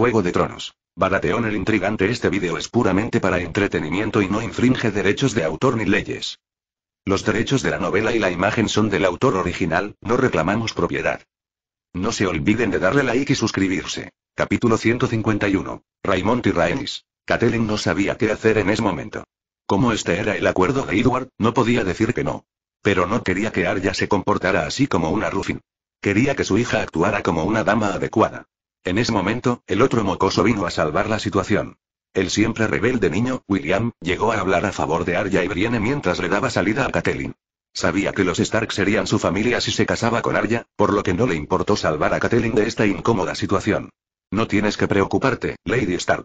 Juego de Tronos. Barateón el intrigante Este vídeo es puramente para entretenimiento y no infringe derechos de autor ni leyes. Los derechos de la novela y la imagen son del autor original, no reclamamos propiedad. No se olviden de darle like y suscribirse. Capítulo 151. Raymond y Rhaenys. Catelyn no sabía qué hacer en ese momento. Como este era el acuerdo de Edward, no podía decir que no. Pero no quería que Arya se comportara así como una Rufin. Quería que su hija actuara como una dama adecuada. En ese momento, el otro mocoso vino a salvar la situación. El siempre rebelde niño, William, llegó a hablar a favor de Arya y Brienne mientras le daba salida a Catelyn. Sabía que los Stark serían su familia si se casaba con Arya, por lo que no le importó salvar a Catelyn de esta incómoda situación. No tienes que preocuparte, Lady Stark.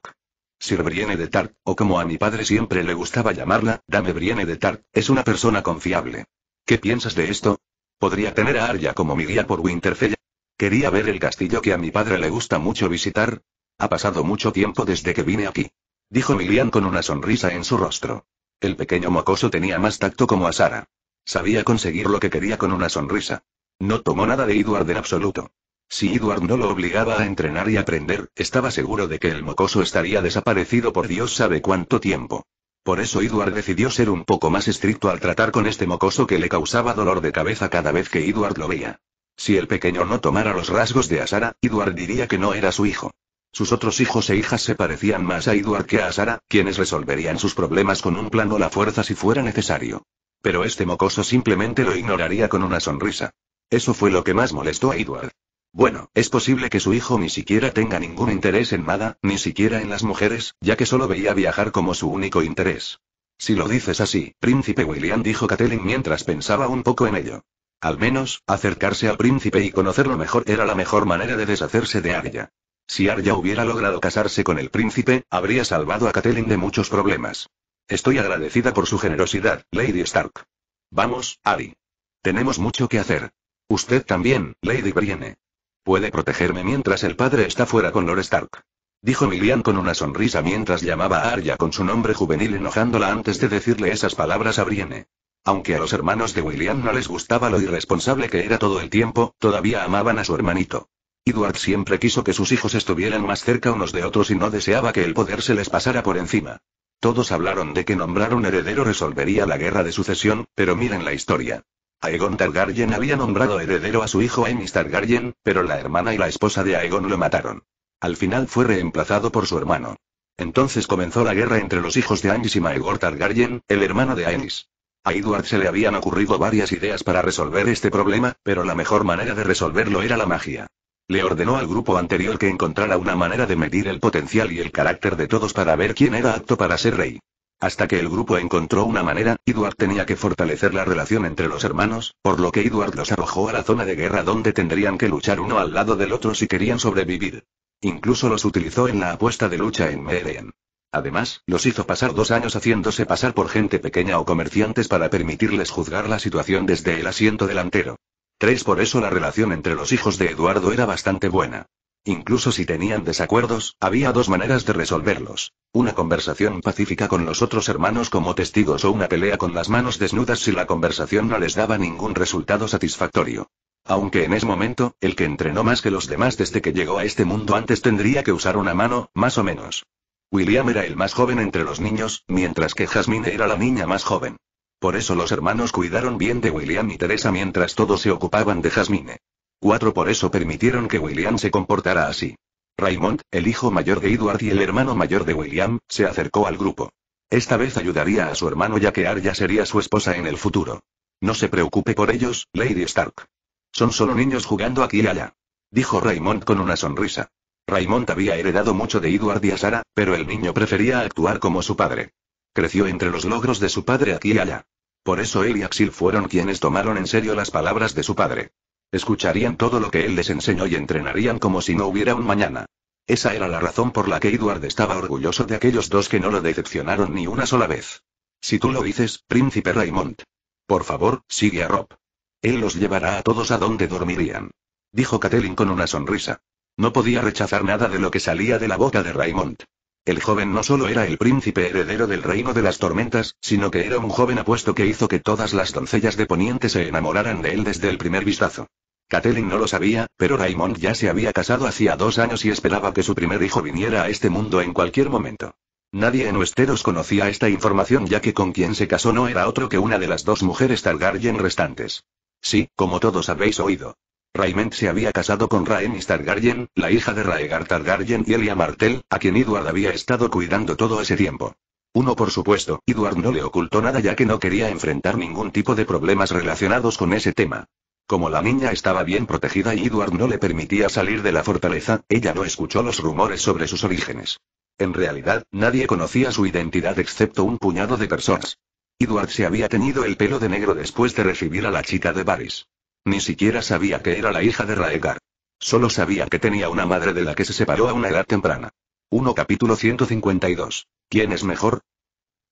Sir Brienne de Tarth, o como a mi padre siempre le gustaba llamarla, Dame Brienne de Tart, es una persona confiable. ¿Qué piensas de esto? Podría tener a Arya como mi guía por Winterfell, Quería ver el castillo que a mi padre le gusta mucho visitar. Ha pasado mucho tiempo desde que vine aquí. Dijo Milian con una sonrisa en su rostro. El pequeño mocoso tenía más tacto como a Sara. Sabía conseguir lo que quería con una sonrisa. No tomó nada de Edward en absoluto. Si Edward no lo obligaba a entrenar y aprender, estaba seguro de que el mocoso estaría desaparecido por Dios sabe cuánto tiempo. Por eso Edward decidió ser un poco más estricto al tratar con este mocoso que le causaba dolor de cabeza cada vez que Edward lo veía. Si el pequeño no tomara los rasgos de Asara, Edward diría que no era su hijo. Sus otros hijos e hijas se parecían más a Edward que a Asara, quienes resolverían sus problemas con un plan o la fuerza si fuera necesario. Pero este mocoso simplemente lo ignoraría con una sonrisa. Eso fue lo que más molestó a Edward. Bueno, es posible que su hijo ni siquiera tenga ningún interés en nada, ni siquiera en las mujeres, ya que solo veía viajar como su único interés. Si lo dices así, Príncipe William dijo Catelyn mientras pensaba un poco en ello. Al menos, acercarse al príncipe y conocerlo mejor era la mejor manera de deshacerse de Arya. Si Arya hubiera logrado casarse con el príncipe, habría salvado a Catelyn de muchos problemas. Estoy agradecida por su generosidad, Lady Stark. Vamos, Ari. Tenemos mucho que hacer. Usted también, Lady Brienne. Puede protegerme mientras el padre está fuera con Lord Stark. Dijo Milian con una sonrisa mientras llamaba a Arya con su nombre juvenil enojándola antes de decirle esas palabras a Brienne. Aunque a los hermanos de William no les gustaba lo irresponsable que era todo el tiempo, todavía amaban a su hermanito. Edward siempre quiso que sus hijos estuvieran más cerca unos de otros y no deseaba que el poder se les pasara por encima. Todos hablaron de que nombrar un heredero resolvería la guerra de sucesión, pero miren la historia. Aegon Targaryen había nombrado heredero a su hijo Aemys Targaryen, pero la hermana y la esposa de Aegon lo mataron. Al final fue reemplazado por su hermano. Entonces comenzó la guerra entre los hijos de Aenys y Maegor Targaryen, el hermano de Aenys. A Edward se le habían ocurrido varias ideas para resolver este problema, pero la mejor manera de resolverlo era la magia. Le ordenó al grupo anterior que encontrara una manera de medir el potencial y el carácter de todos para ver quién era apto para ser rey. Hasta que el grupo encontró una manera, Edward tenía que fortalecer la relación entre los hermanos, por lo que Edward los arrojó a la zona de guerra donde tendrían que luchar uno al lado del otro si querían sobrevivir. Incluso los utilizó en la apuesta de lucha en Meren. Además, los hizo pasar dos años haciéndose pasar por gente pequeña o comerciantes para permitirles juzgar la situación desde el asiento delantero. 3 por eso la relación entre los hijos de Eduardo era bastante buena. Incluso si tenían desacuerdos, había dos maneras de resolverlos. Una conversación pacífica con los otros hermanos como testigos o una pelea con las manos desnudas si la conversación no les daba ningún resultado satisfactorio. Aunque en ese momento, el que entrenó más que los demás desde que llegó a este mundo antes tendría que usar una mano, más o menos. William era el más joven entre los niños, mientras que Jasmine era la niña más joven. Por eso los hermanos cuidaron bien de William y Teresa mientras todos se ocupaban de Jasmine. Cuatro por eso permitieron que William se comportara así. Raymond, el hijo mayor de Edward y el hermano mayor de William, se acercó al grupo. Esta vez ayudaría a su hermano ya que Arya sería su esposa en el futuro. No se preocupe por ellos, Lady Stark. Son solo niños jugando aquí y allá. Dijo Raymond con una sonrisa. Raymond había heredado mucho de Edward y a Sara, pero el niño prefería actuar como su padre. Creció entre los logros de su padre aquí y allá. Por eso él y Axil fueron quienes tomaron en serio las palabras de su padre. Escucharían todo lo que él les enseñó y entrenarían como si no hubiera un mañana. Esa era la razón por la que Edward estaba orgulloso de aquellos dos que no lo decepcionaron ni una sola vez. Si tú lo dices, príncipe Raymond. Por favor, sigue a Rob. Él los llevará a todos a donde dormirían. Dijo Catelyn con una sonrisa. No podía rechazar nada de lo que salía de la boca de Raymond. El joven no solo era el príncipe heredero del reino de las tormentas, sino que era un joven apuesto que hizo que todas las doncellas de Poniente se enamoraran de él desde el primer vistazo. Catelyn no lo sabía, pero Raymond ya se había casado hacía dos años y esperaba que su primer hijo viniera a este mundo en cualquier momento. Nadie en Westeros conocía esta información ya que con quien se casó no era otro que una de las dos mujeres Targaryen restantes. Sí, como todos habéis oído. Raymond se había casado con Rhaenys Targaryen, la hija de Rhaegar Targaryen y Elia Martell, a quien Edward había estado cuidando todo ese tiempo. Uno por supuesto, Edward no le ocultó nada ya que no quería enfrentar ningún tipo de problemas relacionados con ese tema. Como la niña estaba bien protegida y Edward no le permitía salir de la fortaleza, ella no escuchó los rumores sobre sus orígenes. En realidad, nadie conocía su identidad excepto un puñado de personas. Edward se había tenido el pelo de negro después de recibir a la chica de Baris. Ni siquiera sabía que era la hija de Raegar. Solo sabía que tenía una madre de la que se separó a una edad temprana. 1 capítulo 152. ¿Quién es mejor?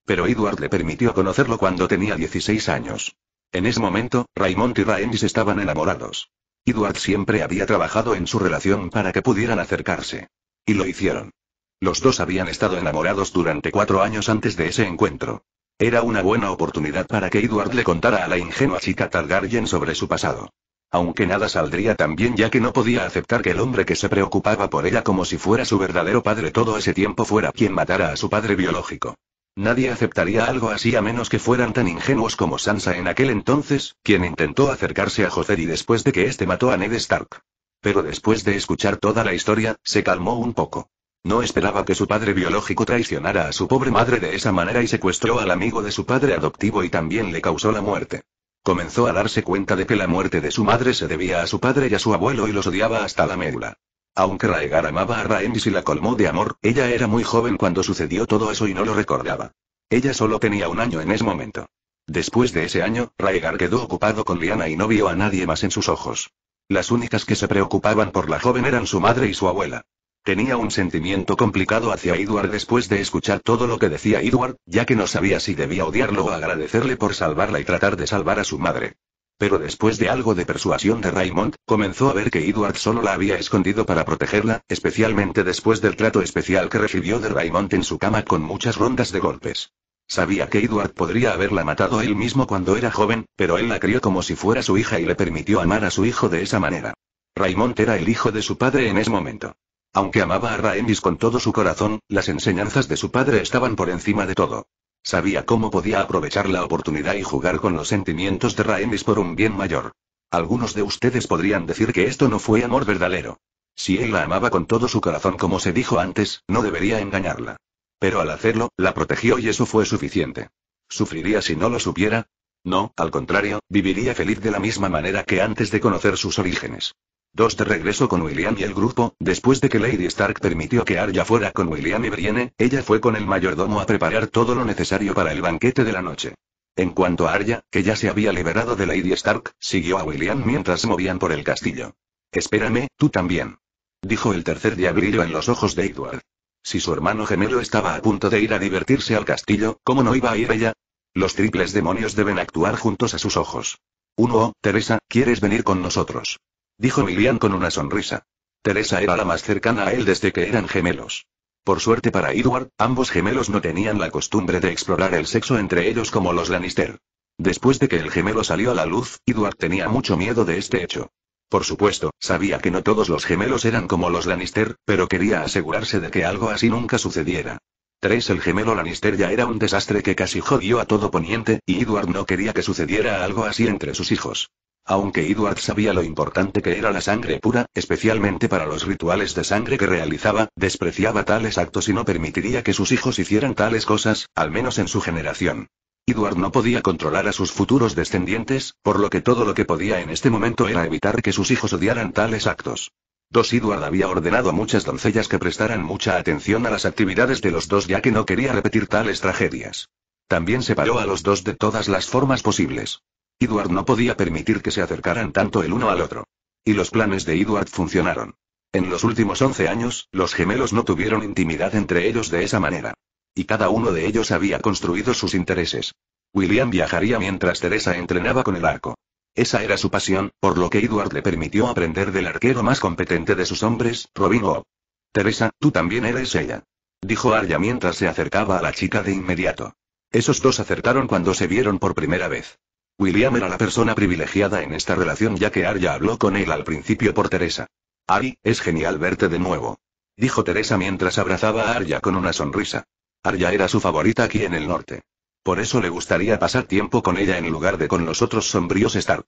Pero Edward le permitió conocerlo cuando tenía 16 años. En ese momento, Raymond y Raenis estaban enamorados. Edward siempre había trabajado en su relación para que pudieran acercarse. Y lo hicieron. Los dos habían estado enamorados durante cuatro años antes de ese encuentro. Era una buena oportunidad para que Edward le contara a la ingenua chica Targaryen sobre su pasado. Aunque nada saldría tan bien ya que no podía aceptar que el hombre que se preocupaba por ella como si fuera su verdadero padre todo ese tiempo fuera quien matara a su padre biológico. Nadie aceptaría algo así a menos que fueran tan ingenuos como Sansa en aquel entonces, quien intentó acercarse a Joffrey después de que éste mató a Ned Stark. Pero después de escuchar toda la historia, se calmó un poco. No esperaba que su padre biológico traicionara a su pobre madre de esa manera y secuestró al amigo de su padre adoptivo y también le causó la muerte. Comenzó a darse cuenta de que la muerte de su madre se debía a su padre y a su abuelo y los odiaba hasta la médula. Aunque Raegar amaba a Raemis y la colmó de amor, ella era muy joven cuando sucedió todo eso y no lo recordaba. Ella solo tenía un año en ese momento. Después de ese año, Raegar quedó ocupado con Liana y no vio a nadie más en sus ojos. Las únicas que se preocupaban por la joven eran su madre y su abuela. Tenía un sentimiento complicado hacia Edward después de escuchar todo lo que decía Edward, ya que no sabía si debía odiarlo o agradecerle por salvarla y tratar de salvar a su madre. Pero después de algo de persuasión de Raymond, comenzó a ver que Edward solo la había escondido para protegerla, especialmente después del trato especial que recibió de Raymond en su cama con muchas rondas de golpes. Sabía que Edward podría haberla matado él mismo cuando era joven, pero él la crió como si fuera su hija y le permitió amar a su hijo de esa manera. Raymond era el hijo de su padre en ese momento. Aunque amaba a Raemis con todo su corazón, las enseñanzas de su padre estaban por encima de todo. Sabía cómo podía aprovechar la oportunidad y jugar con los sentimientos de Raemis por un bien mayor. Algunos de ustedes podrían decir que esto no fue amor verdadero. Si él la amaba con todo su corazón como se dijo antes, no debería engañarla. Pero al hacerlo, la protegió y eso fue suficiente. ¿Sufriría si no lo supiera? No, al contrario, viviría feliz de la misma manera que antes de conocer sus orígenes. Dos de regreso con William y el grupo, después de que Lady Stark permitió que Arya fuera con William y Brienne, ella fue con el mayordomo a preparar todo lo necesario para el banquete de la noche. En cuanto a Arya, que ya se había liberado de Lady Stark, siguió a William mientras se movían por el castillo. Espérame, tú también. Dijo el tercer diablillo en los ojos de Edward. Si su hermano gemelo estaba a punto de ir a divertirse al castillo, ¿cómo no iba a ir ella? Los triples demonios deben actuar juntos a sus ojos. Uno, Teresa, ¿quieres venir con nosotros? dijo Milian con una sonrisa. Teresa era la más cercana a él desde que eran gemelos. Por suerte para Edward, ambos gemelos no tenían la costumbre de explorar el sexo entre ellos como los Lannister. Después de que el gemelo salió a la luz, Edward tenía mucho miedo de este hecho. Por supuesto, sabía que no todos los gemelos eran como los Lannister, pero quería asegurarse de que algo así nunca sucediera. 3. El gemelo Lannister ya era un desastre que casi jodió a todo poniente, y Edward no quería que sucediera algo así entre sus hijos. Aunque Edward sabía lo importante que era la sangre pura, especialmente para los rituales de sangre que realizaba, despreciaba tales actos y no permitiría que sus hijos hicieran tales cosas, al menos en su generación. Edward no podía controlar a sus futuros descendientes, por lo que todo lo que podía en este momento era evitar que sus hijos odiaran tales actos. Dos Edward había ordenado a muchas doncellas que prestaran mucha atención a las actividades de los dos ya que no quería repetir tales tragedias. También separó a los dos de todas las formas posibles. Edward no podía permitir que se acercaran tanto el uno al otro. Y los planes de Edward funcionaron. En los últimos once años, los gemelos no tuvieron intimidad entre ellos de esa manera. Y cada uno de ellos había construido sus intereses. William viajaría mientras Teresa entrenaba con el arco. Esa era su pasión, por lo que Edward le permitió aprender del arquero más competente de sus hombres, Robin O. Teresa, tú también eres ella. Dijo Arya mientras se acercaba a la chica de inmediato. Esos dos acertaron cuando se vieron por primera vez. William era la persona privilegiada en esta relación ya que Arya habló con él al principio por Teresa. Ari, es genial verte de nuevo. Dijo Teresa mientras abrazaba a Arya con una sonrisa. Arya era su favorita aquí en el norte. Por eso le gustaría pasar tiempo con ella en lugar de con los otros sombríos Stark.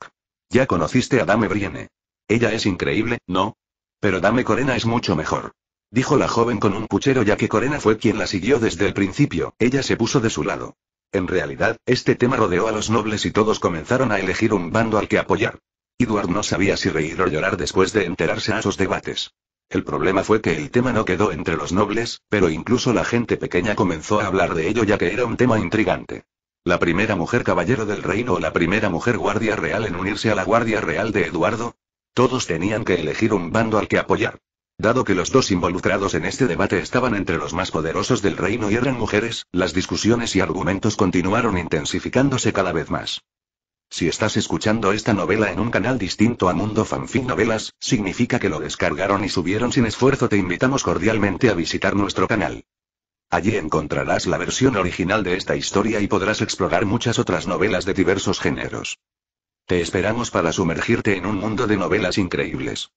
Ya conociste a Dame Brienne. Ella es increíble, ¿no? Pero Dame Corena es mucho mejor. Dijo la joven con un puchero ya que Corena fue quien la siguió desde el principio, ella se puso de su lado. En realidad, este tema rodeó a los nobles y todos comenzaron a elegir un bando al que apoyar. Edward no sabía si reír o llorar después de enterarse a esos debates. El problema fue que el tema no quedó entre los nobles, pero incluso la gente pequeña comenzó a hablar de ello ya que era un tema intrigante. La primera mujer caballero del reino o la primera mujer guardia real en unirse a la guardia real de Eduardo. Todos tenían que elegir un bando al que apoyar. Dado que los dos involucrados en este debate estaban entre los más poderosos del reino y eran mujeres, las discusiones y argumentos continuaron intensificándose cada vez más. Si estás escuchando esta novela en un canal distinto a Mundo Fanfic Novelas, significa que lo descargaron y subieron sin esfuerzo. Te invitamos cordialmente a visitar nuestro canal. Allí encontrarás la versión original de esta historia y podrás explorar muchas otras novelas de diversos géneros. Te esperamos para sumergirte en un mundo de novelas increíbles.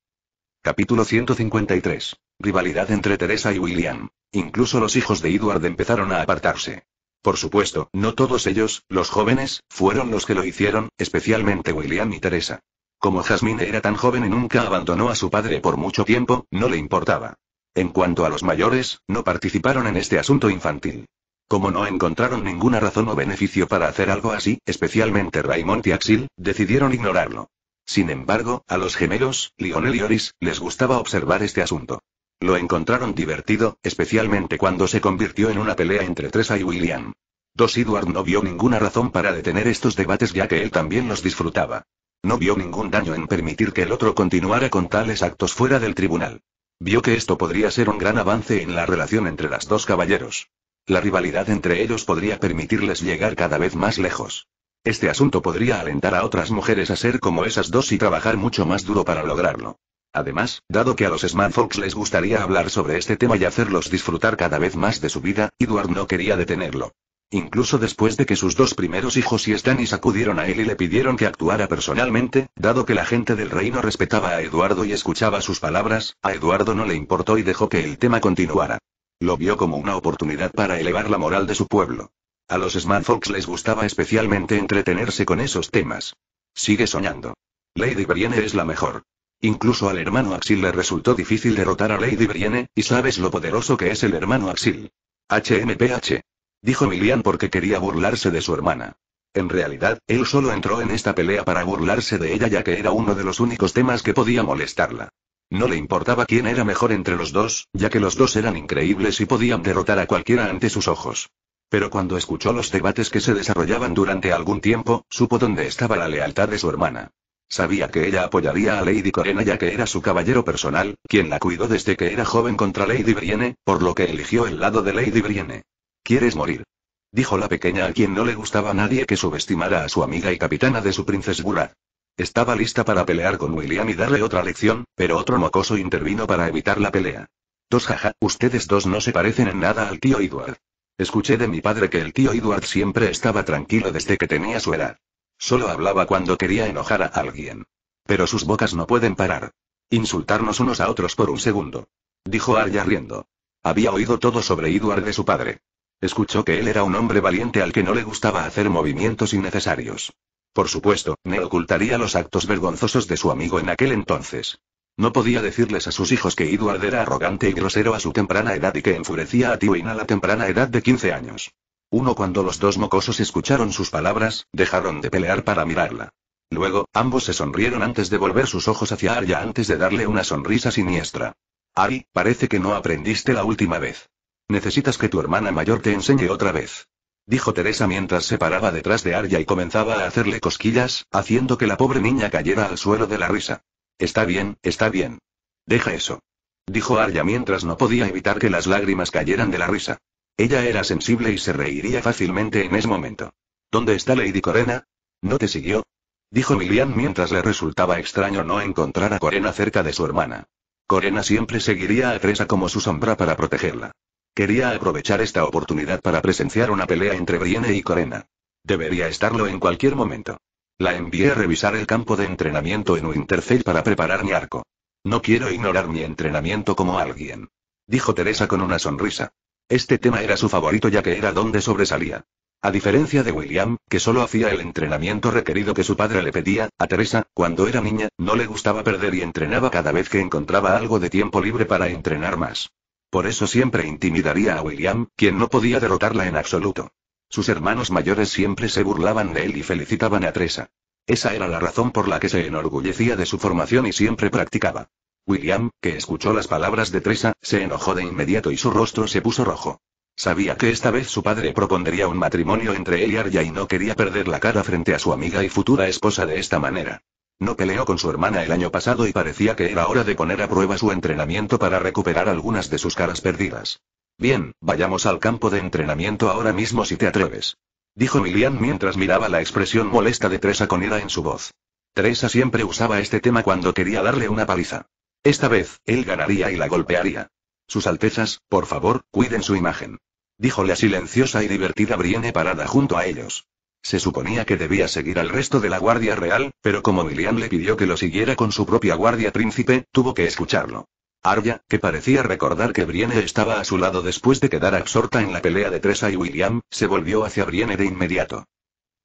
Capítulo 153. Rivalidad entre Teresa y William. Incluso los hijos de Edward empezaron a apartarse. Por supuesto, no todos ellos, los jóvenes, fueron los que lo hicieron, especialmente William y Teresa. Como Jasmine era tan joven y nunca abandonó a su padre por mucho tiempo, no le importaba. En cuanto a los mayores, no participaron en este asunto infantil. Como no encontraron ninguna razón o beneficio para hacer algo así, especialmente Raymond y Axel, decidieron ignorarlo. Sin embargo, a los gemelos, Lionel y Oris, les gustaba observar este asunto. Lo encontraron divertido, especialmente cuando se convirtió en una pelea entre Tresa y William. Dos Edward no vio ninguna razón para detener estos debates ya que él también los disfrutaba. No vio ningún daño en permitir que el otro continuara con tales actos fuera del tribunal. Vio que esto podría ser un gran avance en la relación entre las dos caballeros. La rivalidad entre ellos podría permitirles llegar cada vez más lejos. Este asunto podría alentar a otras mujeres a ser como esas dos y trabajar mucho más duro para lograrlo. Además, dado que a los Smart les gustaría hablar sobre este tema y hacerlos disfrutar cada vez más de su vida, Eduard no quería detenerlo. Incluso después de que sus dos primeros hijos y Stanis acudieron a él y le pidieron que actuara personalmente, dado que la gente del reino respetaba a Eduardo y escuchaba sus palabras, a Eduardo no le importó y dejó que el tema continuara. Lo vio como una oportunidad para elevar la moral de su pueblo. A los Smartfox les gustaba especialmente entretenerse con esos temas. Sigue soñando. Lady Brienne es la mejor. Incluso al hermano Axil le resultó difícil derrotar a Lady Brienne, y sabes lo poderoso que es el hermano Axil. HMPH. Dijo Milian porque quería burlarse de su hermana. En realidad, él solo entró en esta pelea para burlarse de ella ya que era uno de los únicos temas que podía molestarla. No le importaba quién era mejor entre los dos, ya que los dos eran increíbles y podían derrotar a cualquiera ante sus ojos. Pero cuando escuchó los debates que se desarrollaban durante algún tiempo, supo dónde estaba la lealtad de su hermana. Sabía que ella apoyaría a Lady Corena ya que era su caballero personal, quien la cuidó desde que era joven contra Lady Brienne, por lo que eligió el lado de Lady Brienne. ¿Quieres morir? Dijo la pequeña a quien no le gustaba nadie que subestimara a su amiga y capitana de su princesa Burad. Estaba lista para pelear con William y darle otra lección, pero otro mocoso intervino para evitar la pelea. Dos jaja, ustedes dos no se parecen en nada al tío Edward. Escuché de mi padre que el tío Edward siempre estaba tranquilo desde que tenía su edad. Solo hablaba cuando quería enojar a alguien. Pero sus bocas no pueden parar. Insultarnos unos a otros por un segundo. Dijo Arya riendo. Había oído todo sobre Edward de su padre. Escuchó que él era un hombre valiente al que no le gustaba hacer movimientos innecesarios. Por supuesto, me ocultaría los actos vergonzosos de su amigo en aquel entonces. No podía decirles a sus hijos que Edward era arrogante y grosero a su temprana edad y que enfurecía a Tywin a la temprana edad de 15 años. Uno cuando los dos mocosos escucharon sus palabras, dejaron de pelear para mirarla. Luego, ambos se sonrieron antes de volver sus ojos hacia Arya antes de darle una sonrisa siniestra. Ari, parece que no aprendiste la última vez. Necesitas que tu hermana mayor te enseñe otra vez. Dijo Teresa mientras se paraba detrás de Arya y comenzaba a hacerle cosquillas, haciendo que la pobre niña cayera al suelo de la risa. Está bien, está bien. Deja eso. Dijo Arya mientras no podía evitar que las lágrimas cayeran de la risa. Ella era sensible y se reiría fácilmente en ese momento. ¿Dónde está Lady Corena? ¿No te siguió? Dijo Milian mientras le resultaba extraño no encontrar a Corena cerca de su hermana. Corena siempre seguiría a Tresa como su sombra para protegerla. Quería aprovechar esta oportunidad para presenciar una pelea entre Brienne y Corena. Debería estarlo en cualquier momento. La envié a revisar el campo de entrenamiento en Winterfell para preparar mi arco. No quiero ignorar mi entrenamiento como alguien. Dijo Teresa con una sonrisa. Este tema era su favorito ya que era donde sobresalía. A diferencia de William, que solo hacía el entrenamiento requerido que su padre le pedía, a Teresa, cuando era niña, no le gustaba perder y entrenaba cada vez que encontraba algo de tiempo libre para entrenar más. Por eso siempre intimidaría a William, quien no podía derrotarla en absoluto. Sus hermanos mayores siempre se burlaban de él y felicitaban a Teresa. Esa era la razón por la que se enorgullecía de su formación y siempre practicaba. William, que escuchó las palabras de Teresa, se enojó de inmediato y su rostro se puso rojo. Sabía que esta vez su padre propondría un matrimonio entre él y Arya y no quería perder la cara frente a su amiga y futura esposa de esta manera. No peleó con su hermana el año pasado y parecía que era hora de poner a prueba su entrenamiento para recuperar algunas de sus caras perdidas. Bien, vayamos al campo de entrenamiento ahora mismo si te atreves. Dijo Milian mientras miraba la expresión molesta de Teresa con ira en su voz. Teresa siempre usaba este tema cuando quería darle una paliza. Esta vez, él ganaría y la golpearía. Sus Altezas, por favor, cuiden su imagen. Dijo la silenciosa y divertida Brienne parada junto a ellos. Se suponía que debía seguir al resto de la Guardia Real, pero como Milian le pidió que lo siguiera con su propia Guardia Príncipe, tuvo que escucharlo. Arya, que parecía recordar que Brienne estaba a su lado después de quedar absorta en la pelea de Tresa y William, se volvió hacia Brienne de inmediato.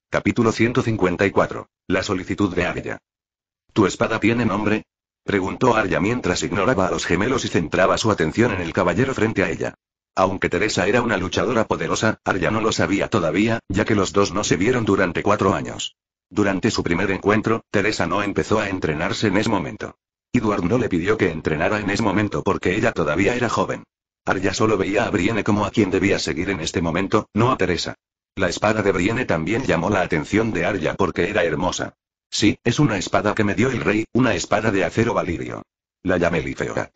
Capítulo 154. La solicitud de Arya. ¿Tu espada tiene nombre? Preguntó Arya mientras ignoraba a los gemelos y centraba su atención en el caballero frente a ella. Aunque Teresa era una luchadora poderosa, Arya no lo sabía todavía, ya que los dos no se vieron durante cuatro años. Durante su primer encuentro, Teresa no empezó a entrenarse en ese momento. Edward no le pidió que entrenara en ese momento porque ella todavía era joven. Arya solo veía a Brienne como a quien debía seguir en este momento, no a Teresa. La espada de Brienne también llamó la atención de Arya porque era hermosa. Sí, es una espada que me dio el rey, una espada de acero valirio. La llamé Lifeorat.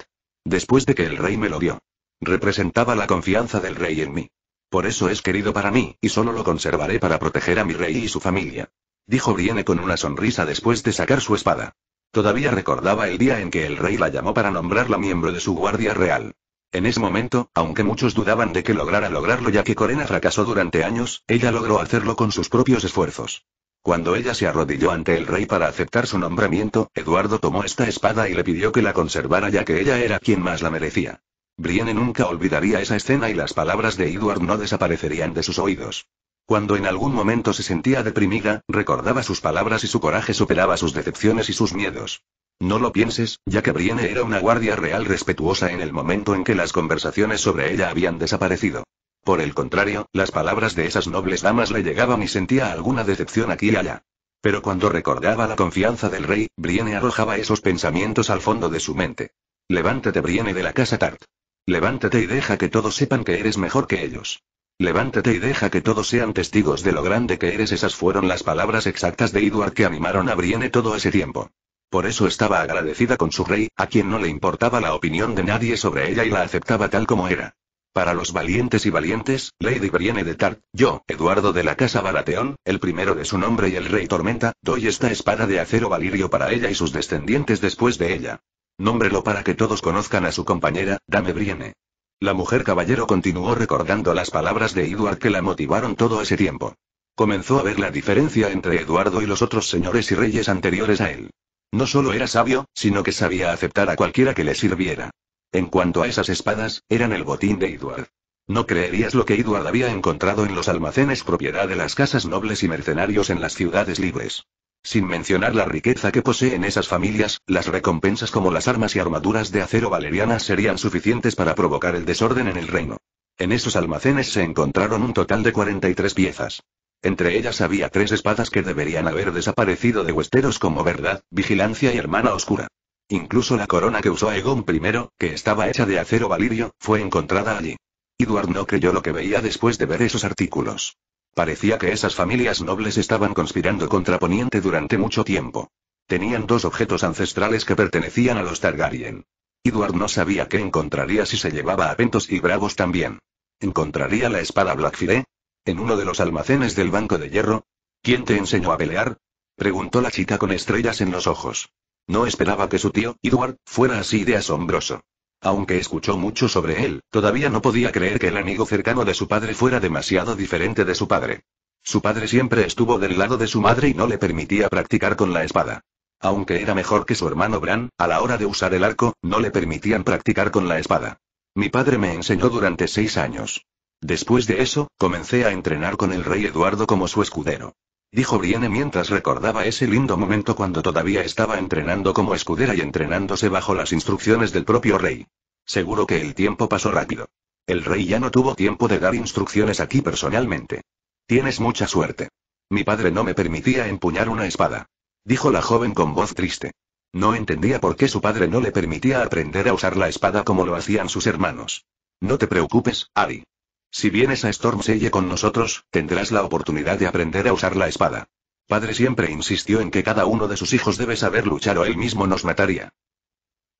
Después de que el rey me lo dio. Representaba la confianza del rey en mí. Por eso es querido para mí, y solo lo conservaré para proteger a mi rey y su familia. Dijo Brienne con una sonrisa después de sacar su espada. Todavía recordaba el día en que el rey la llamó para nombrarla miembro de su guardia real. En ese momento, aunque muchos dudaban de que lograra lograrlo ya que Corena fracasó durante años, ella logró hacerlo con sus propios esfuerzos. Cuando ella se arrodilló ante el rey para aceptar su nombramiento, Eduardo tomó esta espada y le pidió que la conservara ya que ella era quien más la merecía. Brienne nunca olvidaría esa escena y las palabras de Edward no desaparecerían de sus oídos. Cuando en algún momento se sentía deprimida, recordaba sus palabras y su coraje superaba sus decepciones y sus miedos. No lo pienses, ya que Brienne era una guardia real respetuosa en el momento en que las conversaciones sobre ella habían desaparecido. Por el contrario, las palabras de esas nobles damas le llegaban y sentía alguna decepción aquí y allá. Pero cuando recordaba la confianza del rey, Brienne arrojaba esos pensamientos al fondo de su mente. Levántate Brienne de la casa Tart. Levántate y deja que todos sepan que eres mejor que ellos. Levántate y deja que todos sean testigos de lo grande que eres. Esas fueron las palabras exactas de Edward que animaron a Brienne todo ese tiempo. Por eso estaba agradecida con su rey, a quien no le importaba la opinión de nadie sobre ella y la aceptaba tal como era. Para los valientes y valientes, Lady Brienne de Tart, yo, Eduardo de la Casa Barateón, el primero de su nombre y el rey Tormenta, doy esta espada de acero valirio para ella y sus descendientes después de ella. Nómbrelo para que todos conozcan a su compañera, Dame Brienne. La mujer caballero continuó recordando las palabras de Edward que la motivaron todo ese tiempo. Comenzó a ver la diferencia entre Eduardo y los otros señores y reyes anteriores a él. No solo era sabio, sino que sabía aceptar a cualquiera que le sirviera. En cuanto a esas espadas, eran el botín de Edward. No creerías lo que Edward había encontrado en los almacenes propiedad de las casas nobles y mercenarios en las ciudades libres sin mencionar la riqueza que poseen esas familias, las recompensas como las armas y armaduras de acero valerianas serían suficientes para provocar el desorden en el reino. En esos almacenes se encontraron un total de 43 piezas. Entre ellas había tres espadas que deberían haber desaparecido de huesteros como verdad, vigilancia y hermana oscura. Incluso la corona que usó Aegon I, que estaba hecha de acero valirio, fue encontrada allí. Edward no creyó lo que veía después de ver esos artículos. Parecía que esas familias nobles estaban conspirando contra Poniente durante mucho tiempo. Tenían dos objetos ancestrales que pertenecían a los Targaryen. Edward no sabía qué encontraría si se llevaba a Ventos y Bravos también. ¿Encontraría la espada Blackfire? ¿En uno de los almacenes del Banco de Hierro? ¿Quién te enseñó a pelear? Preguntó la chica con estrellas en los ojos. No esperaba que su tío, Edward, fuera así de asombroso. Aunque escuchó mucho sobre él, todavía no podía creer que el amigo cercano de su padre fuera demasiado diferente de su padre. Su padre siempre estuvo del lado de su madre y no le permitía practicar con la espada. Aunque era mejor que su hermano Bran, a la hora de usar el arco, no le permitían practicar con la espada. Mi padre me enseñó durante seis años. Después de eso, comencé a entrenar con el rey Eduardo como su escudero dijo Brienne mientras recordaba ese lindo momento cuando todavía estaba entrenando como escudera y entrenándose bajo las instrucciones del propio rey. Seguro que el tiempo pasó rápido. El rey ya no tuvo tiempo de dar instrucciones aquí personalmente. Tienes mucha suerte. Mi padre no me permitía empuñar una espada. Dijo la joven con voz triste. No entendía por qué su padre no le permitía aprender a usar la espada como lo hacían sus hermanos. No te preocupes, Ari. Si vienes a Stormseye con nosotros, tendrás la oportunidad de aprender a usar la espada. Padre siempre insistió en que cada uno de sus hijos debe saber luchar o él mismo nos mataría.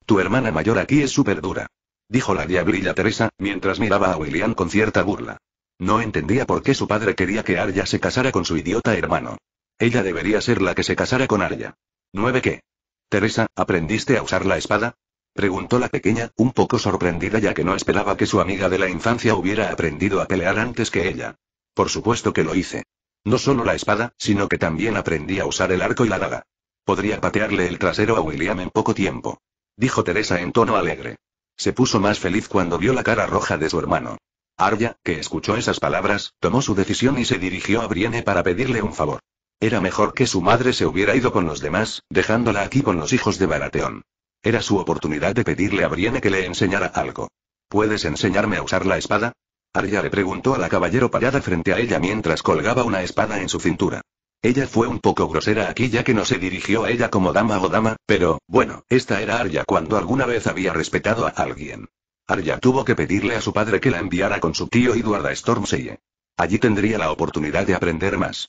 Tu hermana mayor aquí es súper dura. Dijo la diablilla Teresa, mientras miraba a William con cierta burla. No entendía por qué su padre quería que Arya se casara con su idiota hermano. Ella debería ser la que se casara con Arya. ¿Nueve qué? Teresa, ¿aprendiste a usar la espada? Preguntó la pequeña, un poco sorprendida ya que no esperaba que su amiga de la infancia hubiera aprendido a pelear antes que ella. Por supuesto que lo hice. No solo la espada, sino que también aprendí a usar el arco y la daga. Podría patearle el trasero a William en poco tiempo. Dijo Teresa en tono alegre. Se puso más feliz cuando vio la cara roja de su hermano. Arya, que escuchó esas palabras, tomó su decisión y se dirigió a Brienne para pedirle un favor. Era mejor que su madre se hubiera ido con los demás, dejándola aquí con los hijos de Barateón. Era su oportunidad de pedirle a Brienne que le enseñara algo. ¿Puedes enseñarme a usar la espada? Arya le preguntó a la caballero parada frente a ella mientras colgaba una espada en su cintura. Ella fue un poco grosera aquí ya que no se dirigió a ella como dama o dama, pero, bueno, esta era Arya cuando alguna vez había respetado a alguien. Arya tuvo que pedirle a su padre que la enviara con su tío Edward a Stormseye. Allí tendría la oportunidad de aprender más.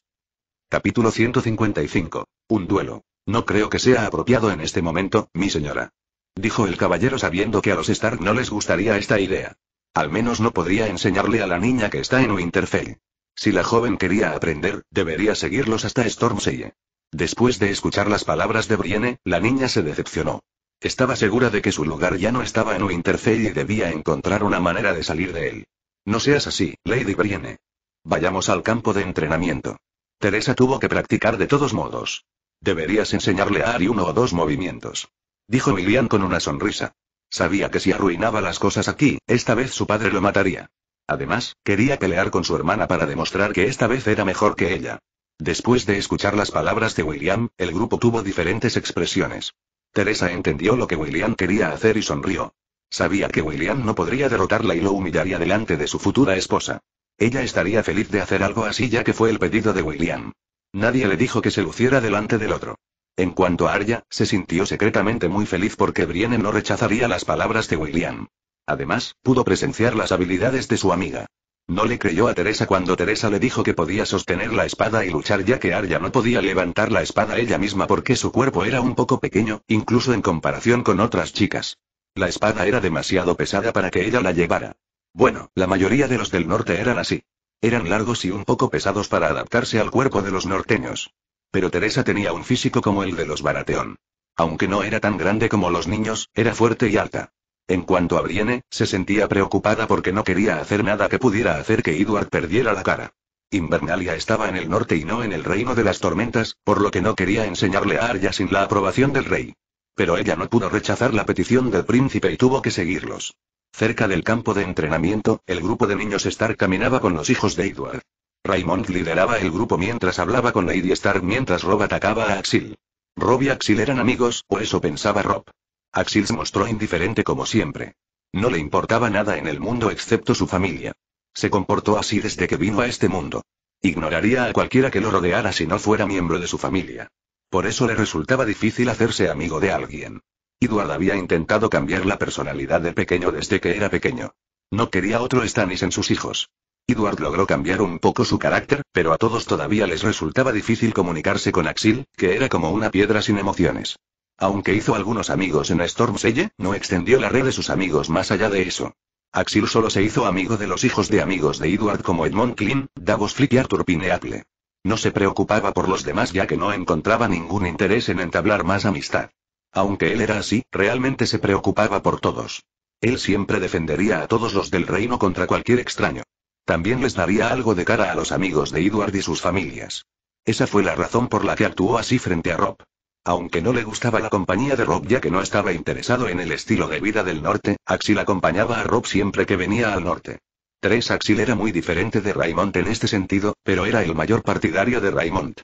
Capítulo 155. Un duelo. No creo que sea apropiado en este momento, mi señora. Dijo el caballero sabiendo que a los Stark no les gustaría esta idea. Al menos no podría enseñarle a la niña que está en Winterfell. Si la joven quería aprender, debería seguirlos hasta Stormseye. Después de escuchar las palabras de Brienne, la niña se decepcionó. Estaba segura de que su lugar ya no estaba en Winterfell y debía encontrar una manera de salir de él. No seas así, Lady Brienne. Vayamos al campo de entrenamiento. Teresa tuvo que practicar de todos modos. Deberías enseñarle a Ari uno o dos movimientos. Dijo William con una sonrisa. Sabía que si arruinaba las cosas aquí, esta vez su padre lo mataría. Además, quería pelear con su hermana para demostrar que esta vez era mejor que ella. Después de escuchar las palabras de William, el grupo tuvo diferentes expresiones. Teresa entendió lo que William quería hacer y sonrió. Sabía que William no podría derrotarla y lo humillaría delante de su futura esposa. Ella estaría feliz de hacer algo así ya que fue el pedido de William. Nadie le dijo que se luciera delante del otro. En cuanto a Arya, se sintió secretamente muy feliz porque Brienne no rechazaría las palabras de William. Además, pudo presenciar las habilidades de su amiga. No le creyó a Teresa cuando Teresa le dijo que podía sostener la espada y luchar ya que Arya no podía levantar la espada ella misma porque su cuerpo era un poco pequeño, incluso en comparación con otras chicas. La espada era demasiado pesada para que ella la llevara. Bueno, la mayoría de los del norte eran así. Eran largos y un poco pesados para adaptarse al cuerpo de los norteños. Pero Teresa tenía un físico como el de los Barateón. Aunque no era tan grande como los niños, era fuerte y alta. En cuanto a Brienne, se sentía preocupada porque no quería hacer nada que pudiera hacer que Edward perdiera la cara. Invernalia estaba en el norte y no en el reino de las tormentas, por lo que no quería enseñarle a Arya sin la aprobación del rey. Pero ella no pudo rechazar la petición del príncipe y tuvo que seguirlos. Cerca del campo de entrenamiento, el grupo de niños Stark caminaba con los hijos de Edward. Raymond lideraba el grupo mientras hablaba con Lady Stark mientras Rob atacaba a Axil. Rob y Axil eran amigos, o eso pensaba Rob. Axil se mostró indiferente como siempre. No le importaba nada en el mundo excepto su familia. Se comportó así desde que vino a este mundo. Ignoraría a cualquiera que lo rodeara si no fuera miembro de su familia. Por eso le resultaba difícil hacerse amigo de alguien. Edward había intentado cambiar la personalidad de pequeño desde que era pequeño. No quería otro Stannis en sus hijos. Edward logró cambiar un poco su carácter, pero a todos todavía les resultaba difícil comunicarse con Axil, que era como una piedra sin emociones. Aunque hizo algunos amigos en Stormselle, no extendió la red de sus amigos más allá de eso. Axil solo se hizo amigo de los hijos de amigos de Edward como Edmond Klein, Davos Flick y Arthur Pineapple. No se preocupaba por los demás ya que no encontraba ningún interés en entablar más amistad. Aunque él era así, realmente se preocupaba por todos. Él siempre defendería a todos los del reino contra cualquier extraño. También les daría algo de cara a los amigos de Edward y sus familias. Esa fue la razón por la que actuó así frente a Rob. Aunque no le gustaba la compañía de Rob ya que no estaba interesado en el estilo de vida del norte, Axel acompañaba a Rob siempre que venía al norte. Tres Axil era muy diferente de Raymond en este sentido, pero era el mayor partidario de Raymond.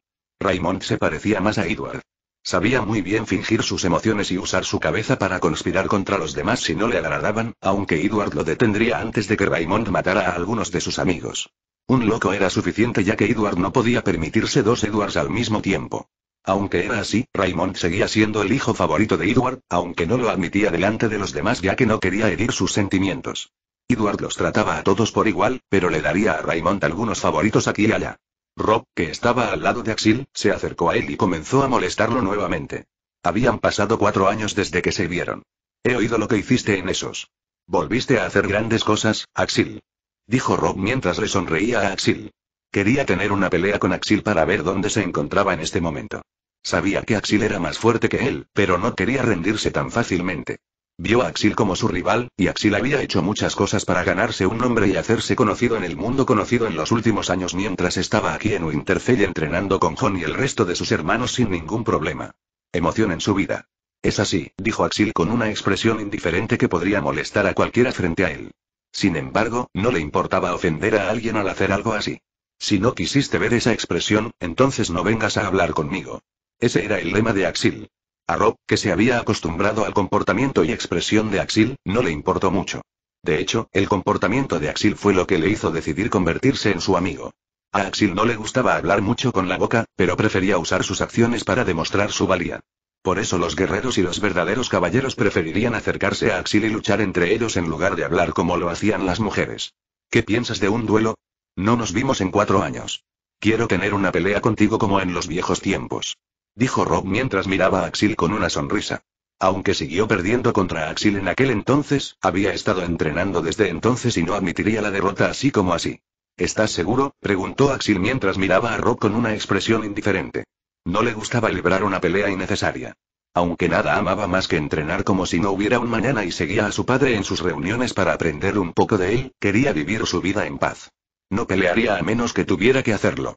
Raymond se parecía más a Edward. Sabía muy bien fingir sus emociones y usar su cabeza para conspirar contra los demás si no le agradaban, aunque Edward lo detendría antes de que Raymond matara a algunos de sus amigos. Un loco era suficiente ya que Edward no podía permitirse dos Edwards al mismo tiempo. Aunque era así, Raymond seguía siendo el hijo favorito de Edward, aunque no lo admitía delante de los demás ya que no quería herir sus sentimientos. Edward los trataba a todos por igual, pero le daría a Raymond algunos favoritos aquí y allá. Rob, que estaba al lado de Axil, se acercó a él y comenzó a molestarlo nuevamente. Habían pasado cuatro años desde que se vieron. He oído lo que hiciste en esos. Volviste a hacer grandes cosas, Axil. Dijo Rob mientras le sonreía a Axil. Quería tener una pelea con Axil para ver dónde se encontraba en este momento. Sabía que Axil era más fuerte que él, pero no quería rendirse tan fácilmente. Vio a Axil como su rival, y Axil había hecho muchas cosas para ganarse un nombre y hacerse conocido en el mundo conocido en los últimos años mientras estaba aquí en Winterfell entrenando con John y el resto de sus hermanos sin ningún problema. Emoción en su vida. Es así, dijo Axil con una expresión indiferente que podría molestar a cualquiera frente a él. Sin embargo, no le importaba ofender a alguien al hacer algo así. Si no quisiste ver esa expresión, entonces no vengas a hablar conmigo. Ese era el lema de Axil. A Rob, que se había acostumbrado al comportamiento y expresión de Axil, no le importó mucho. De hecho, el comportamiento de Axil fue lo que le hizo decidir convertirse en su amigo. A Axil no le gustaba hablar mucho con la boca, pero prefería usar sus acciones para demostrar su valía. Por eso los guerreros y los verdaderos caballeros preferirían acercarse a Axil y luchar entre ellos en lugar de hablar como lo hacían las mujeres. ¿Qué piensas de un duelo? No nos vimos en cuatro años. Quiero tener una pelea contigo como en los viejos tiempos dijo Rob mientras miraba a Axil con una sonrisa. Aunque siguió perdiendo contra Axil en aquel entonces, había estado entrenando desde entonces y no admitiría la derrota así como así. ¿Estás seguro? preguntó Axil mientras miraba a Rob con una expresión indiferente. No le gustaba librar una pelea innecesaria. Aunque nada amaba más que entrenar como si no hubiera un mañana y seguía a su padre en sus reuniones para aprender un poco de él, quería vivir su vida en paz. No pelearía a menos que tuviera que hacerlo.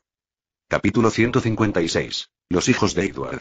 Capítulo 156. Los hijos de Edward.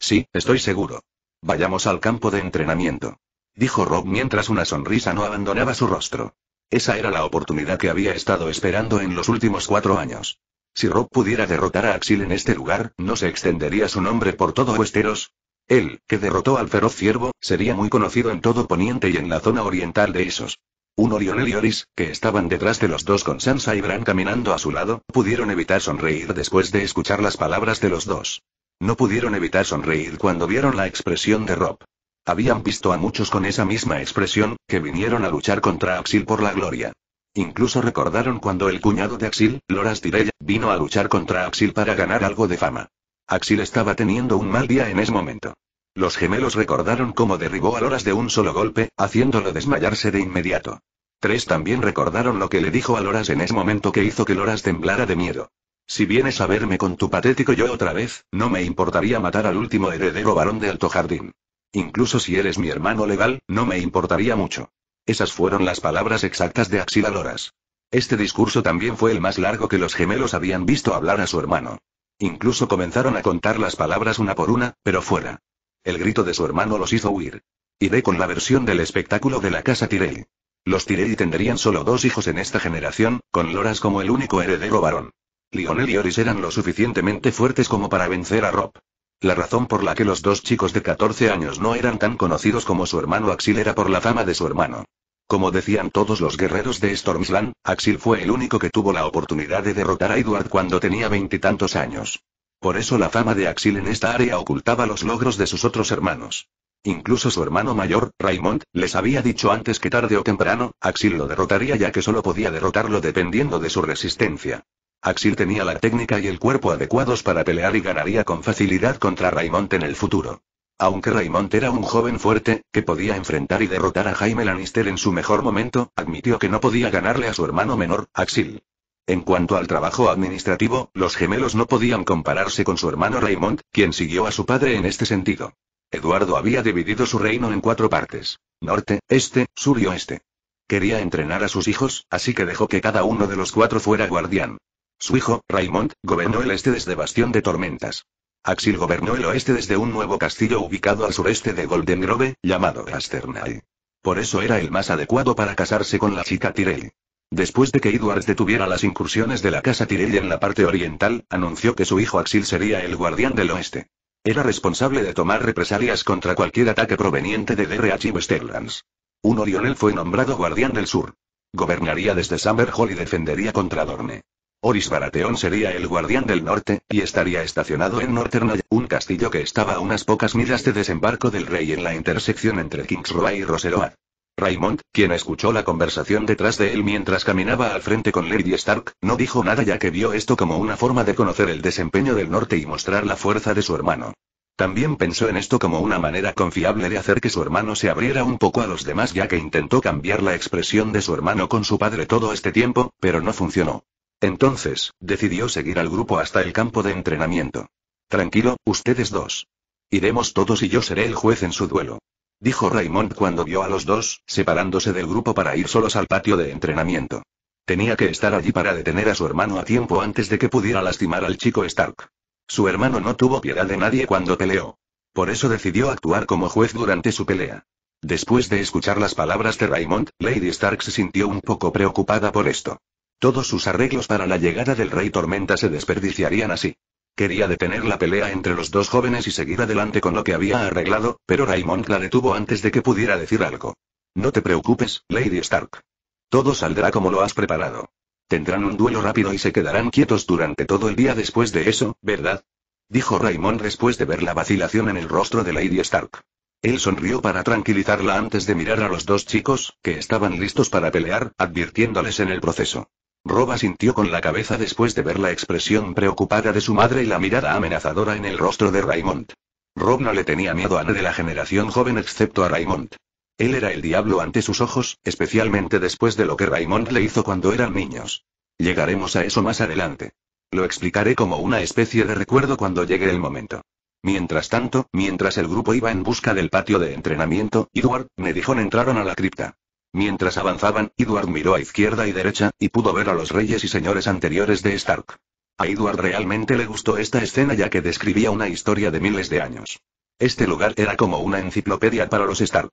Sí, estoy seguro. Vayamos al campo de entrenamiento. Dijo Rob mientras una sonrisa no abandonaba su rostro. Esa era la oportunidad que había estado esperando en los últimos cuatro años. Si Rob pudiera derrotar a Axil en este lugar, ¿no se extendería su nombre por todo Westeros? Él, que derrotó al feroz ciervo, sería muy conocido en todo Poniente y en la zona oriental de esos. Un Oriol y Oris, que estaban detrás de los dos con Sansa y Bran caminando a su lado, pudieron evitar sonreír después de escuchar las palabras de los dos. No pudieron evitar sonreír cuando vieron la expresión de Rob. Habían visto a muchos con esa misma expresión, que vinieron a luchar contra Axil por la gloria. Incluso recordaron cuando el cuñado de Axil, Loras Tirella, vino a luchar contra Axil para ganar algo de fama. Axil estaba teniendo un mal día en ese momento. Los gemelos recordaron cómo derribó a Loras de un solo golpe, haciéndolo desmayarse de inmediato. Tres también recordaron lo que le dijo a Loras en ese momento que hizo que Loras temblara de miedo. Si vienes a verme con tu patético yo otra vez, no me importaría matar al último heredero varón de Alto Jardín. Incluso si eres mi hermano legal, no me importaría mucho. Esas fueron las palabras exactas de Axila Loras. Este discurso también fue el más largo que los gemelos habían visto hablar a su hermano. Incluso comenzaron a contar las palabras una por una, pero fuera. El grito de su hermano los hizo huir. Iré con la versión del espectáculo de la casa Tirelli. Los Tirelli tendrían solo dos hijos en esta generación, con Loras como el único heredero varón. Lionel y Oris eran lo suficientemente fuertes como para vencer a Rob. La razón por la que los dos chicos de 14 años no eran tan conocidos como su hermano Axil era por la fama de su hermano. Como decían todos los guerreros de Stormsland, Axil fue el único que tuvo la oportunidad de derrotar a Edward cuando tenía veintitantos años. Por eso la fama de Axil en esta área ocultaba los logros de sus otros hermanos. Incluso su hermano mayor, Raymond, les había dicho antes que tarde o temprano, Axil lo derrotaría ya que solo podía derrotarlo dependiendo de su resistencia. Axil tenía la técnica y el cuerpo adecuados para pelear y ganaría con facilidad contra Raymond en el futuro. Aunque Raymond era un joven fuerte, que podía enfrentar y derrotar a Jaime Lannister en su mejor momento, admitió que no podía ganarle a su hermano menor, Axil. En cuanto al trabajo administrativo, los gemelos no podían compararse con su hermano Raymond, quien siguió a su padre en este sentido. Eduardo había dividido su reino en cuatro partes. Norte, este, sur y oeste. Quería entrenar a sus hijos, así que dejó que cada uno de los cuatro fuera guardián. Su hijo, Raymond, gobernó el este desde Bastión de Tormentas. Axil gobernó el oeste desde un nuevo castillo ubicado al sureste de Golden Grove, llamado Asternay. Por eso era el más adecuado para casarse con la chica Tyrell. Después de que Edward detuviera las incursiones de la casa Tyrell en la parte oriental, anunció que su hijo Axil sería el guardián del oeste. Era responsable de tomar represalias contra cualquier ataque proveniente de DRH y Westerlands. Un Orionel fue nombrado guardián del sur. Gobernaría desde Summerhall Hall y defendería contra Dorne. Oris Baratheon sería el guardián del norte, y estaría estacionado en Northern un castillo que estaba a unas pocas millas de desembarco del rey en la intersección entre Kingsroy y Roseroa. Raymond, quien escuchó la conversación detrás de él mientras caminaba al frente con Lady Stark, no dijo nada ya que vio esto como una forma de conocer el desempeño del norte y mostrar la fuerza de su hermano. También pensó en esto como una manera confiable de hacer que su hermano se abriera un poco a los demás ya que intentó cambiar la expresión de su hermano con su padre todo este tiempo, pero no funcionó. Entonces, decidió seguir al grupo hasta el campo de entrenamiento. Tranquilo, ustedes dos. Iremos todos y yo seré el juez en su duelo dijo Raymond cuando vio a los dos, separándose del grupo para ir solos al patio de entrenamiento. Tenía que estar allí para detener a su hermano a tiempo antes de que pudiera lastimar al chico Stark. Su hermano no tuvo piedad de nadie cuando peleó. Por eso decidió actuar como juez durante su pelea. Después de escuchar las palabras de Raymond, Lady Stark se sintió un poco preocupada por esto. Todos sus arreglos para la llegada del Rey Tormenta se desperdiciarían así. Quería detener la pelea entre los dos jóvenes y seguir adelante con lo que había arreglado, pero Raymond la detuvo antes de que pudiera decir algo. No te preocupes, Lady Stark. Todo saldrá como lo has preparado. Tendrán un duelo rápido y se quedarán quietos durante todo el día después de eso, ¿verdad? Dijo Raymond después de ver la vacilación en el rostro de Lady Stark. Él sonrió para tranquilizarla antes de mirar a los dos chicos, que estaban listos para pelear, advirtiéndoles en el proceso. Roba sintió con la cabeza después de ver la expresión preocupada de su madre y la mirada amenazadora en el rostro de Raymond. Rob no le tenía miedo a nadie de la generación joven excepto a Raymond. Él era el diablo ante sus ojos, especialmente después de lo que Raymond le hizo cuando eran niños. Llegaremos a eso más adelante. Lo explicaré como una especie de recuerdo cuando llegue el momento. Mientras tanto, mientras el grupo iba en busca del patio de entrenamiento, Edward, Medijón entraron a la cripta. Mientras avanzaban, Edward miró a izquierda y derecha, y pudo ver a los reyes y señores anteriores de Stark. A Edward realmente le gustó esta escena ya que describía una historia de miles de años. Este lugar era como una enciclopedia para los Stark.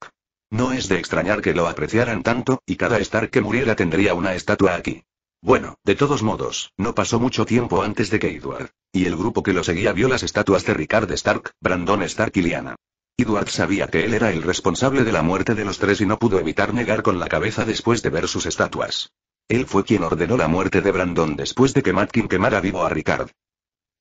No es de extrañar que lo apreciaran tanto, y cada Stark que muriera tendría una estatua aquí. Bueno, de todos modos, no pasó mucho tiempo antes de que Edward y el grupo que lo seguía vio las estatuas de Ricard Stark, Brandon Stark y Liana. Edward sabía que él era el responsable de la muerte de los tres y no pudo evitar negar con la cabeza después de ver sus estatuas. Él fue quien ordenó la muerte de Brandon después de que Matkin quemara vivo a Ricard.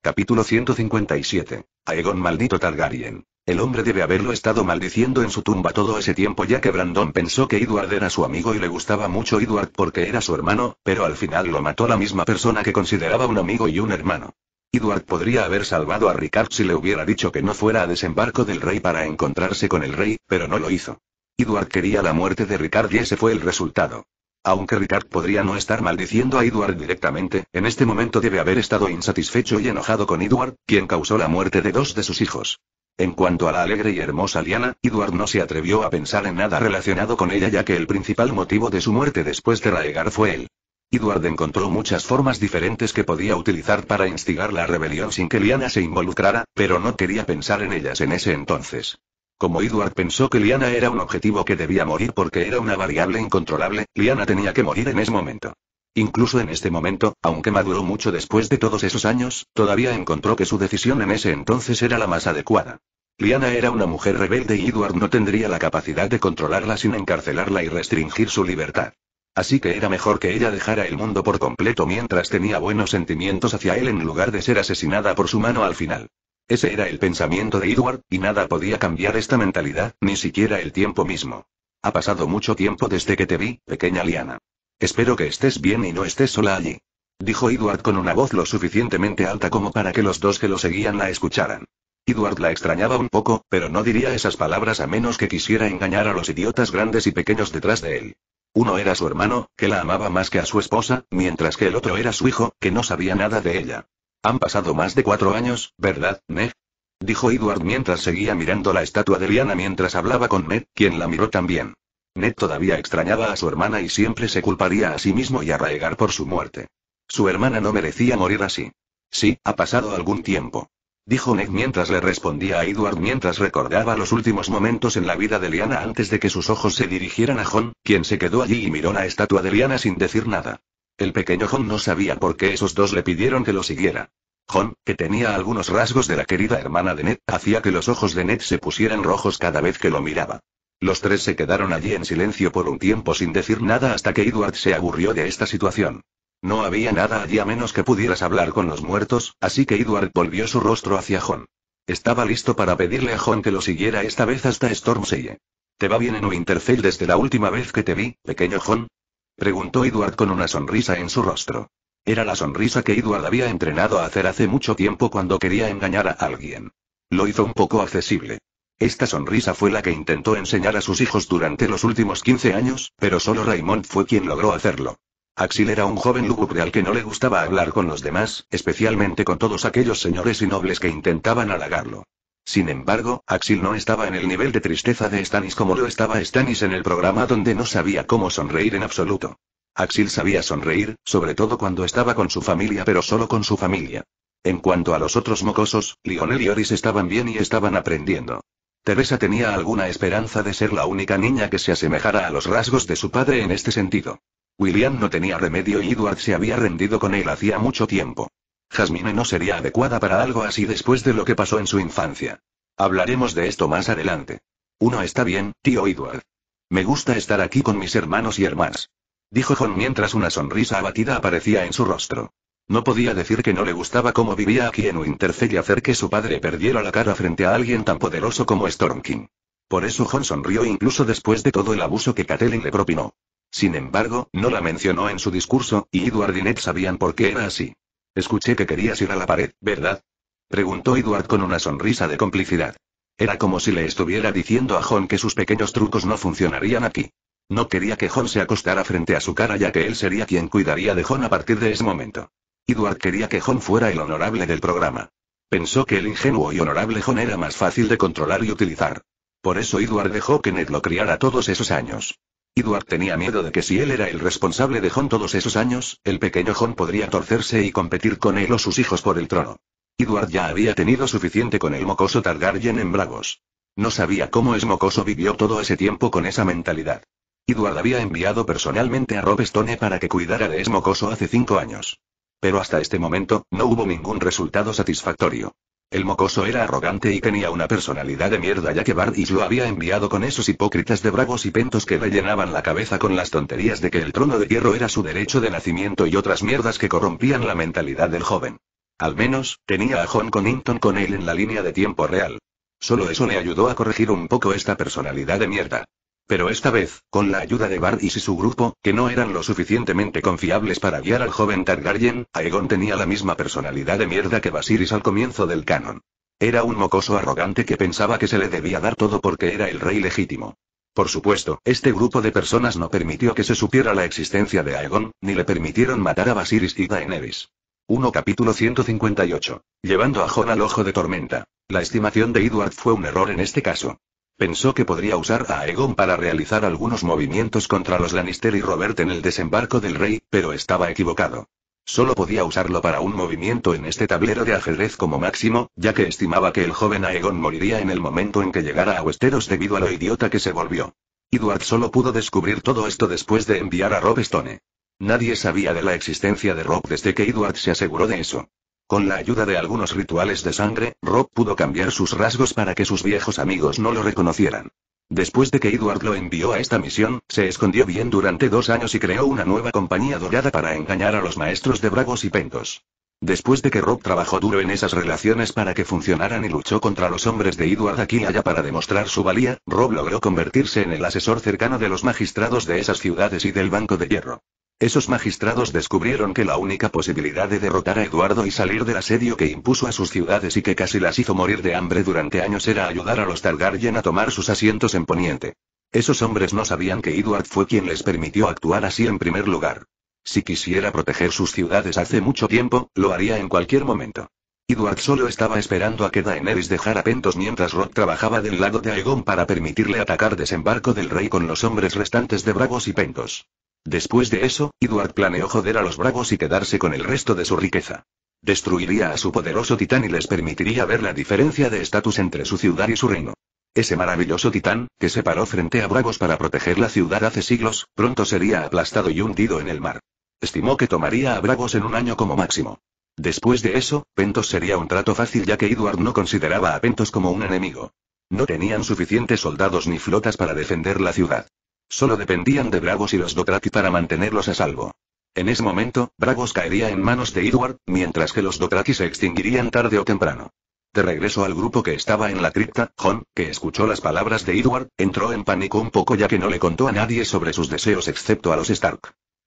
Capítulo 157. Aegon maldito Targaryen. El hombre debe haberlo estado maldiciendo en su tumba todo ese tiempo ya que Brandon pensó que Edward era su amigo y le gustaba mucho Edward porque era su hermano, pero al final lo mató la misma persona que consideraba un amigo y un hermano. Edward podría haber salvado a Ricard si le hubiera dicho que no fuera a desembarco del rey para encontrarse con el rey, pero no lo hizo. Edward quería la muerte de Ricard y ese fue el resultado. Aunque Ricard podría no estar maldiciendo a Edward directamente, en este momento debe haber estado insatisfecho y enojado con Edward, quien causó la muerte de dos de sus hijos. En cuanto a la alegre y hermosa Liana, Edward no se atrevió a pensar en nada relacionado con ella ya que el principal motivo de su muerte después de Raegar fue él. Edward encontró muchas formas diferentes que podía utilizar para instigar la rebelión sin que Liana se involucrara, pero no quería pensar en ellas en ese entonces. Como Edward pensó que Liana era un objetivo que debía morir porque era una variable incontrolable, Liana tenía que morir en ese momento. Incluso en este momento, aunque maduró mucho después de todos esos años, todavía encontró que su decisión en ese entonces era la más adecuada. Liana era una mujer rebelde y Edward no tendría la capacidad de controlarla sin encarcelarla y restringir su libertad. Así que era mejor que ella dejara el mundo por completo mientras tenía buenos sentimientos hacia él en lugar de ser asesinada por su mano al final. Ese era el pensamiento de Edward, y nada podía cambiar esta mentalidad, ni siquiera el tiempo mismo. Ha pasado mucho tiempo desde que te vi, pequeña Liana. Espero que estés bien y no estés sola allí. Dijo Edward con una voz lo suficientemente alta como para que los dos que lo seguían la escucharan. Edward la extrañaba un poco, pero no diría esas palabras a menos que quisiera engañar a los idiotas grandes y pequeños detrás de él. Uno era su hermano, que la amaba más que a su esposa, mientras que el otro era su hijo, que no sabía nada de ella. Han pasado más de cuatro años, ¿verdad, Ned? Dijo Edward mientras seguía mirando la estatua de Liana mientras hablaba con Ned, quien la miró también. Ned todavía extrañaba a su hermana y siempre se culparía a sí mismo y a Raegar por su muerte. Su hermana no merecía morir así. Sí, ha pasado algún tiempo dijo Ned mientras le respondía a Edward mientras recordaba los últimos momentos en la vida de Liana antes de que sus ojos se dirigieran a John, quien se quedó allí y miró la estatua de Liana sin decir nada. El pequeño John no sabía por qué esos dos le pidieron que lo siguiera. John, que tenía algunos rasgos de la querida hermana de Ned, hacía que los ojos de Ned se pusieran rojos cada vez que lo miraba. Los tres se quedaron allí en silencio por un tiempo sin decir nada hasta que Edward se aburrió de esta situación. No había nada allí a menos que pudieras hablar con los muertos, así que Edward volvió su rostro hacia John. Estaba listo para pedirle a John que lo siguiera esta vez hasta Stormseye. ¿Te va bien en Winterfell desde la última vez que te vi, pequeño John? Preguntó Edward con una sonrisa en su rostro. Era la sonrisa que Edward había entrenado a hacer hace mucho tiempo cuando quería engañar a alguien. Lo hizo un poco accesible. Esta sonrisa fue la que intentó enseñar a sus hijos durante los últimos 15 años, pero solo Raymond fue quien logró hacerlo. Axil era un joven lúgubre al que no le gustaba hablar con los demás, especialmente con todos aquellos señores y nobles que intentaban halagarlo. Sin embargo, Axil no estaba en el nivel de tristeza de Stanis como lo estaba Stanis en el programa donde no sabía cómo sonreír en absoluto. Axil sabía sonreír, sobre todo cuando estaba con su familia pero solo con su familia. En cuanto a los otros mocosos, Lionel y Oris estaban bien y estaban aprendiendo. Teresa tenía alguna esperanza de ser la única niña que se asemejara a los rasgos de su padre en este sentido. William no tenía remedio y Edward se había rendido con él hacía mucho tiempo. Jasmine no sería adecuada para algo así después de lo que pasó en su infancia. Hablaremos de esto más adelante. Uno está bien, tío Edward. Me gusta estar aquí con mis hermanos y hermanas. Dijo John mientras una sonrisa abatida aparecía en su rostro. No podía decir que no le gustaba cómo vivía aquí en Winterfell y hacer que su padre perdiera la cara frente a alguien tan poderoso como Storm King. Por eso John sonrió incluso después de todo el abuso que Catelyn le propinó. Sin embargo, no la mencionó en su discurso, y Edward y Ned sabían por qué era así. Escuché que querías ir a la pared, ¿verdad? Preguntó Edward con una sonrisa de complicidad. Era como si le estuviera diciendo a John que sus pequeños trucos no funcionarían aquí. No quería que John se acostara frente a su cara ya que él sería quien cuidaría de John a partir de ese momento. Edward quería que John fuera el honorable del programa. Pensó que el ingenuo y honorable John era más fácil de controlar y utilizar. Por eso Edward dejó que Ned lo criara todos esos años. Edward tenía miedo de que si él era el responsable de Hon todos esos años, el pequeño Hon podría torcerse y competir con él o sus hijos por el trono. Edward ya había tenido suficiente con el mocoso Targaryen en Bravos. No sabía cómo es mocoso vivió todo ese tiempo con esa mentalidad. Edward había enviado personalmente a Rob Stone para que cuidara de Esmocoso hace cinco años. Pero hasta este momento, no hubo ningún resultado satisfactorio. El mocoso era arrogante y tenía una personalidad de mierda ya que y lo había enviado con esos hipócritas de bravos y pentos que rellenaban la cabeza con las tonterías de que el trono de hierro era su derecho de nacimiento y otras mierdas que corrompían la mentalidad del joven. Al menos, tenía a John Connington con él en la línea de tiempo real. Solo eso le ayudó a corregir un poco esta personalidad de mierda. Pero esta vez, con la ayuda de Bardis y su grupo, que no eran lo suficientemente confiables para guiar al joven Targaryen, Aegon tenía la misma personalidad de mierda que Basiris al comienzo del canon. Era un mocoso arrogante que pensaba que se le debía dar todo porque era el rey legítimo. Por supuesto, este grupo de personas no permitió que se supiera la existencia de Aegon, ni le permitieron matar a Basiris y Daenerys. 1 capítulo 158. Llevando a Jon al ojo de tormenta. La estimación de Edward fue un error en este caso. Pensó que podría usar a Aegon para realizar algunos movimientos contra los Lannister y Robert en el desembarco del rey, pero estaba equivocado. Solo podía usarlo para un movimiento en este tablero de ajedrez como máximo, ya que estimaba que el joven Aegon moriría en el momento en que llegara a Westeros debido a lo idiota que se volvió. Edward solo pudo descubrir todo esto después de enviar a Rob Stone. Nadie sabía de la existencia de Rob desde que Edward se aseguró de eso. Con la ayuda de algunos rituales de sangre, Rob pudo cambiar sus rasgos para que sus viejos amigos no lo reconocieran. Después de que Edward lo envió a esta misión, se escondió bien durante dos años y creó una nueva compañía dorada para engañar a los maestros de Bragos y Pentos. Después de que Rob trabajó duro en esas relaciones para que funcionaran y luchó contra los hombres de Edward aquí y allá para demostrar su valía, Rob logró convertirse en el asesor cercano de los magistrados de esas ciudades y del Banco de Hierro. Esos magistrados descubrieron que la única posibilidad de derrotar a Eduardo y salir del asedio que impuso a sus ciudades y que casi las hizo morir de hambre durante años era ayudar a los Targaryen a tomar sus asientos en Poniente. Esos hombres no sabían que Edward fue quien les permitió actuar así en primer lugar. Si quisiera proteger sus ciudades hace mucho tiempo, lo haría en cualquier momento. Edward solo estaba esperando a que Daenerys dejara Pentos mientras Rod trabajaba del lado de Aegon para permitirle atacar desembarco del rey con los hombres restantes de Bravos y Pentos. Después de eso, Edward planeó joder a los Bravos y quedarse con el resto de su riqueza. Destruiría a su poderoso titán y les permitiría ver la diferencia de estatus entre su ciudad y su reino. Ese maravilloso titán, que se paró frente a Bravos para proteger la ciudad hace siglos, pronto sería aplastado y hundido en el mar. Estimó que tomaría a Bravos en un año como máximo. Después de eso, Pentos sería un trato fácil ya que Edward no consideraba a Pentos como un enemigo. No tenían suficientes soldados ni flotas para defender la ciudad. Solo dependían de Bravos y los Dothraki para mantenerlos a salvo. En ese momento, Bravos caería en manos de Edward, mientras que los Dothraki se extinguirían tarde o temprano. De regreso al grupo que estaba en la cripta, Hon, que escuchó las palabras de Edward, entró en pánico un poco ya que no le contó a nadie sobre sus deseos excepto a los Stark.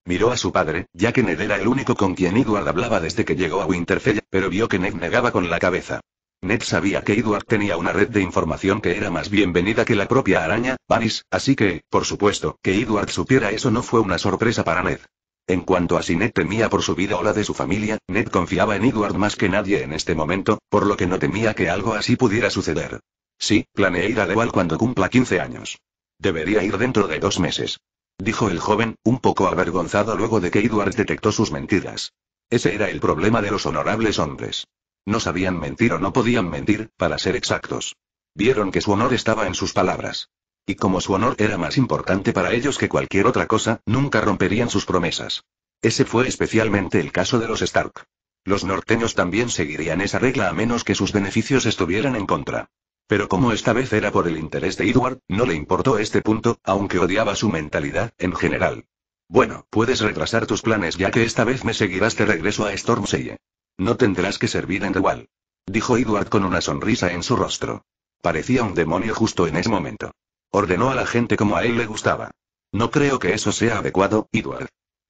Miró a su padre, ya que Ned era el único con quien Edward hablaba desde que llegó a Winterfell, pero vio que Ned negaba con la cabeza. Ned sabía que Edward tenía una red de información que era más bienvenida que la propia araña, Vanis, así que, por supuesto, que Edward supiera eso no fue una sorpresa para Ned. En cuanto a si Ned temía por su vida o la de su familia, Ned confiaba en Edward más que nadie en este momento, por lo que no temía que algo así pudiera suceder. Sí, planeé ir a Deval cuando cumpla 15 años. Debería ir dentro de dos meses dijo el joven, un poco avergonzado luego de que Edward detectó sus mentiras. Ese era el problema de los honorables hombres. No sabían mentir o no podían mentir, para ser exactos. Vieron que su honor estaba en sus palabras. Y como su honor era más importante para ellos que cualquier otra cosa, nunca romperían sus promesas. Ese fue especialmente el caso de los Stark. Los norteños también seguirían esa regla a menos que sus beneficios estuvieran en contra. Pero como esta vez era por el interés de Edward, no le importó este punto, aunque odiaba su mentalidad, en general. Bueno, puedes retrasar tus planes ya que esta vez me seguirás de regreso a Stormseye. No tendrás que servir en The Wall. Dijo Edward con una sonrisa en su rostro. Parecía un demonio justo en ese momento. Ordenó a la gente como a él le gustaba. No creo que eso sea adecuado, Edward.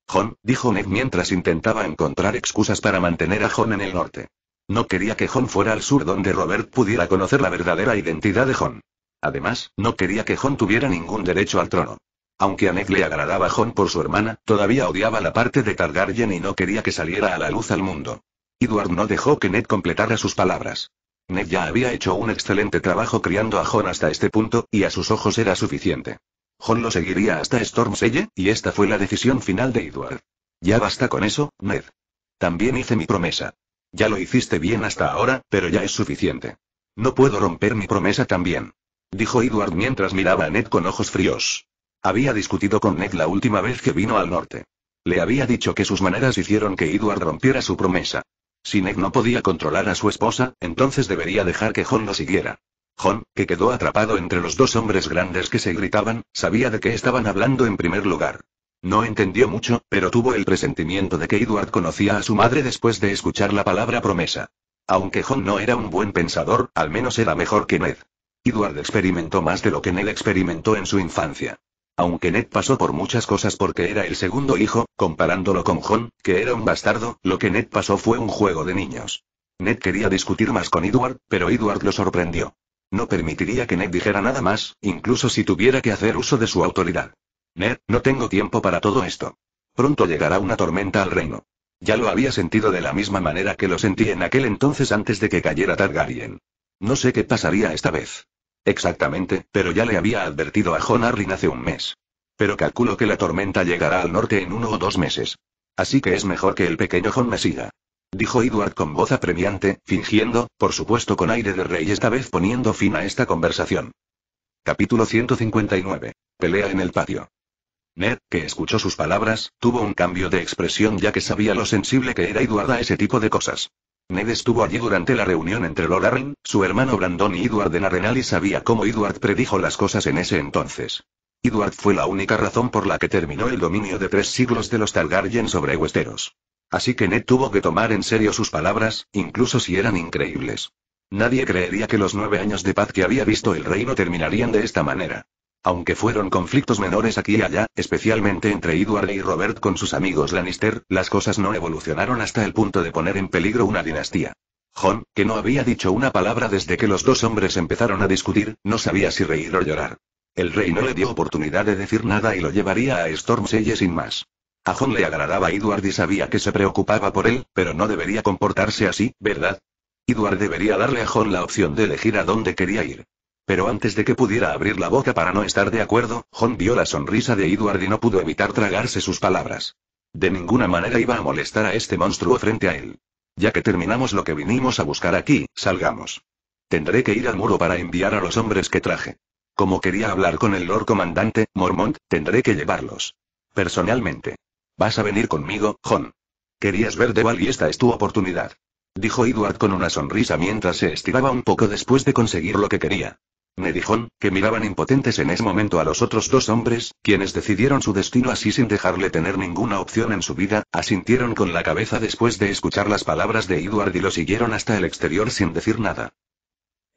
John, dijo Ned mientras intentaba encontrar excusas para mantener a John en el norte. No quería que John fuera al sur donde Robert pudiera conocer la verdadera identidad de John. Además, no quería que John tuviera ningún derecho al trono. Aunque a Ned le agradaba John por su hermana, todavía odiaba la parte de Targaryen y no quería que saliera a la luz al mundo. Edward no dejó que Ned completara sus palabras. Ned ya había hecho un excelente trabajo criando a John hasta este punto, y a sus ojos era suficiente. John lo seguiría hasta Stormselle, y esta fue la decisión final de Edward. Ya basta con eso, Ned. También hice mi promesa. Ya lo hiciste bien hasta ahora, pero ya es suficiente. No puedo romper mi promesa también. Dijo Edward mientras miraba a Ned con ojos fríos. Había discutido con Ned la última vez que vino al norte. Le había dicho que sus maneras hicieron que Edward rompiera su promesa. Si Ned no podía controlar a su esposa, entonces debería dejar que John lo siguiera. John, que quedó atrapado entre los dos hombres grandes que se gritaban, sabía de qué estaban hablando en primer lugar. No entendió mucho, pero tuvo el presentimiento de que Edward conocía a su madre después de escuchar la palabra promesa. Aunque John no era un buen pensador, al menos era mejor que Ned. Edward experimentó más de lo que Ned experimentó en su infancia. Aunque Ned pasó por muchas cosas porque era el segundo hijo, comparándolo con John, que era un bastardo, lo que Ned pasó fue un juego de niños. Ned quería discutir más con Edward, pero Edward lo sorprendió. No permitiría que Ned dijera nada más, incluso si tuviera que hacer uso de su autoridad. Ned, no tengo tiempo para todo esto. Pronto llegará una tormenta al reino. Ya lo había sentido de la misma manera que lo sentí en aquel entonces antes de que cayera Targaryen. No sé qué pasaría esta vez. Exactamente, pero ya le había advertido a Jon Arryn hace un mes. Pero calculo que la tormenta llegará al norte en uno o dos meses. Así que es mejor que el pequeño Jon me siga. Dijo Edward con voz apremiante, fingiendo, por supuesto con aire de rey esta vez poniendo fin a esta conversación. Capítulo 159. Pelea en el patio. Ned, que escuchó sus palabras, tuvo un cambio de expresión ya que sabía lo sensible que era Edward a ese tipo de cosas. Ned estuvo allí durante la reunión entre Lord Arryn, su hermano Brandon y Edward en Arenal y sabía cómo Edward predijo las cosas en ese entonces. Edward fue la única razón por la que terminó el dominio de tres siglos de los Targaryen sobre Westeros. Así que Ned tuvo que tomar en serio sus palabras, incluso si eran increíbles. Nadie creería que los nueve años de paz que había visto el reino terminarían de esta manera. Aunque fueron conflictos menores aquí y allá, especialmente entre Edward y Robert con sus amigos Lannister, las cosas no evolucionaron hasta el punto de poner en peligro una dinastía. John, que no había dicho una palabra desde que los dos hombres empezaron a discutir, no sabía si reír o llorar. El rey no le dio oportunidad de decir nada y lo llevaría a Stormseye sin más. A John le agradaba Edward y sabía que se preocupaba por él, pero no debería comportarse así, ¿verdad? Edward debería darle a John la opción de elegir a dónde quería ir. Pero antes de que pudiera abrir la boca para no estar de acuerdo, John vio la sonrisa de Edward y no pudo evitar tragarse sus palabras. De ninguna manera iba a molestar a este monstruo frente a él. Ya que terminamos lo que vinimos a buscar aquí, salgamos. Tendré que ir al muro para enviar a los hombres que traje. Como quería hablar con el Lord Comandante, Mormont, tendré que llevarlos. Personalmente. Vas a venir conmigo, John. Querías ver Deval y esta es tu oportunidad. Dijo Edward con una sonrisa mientras se estiraba un poco después de conseguir lo que quería. Me dijo, que miraban impotentes en ese momento a los otros dos hombres, quienes decidieron su destino así sin dejarle tener ninguna opción en su vida, asintieron con la cabeza después de escuchar las palabras de Edward y lo siguieron hasta el exterior sin decir nada.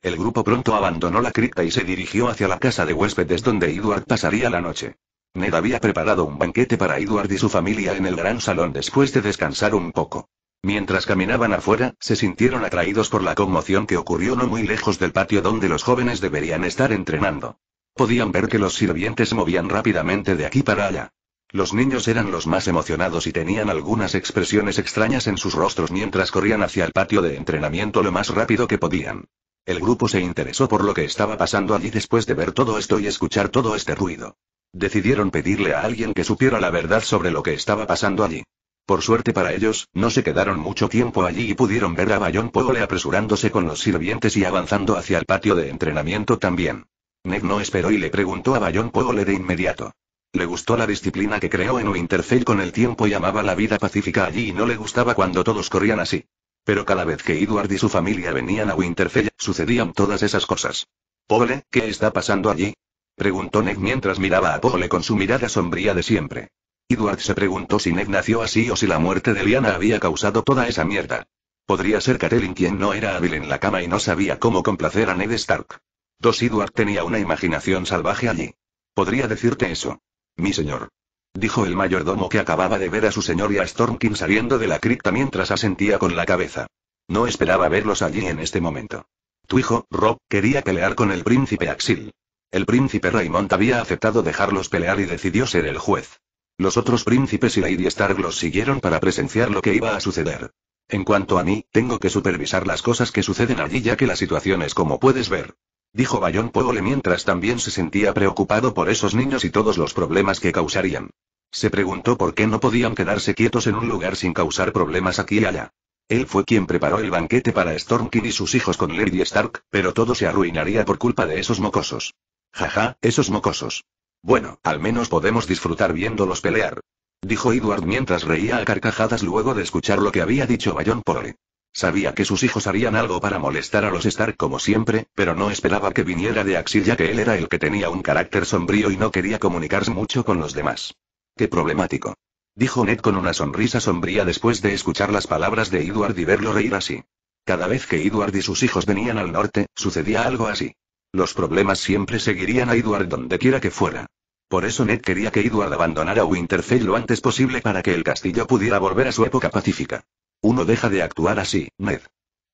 El grupo pronto abandonó la cripta y se dirigió hacia la casa de huéspedes donde Edward pasaría la noche. Ned había preparado un banquete para Edward y su familia en el gran salón después de descansar un poco. Mientras caminaban afuera, se sintieron atraídos por la conmoción que ocurrió no muy lejos del patio donde los jóvenes deberían estar entrenando. Podían ver que los sirvientes movían rápidamente de aquí para allá. Los niños eran los más emocionados y tenían algunas expresiones extrañas en sus rostros mientras corrían hacia el patio de entrenamiento lo más rápido que podían. El grupo se interesó por lo que estaba pasando allí después de ver todo esto y escuchar todo este ruido. Decidieron pedirle a alguien que supiera la verdad sobre lo que estaba pasando allí. Por suerte para ellos, no se quedaron mucho tiempo allí y pudieron ver a Bayon Poole apresurándose con los sirvientes y avanzando hacia el patio de entrenamiento también. Ned no esperó y le preguntó a Bayon Poole de inmediato. Le gustó la disciplina que creó en Winterfell con el tiempo y amaba la vida pacífica allí y no le gustaba cuando todos corrían así. Pero cada vez que Edward y su familia venían a Winterfell, sucedían todas esas cosas. Poole, ¿qué está pasando allí? Preguntó Ned mientras miraba a Poole con su mirada sombría de siempre. Edward se preguntó si Ned nació así o si la muerte de Liana había causado toda esa mierda. Podría ser Catelyn quien no era hábil en la cama y no sabía cómo complacer a Ned Stark. Dos Edward tenía una imaginación salvaje allí. Podría decirte eso. Mi señor. Dijo el mayordomo que acababa de ver a su señor y a Stormkin saliendo de la cripta mientras asentía con la cabeza. No esperaba verlos allí en este momento. Tu hijo, Rob, quería pelear con el príncipe Axil. El príncipe Raymond había aceptado dejarlos pelear y decidió ser el juez. Los otros príncipes y Lady Stark los siguieron para presenciar lo que iba a suceder. En cuanto a mí, tengo que supervisar las cosas que suceden allí ya que la situación es como puedes ver. Dijo Bayon Poole mientras también se sentía preocupado por esos niños y todos los problemas que causarían. Se preguntó por qué no podían quedarse quietos en un lugar sin causar problemas aquí y allá. Él fue quien preparó el banquete para Storm King y sus hijos con Lady Stark, pero todo se arruinaría por culpa de esos mocosos. Jaja, esos mocosos. Bueno, al menos podemos disfrutar viéndolos pelear. Dijo Edward mientras reía a carcajadas luego de escuchar lo que había dicho Bayon Pole. Sabía que sus hijos harían algo para molestar a los Stark como siempre, pero no esperaba que viniera de Axil ya que él era el que tenía un carácter sombrío y no quería comunicarse mucho con los demás. Qué problemático. Dijo Ned con una sonrisa sombría después de escuchar las palabras de Edward y verlo reír así. Cada vez que Edward y sus hijos venían al norte, sucedía algo así. Los problemas siempre seguirían a Edward quiera que fuera. Por eso Ned quería que Edward abandonara Winterfell lo antes posible para que el castillo pudiera volver a su época pacífica. Uno deja de actuar así, Ned.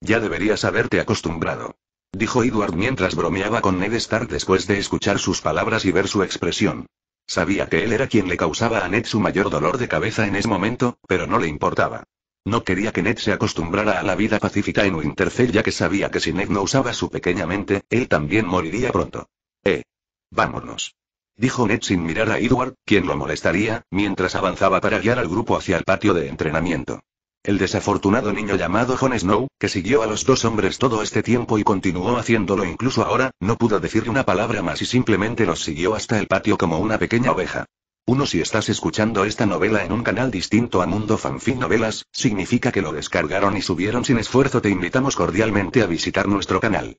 Ya deberías haberte acostumbrado. Dijo Edward mientras bromeaba con Ned Stark después de escuchar sus palabras y ver su expresión. Sabía que él era quien le causaba a Ned su mayor dolor de cabeza en ese momento, pero no le importaba. No quería que Ned se acostumbrara a la vida pacífica en Winterfell ya que sabía que si Ned no usaba su pequeña mente, él también moriría pronto. Eh. Vámonos. Dijo Ned sin mirar a Edward, quien lo molestaría, mientras avanzaba para guiar al grupo hacia el patio de entrenamiento. El desafortunado niño llamado Jon Snow, que siguió a los dos hombres todo este tiempo y continuó haciéndolo incluso ahora, no pudo decirle una palabra más y simplemente los siguió hasta el patio como una pequeña oveja. Uno si estás escuchando esta novela en un canal distinto a Mundo Fanfic Novelas, significa que lo descargaron y subieron sin esfuerzo. Te invitamos cordialmente a visitar nuestro canal.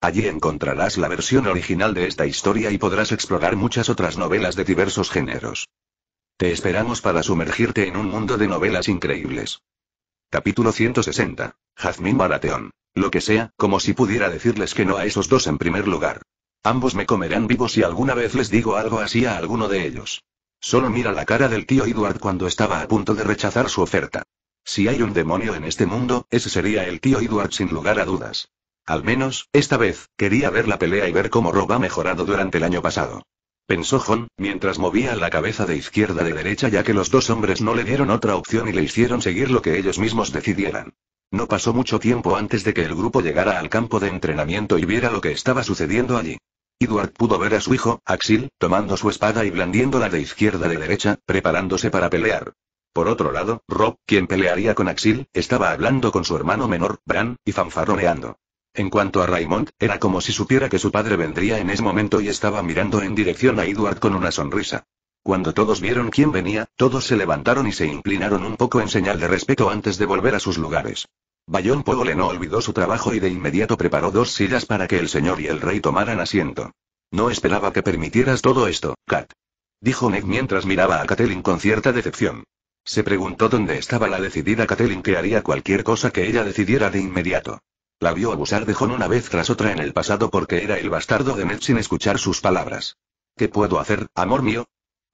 Allí encontrarás la versión original de esta historia y podrás explorar muchas otras novelas de diversos géneros. Te esperamos para sumergirte en un mundo de novelas increíbles. Capítulo 160. Jazmín Barateón. Lo que sea, como si pudiera decirles que no a esos dos en primer lugar. Ambos me comerán vivos si alguna vez les digo algo así a alguno de ellos. Solo mira la cara del tío Edward cuando estaba a punto de rechazar su oferta. Si hay un demonio en este mundo, ese sería el tío Edward sin lugar a dudas. Al menos, esta vez, quería ver la pelea y ver cómo Rob ha mejorado durante el año pasado. Pensó John, mientras movía la cabeza de izquierda a de derecha ya que los dos hombres no le dieron otra opción y le hicieron seguir lo que ellos mismos decidieran. No pasó mucho tiempo antes de que el grupo llegara al campo de entrenamiento y viera lo que estaba sucediendo allí. Edward pudo ver a su hijo, Axil, tomando su espada y blandiéndola de izquierda de derecha, preparándose para pelear. Por otro lado, Rob, quien pelearía con Axil, estaba hablando con su hermano menor, Bran, y fanfarroneando. En cuanto a Raymond, era como si supiera que su padre vendría en ese momento y estaba mirando en dirección a Edward con una sonrisa. Cuando todos vieron quién venía, todos se levantaron y se inclinaron un poco en señal de respeto antes de volver a sus lugares. Bayón Poole no olvidó su trabajo y de inmediato preparó dos sillas para que el señor y el rey tomaran asiento. No esperaba que permitieras todo esto, Kat. Dijo Ned mientras miraba a Catelyn con cierta decepción. Se preguntó dónde estaba la decidida Catelyn que haría cualquier cosa que ella decidiera de inmediato. La vio abusar de Jon una vez tras otra en el pasado porque era el bastardo de Ned sin escuchar sus palabras. ¿Qué puedo hacer, amor mío?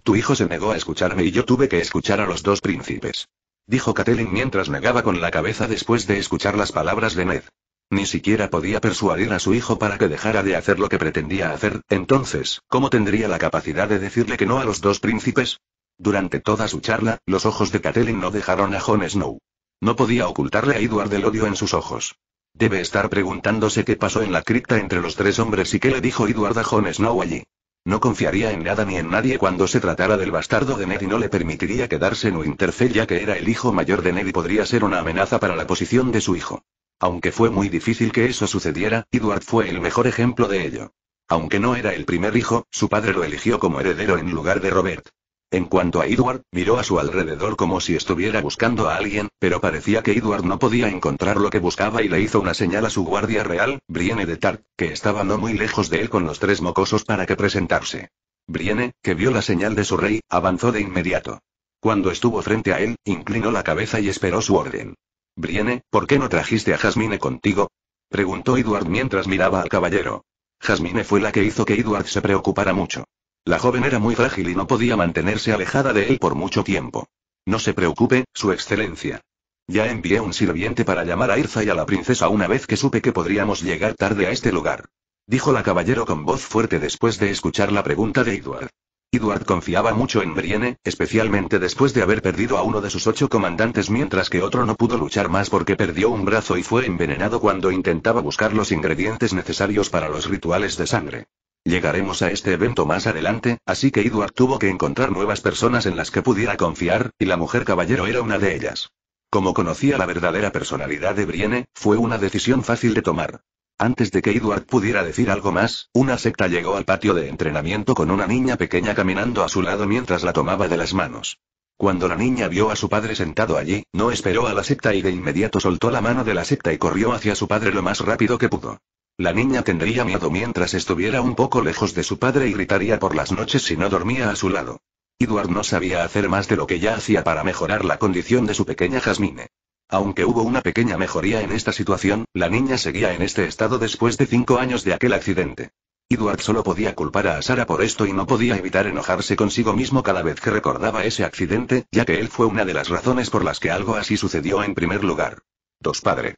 Tu hijo se negó a escucharme y yo tuve que escuchar a los dos príncipes dijo Catelyn mientras negaba con la cabeza después de escuchar las palabras de Ned. Ni siquiera podía persuadir a su hijo para que dejara de hacer lo que pretendía hacer, entonces, ¿cómo tendría la capacidad de decirle que no a los dos príncipes? Durante toda su charla, los ojos de Catelyn no dejaron a Jon Snow. No podía ocultarle a Edward el odio en sus ojos. Debe estar preguntándose qué pasó en la cripta entre los tres hombres y qué le dijo Edward a Jon Snow allí. No confiaría en nada ni en nadie cuando se tratara del bastardo de Ned y no le permitiría quedarse en Winterfell ya que era el hijo mayor de Ned y podría ser una amenaza para la posición de su hijo. Aunque fue muy difícil que eso sucediera, Edward fue el mejor ejemplo de ello. Aunque no era el primer hijo, su padre lo eligió como heredero en lugar de Robert. En cuanto a Edward, miró a su alrededor como si estuviera buscando a alguien, pero parecía que Edward no podía encontrar lo que buscaba y le hizo una señal a su guardia real, Brienne de Tark, que estaba no muy lejos de él con los tres mocosos para que presentarse. Brienne, que vio la señal de su rey, avanzó de inmediato. Cuando estuvo frente a él, inclinó la cabeza y esperó su orden. Brienne, ¿por qué no trajiste a Jasmine contigo? preguntó Edward mientras miraba al caballero. Jasmine fue la que hizo que Edward se preocupara mucho. La joven era muy frágil y no podía mantenerse alejada de él por mucho tiempo. No se preocupe, Su Excelencia. Ya envié un sirviente para llamar a Irza y a la princesa una vez que supe que podríamos llegar tarde a este lugar. Dijo la caballero con voz fuerte después de escuchar la pregunta de Edward. Edward confiaba mucho en Brienne, especialmente después de haber perdido a uno de sus ocho comandantes mientras que otro no pudo luchar más porque perdió un brazo y fue envenenado cuando intentaba buscar los ingredientes necesarios para los rituales de sangre. Llegaremos a este evento más adelante, así que Edward tuvo que encontrar nuevas personas en las que pudiera confiar, y la mujer caballero era una de ellas. Como conocía la verdadera personalidad de Brienne, fue una decisión fácil de tomar. Antes de que Edward pudiera decir algo más, una secta llegó al patio de entrenamiento con una niña pequeña caminando a su lado mientras la tomaba de las manos. Cuando la niña vio a su padre sentado allí, no esperó a la secta y de inmediato soltó la mano de la secta y corrió hacia su padre lo más rápido que pudo. La niña tendría miedo mientras estuviera un poco lejos de su padre y gritaría por las noches si no dormía a su lado. Edward no sabía hacer más de lo que ya hacía para mejorar la condición de su pequeña Jasmine. Aunque hubo una pequeña mejoría en esta situación, la niña seguía en este estado después de cinco años de aquel accidente. Edward solo podía culpar a Sara por esto y no podía evitar enojarse consigo mismo cada vez que recordaba ese accidente, ya que él fue una de las razones por las que algo así sucedió en primer lugar. Dos Padre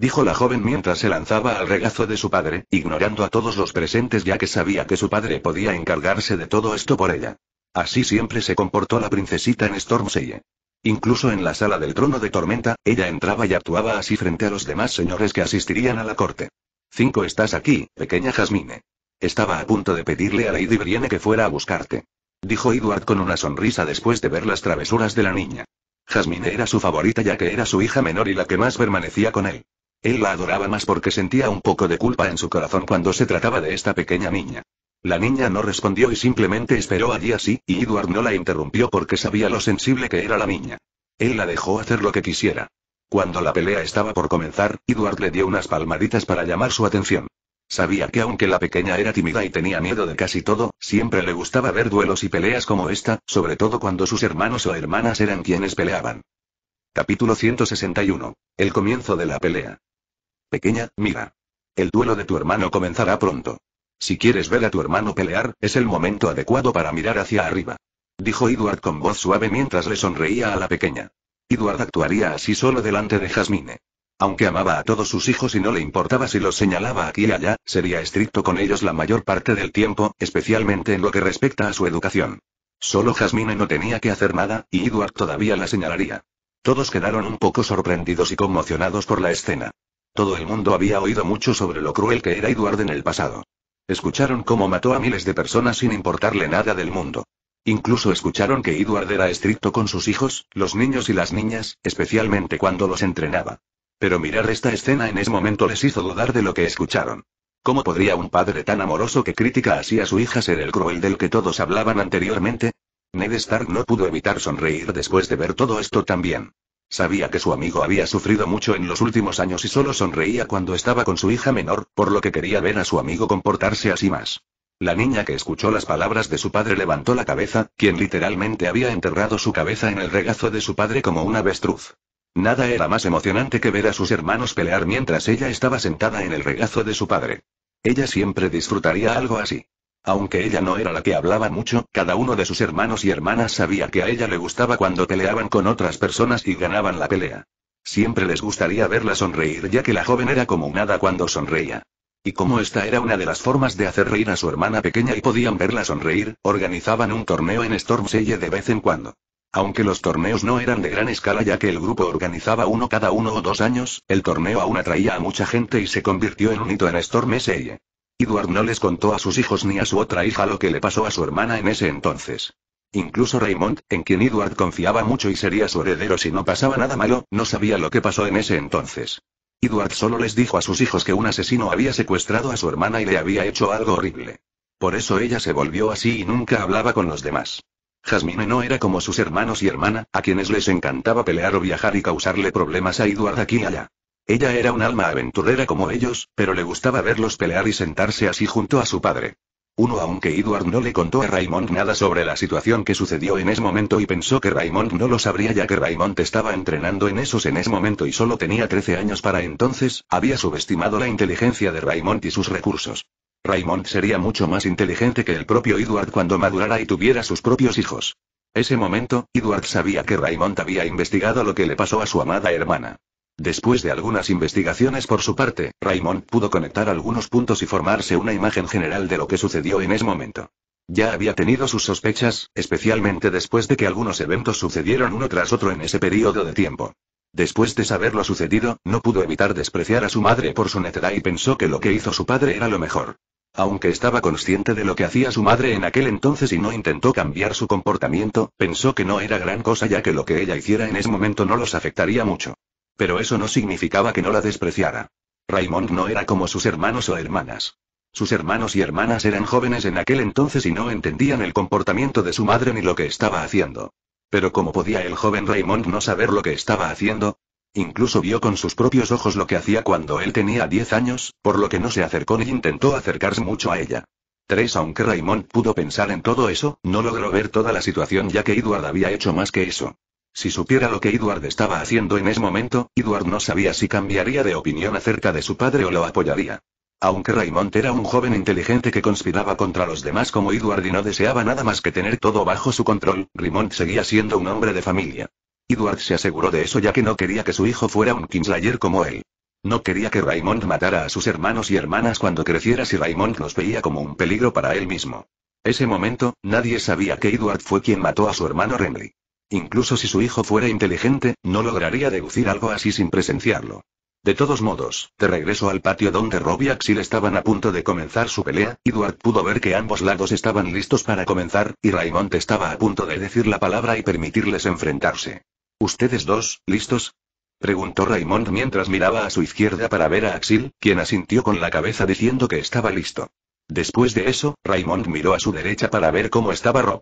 dijo la joven mientras se lanzaba al regazo de su padre, ignorando a todos los presentes ya que sabía que su padre podía encargarse de todo esto por ella. Así siempre se comportó la princesita en Stormseye. Incluso en la sala del trono de tormenta, ella entraba y actuaba así frente a los demás señores que asistirían a la corte. Cinco estás aquí, pequeña Jasmine. Estaba a punto de pedirle a Lady Brienne que fuera a buscarte. Dijo Edward con una sonrisa después de ver las travesuras de la niña. Jasmine era su favorita ya que era su hija menor y la que más permanecía con él. Él la adoraba más porque sentía un poco de culpa en su corazón cuando se trataba de esta pequeña niña. La niña no respondió y simplemente esperó allí así, y Edward no la interrumpió porque sabía lo sensible que era la niña. Él la dejó hacer lo que quisiera. Cuando la pelea estaba por comenzar, Edward le dio unas palmaditas para llamar su atención. Sabía que aunque la pequeña era tímida y tenía miedo de casi todo, siempre le gustaba ver duelos y peleas como esta, sobre todo cuando sus hermanos o hermanas eran quienes peleaban. Capítulo 161. El comienzo de la pelea. Pequeña, mira. El duelo de tu hermano comenzará pronto. Si quieres ver a tu hermano pelear, es el momento adecuado para mirar hacia arriba. Dijo Edward con voz suave mientras le sonreía a la pequeña. Edward actuaría así solo delante de Jasmine. Aunque amaba a todos sus hijos y no le importaba si los señalaba aquí y allá, sería estricto con ellos la mayor parte del tiempo, especialmente en lo que respecta a su educación. Solo Jasmine no tenía que hacer nada, y Edward todavía la señalaría. Todos quedaron un poco sorprendidos y conmocionados por la escena. Todo el mundo había oído mucho sobre lo cruel que era Edward en el pasado. Escucharon cómo mató a miles de personas sin importarle nada del mundo. Incluso escucharon que Edward era estricto con sus hijos, los niños y las niñas, especialmente cuando los entrenaba. Pero mirar esta escena en ese momento les hizo dudar de lo que escucharon. ¿Cómo podría un padre tan amoroso que critica así a su hija ser el cruel del que todos hablaban anteriormente? Ned Stark no pudo evitar sonreír después de ver todo esto también. Sabía que su amigo había sufrido mucho en los últimos años y solo sonreía cuando estaba con su hija menor, por lo que quería ver a su amigo comportarse así más. La niña que escuchó las palabras de su padre levantó la cabeza, quien literalmente había enterrado su cabeza en el regazo de su padre como un avestruz. Nada era más emocionante que ver a sus hermanos pelear mientras ella estaba sentada en el regazo de su padre. Ella siempre disfrutaría algo así. Aunque ella no era la que hablaba mucho, cada uno de sus hermanos y hermanas sabía que a ella le gustaba cuando peleaban con otras personas y ganaban la pelea. Siempre les gustaría verla sonreír ya que la joven era como un cuando sonreía. Y como esta era una de las formas de hacer reír a su hermana pequeña y podían verla sonreír, organizaban un torneo en Stormseye de vez en cuando. Aunque los torneos no eran de gran escala ya que el grupo organizaba uno cada uno o dos años, el torneo aún atraía a mucha gente y se convirtió en un hito en Stormseye. Edward no les contó a sus hijos ni a su otra hija lo que le pasó a su hermana en ese entonces. Incluso Raymond, en quien Edward confiaba mucho y sería su heredero si no pasaba nada malo, no sabía lo que pasó en ese entonces. Edward solo les dijo a sus hijos que un asesino había secuestrado a su hermana y le había hecho algo horrible. Por eso ella se volvió así y nunca hablaba con los demás. Jasmine no era como sus hermanos y hermana, a quienes les encantaba pelear o viajar y causarle problemas a Edward aquí y allá. Ella era un alma aventurera como ellos, pero le gustaba verlos pelear y sentarse así junto a su padre. Uno aunque Edward no le contó a Raymond nada sobre la situación que sucedió en ese momento y pensó que Raymond no lo sabría ya que Raymond estaba entrenando en esos en ese momento y solo tenía 13 años para entonces, había subestimado la inteligencia de Raymond y sus recursos. Raymond sería mucho más inteligente que el propio Edward cuando madurara y tuviera sus propios hijos. Ese momento, Edward sabía que Raymond había investigado lo que le pasó a su amada hermana. Después de algunas investigaciones por su parte, Raymond pudo conectar algunos puntos y formarse una imagen general de lo que sucedió en ese momento. Ya había tenido sus sospechas, especialmente después de que algunos eventos sucedieron uno tras otro en ese periodo de tiempo. Después de saber lo sucedido, no pudo evitar despreciar a su madre por su necedad y pensó que lo que hizo su padre era lo mejor. Aunque estaba consciente de lo que hacía su madre en aquel entonces y no intentó cambiar su comportamiento, pensó que no era gran cosa ya que lo que ella hiciera en ese momento no los afectaría mucho. Pero eso no significaba que no la despreciara. Raymond no era como sus hermanos o hermanas. Sus hermanos y hermanas eran jóvenes en aquel entonces y no entendían el comportamiento de su madre ni lo que estaba haciendo. Pero ¿cómo podía el joven Raymond no saber lo que estaba haciendo? Incluso vio con sus propios ojos lo que hacía cuando él tenía 10 años, por lo que no se acercó ni intentó acercarse mucho a ella. 3. Aunque Raymond pudo pensar en todo eso, no logró ver toda la situación ya que Edward había hecho más que eso. Si supiera lo que Edward estaba haciendo en ese momento, Edward no sabía si cambiaría de opinión acerca de su padre o lo apoyaría. Aunque Raymond era un joven inteligente que conspiraba contra los demás como Edward y no deseaba nada más que tener todo bajo su control, Raymond seguía siendo un hombre de familia. Edward se aseguró de eso ya que no quería que su hijo fuera un Kingslayer como él. No quería que Raymond matara a sus hermanos y hermanas cuando creciera si Raymond los veía como un peligro para él mismo. Ese momento, nadie sabía que Edward fue quien mató a su hermano Renly. Incluso si su hijo fuera inteligente, no lograría deducir algo así sin presenciarlo. De todos modos, de regreso al patio donde Rob y Axil estaban a punto de comenzar su pelea, Edward pudo ver que ambos lados estaban listos para comenzar, y Raymond estaba a punto de decir la palabra y permitirles enfrentarse. ¿Ustedes dos, listos? Preguntó Raymond mientras miraba a su izquierda para ver a Axil, quien asintió con la cabeza diciendo que estaba listo. Después de eso, Raymond miró a su derecha para ver cómo estaba Rob.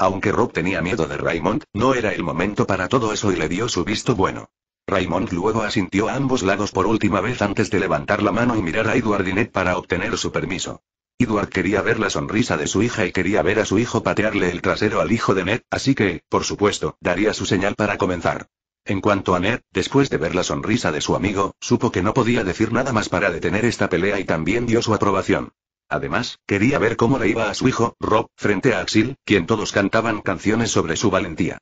Aunque Rob tenía miedo de Raymond, no era el momento para todo eso y le dio su visto bueno. Raymond luego asintió a ambos lados por última vez antes de levantar la mano y mirar a Edward Ned para obtener su permiso. Edward quería ver la sonrisa de su hija y quería ver a su hijo patearle el trasero al hijo de Ned, así que, por supuesto, daría su señal para comenzar. En cuanto a Ned, después de ver la sonrisa de su amigo, supo que no podía decir nada más para detener esta pelea y también dio su aprobación. Además, quería ver cómo le iba a su hijo, Rob, frente a Axil, quien todos cantaban canciones sobre su valentía.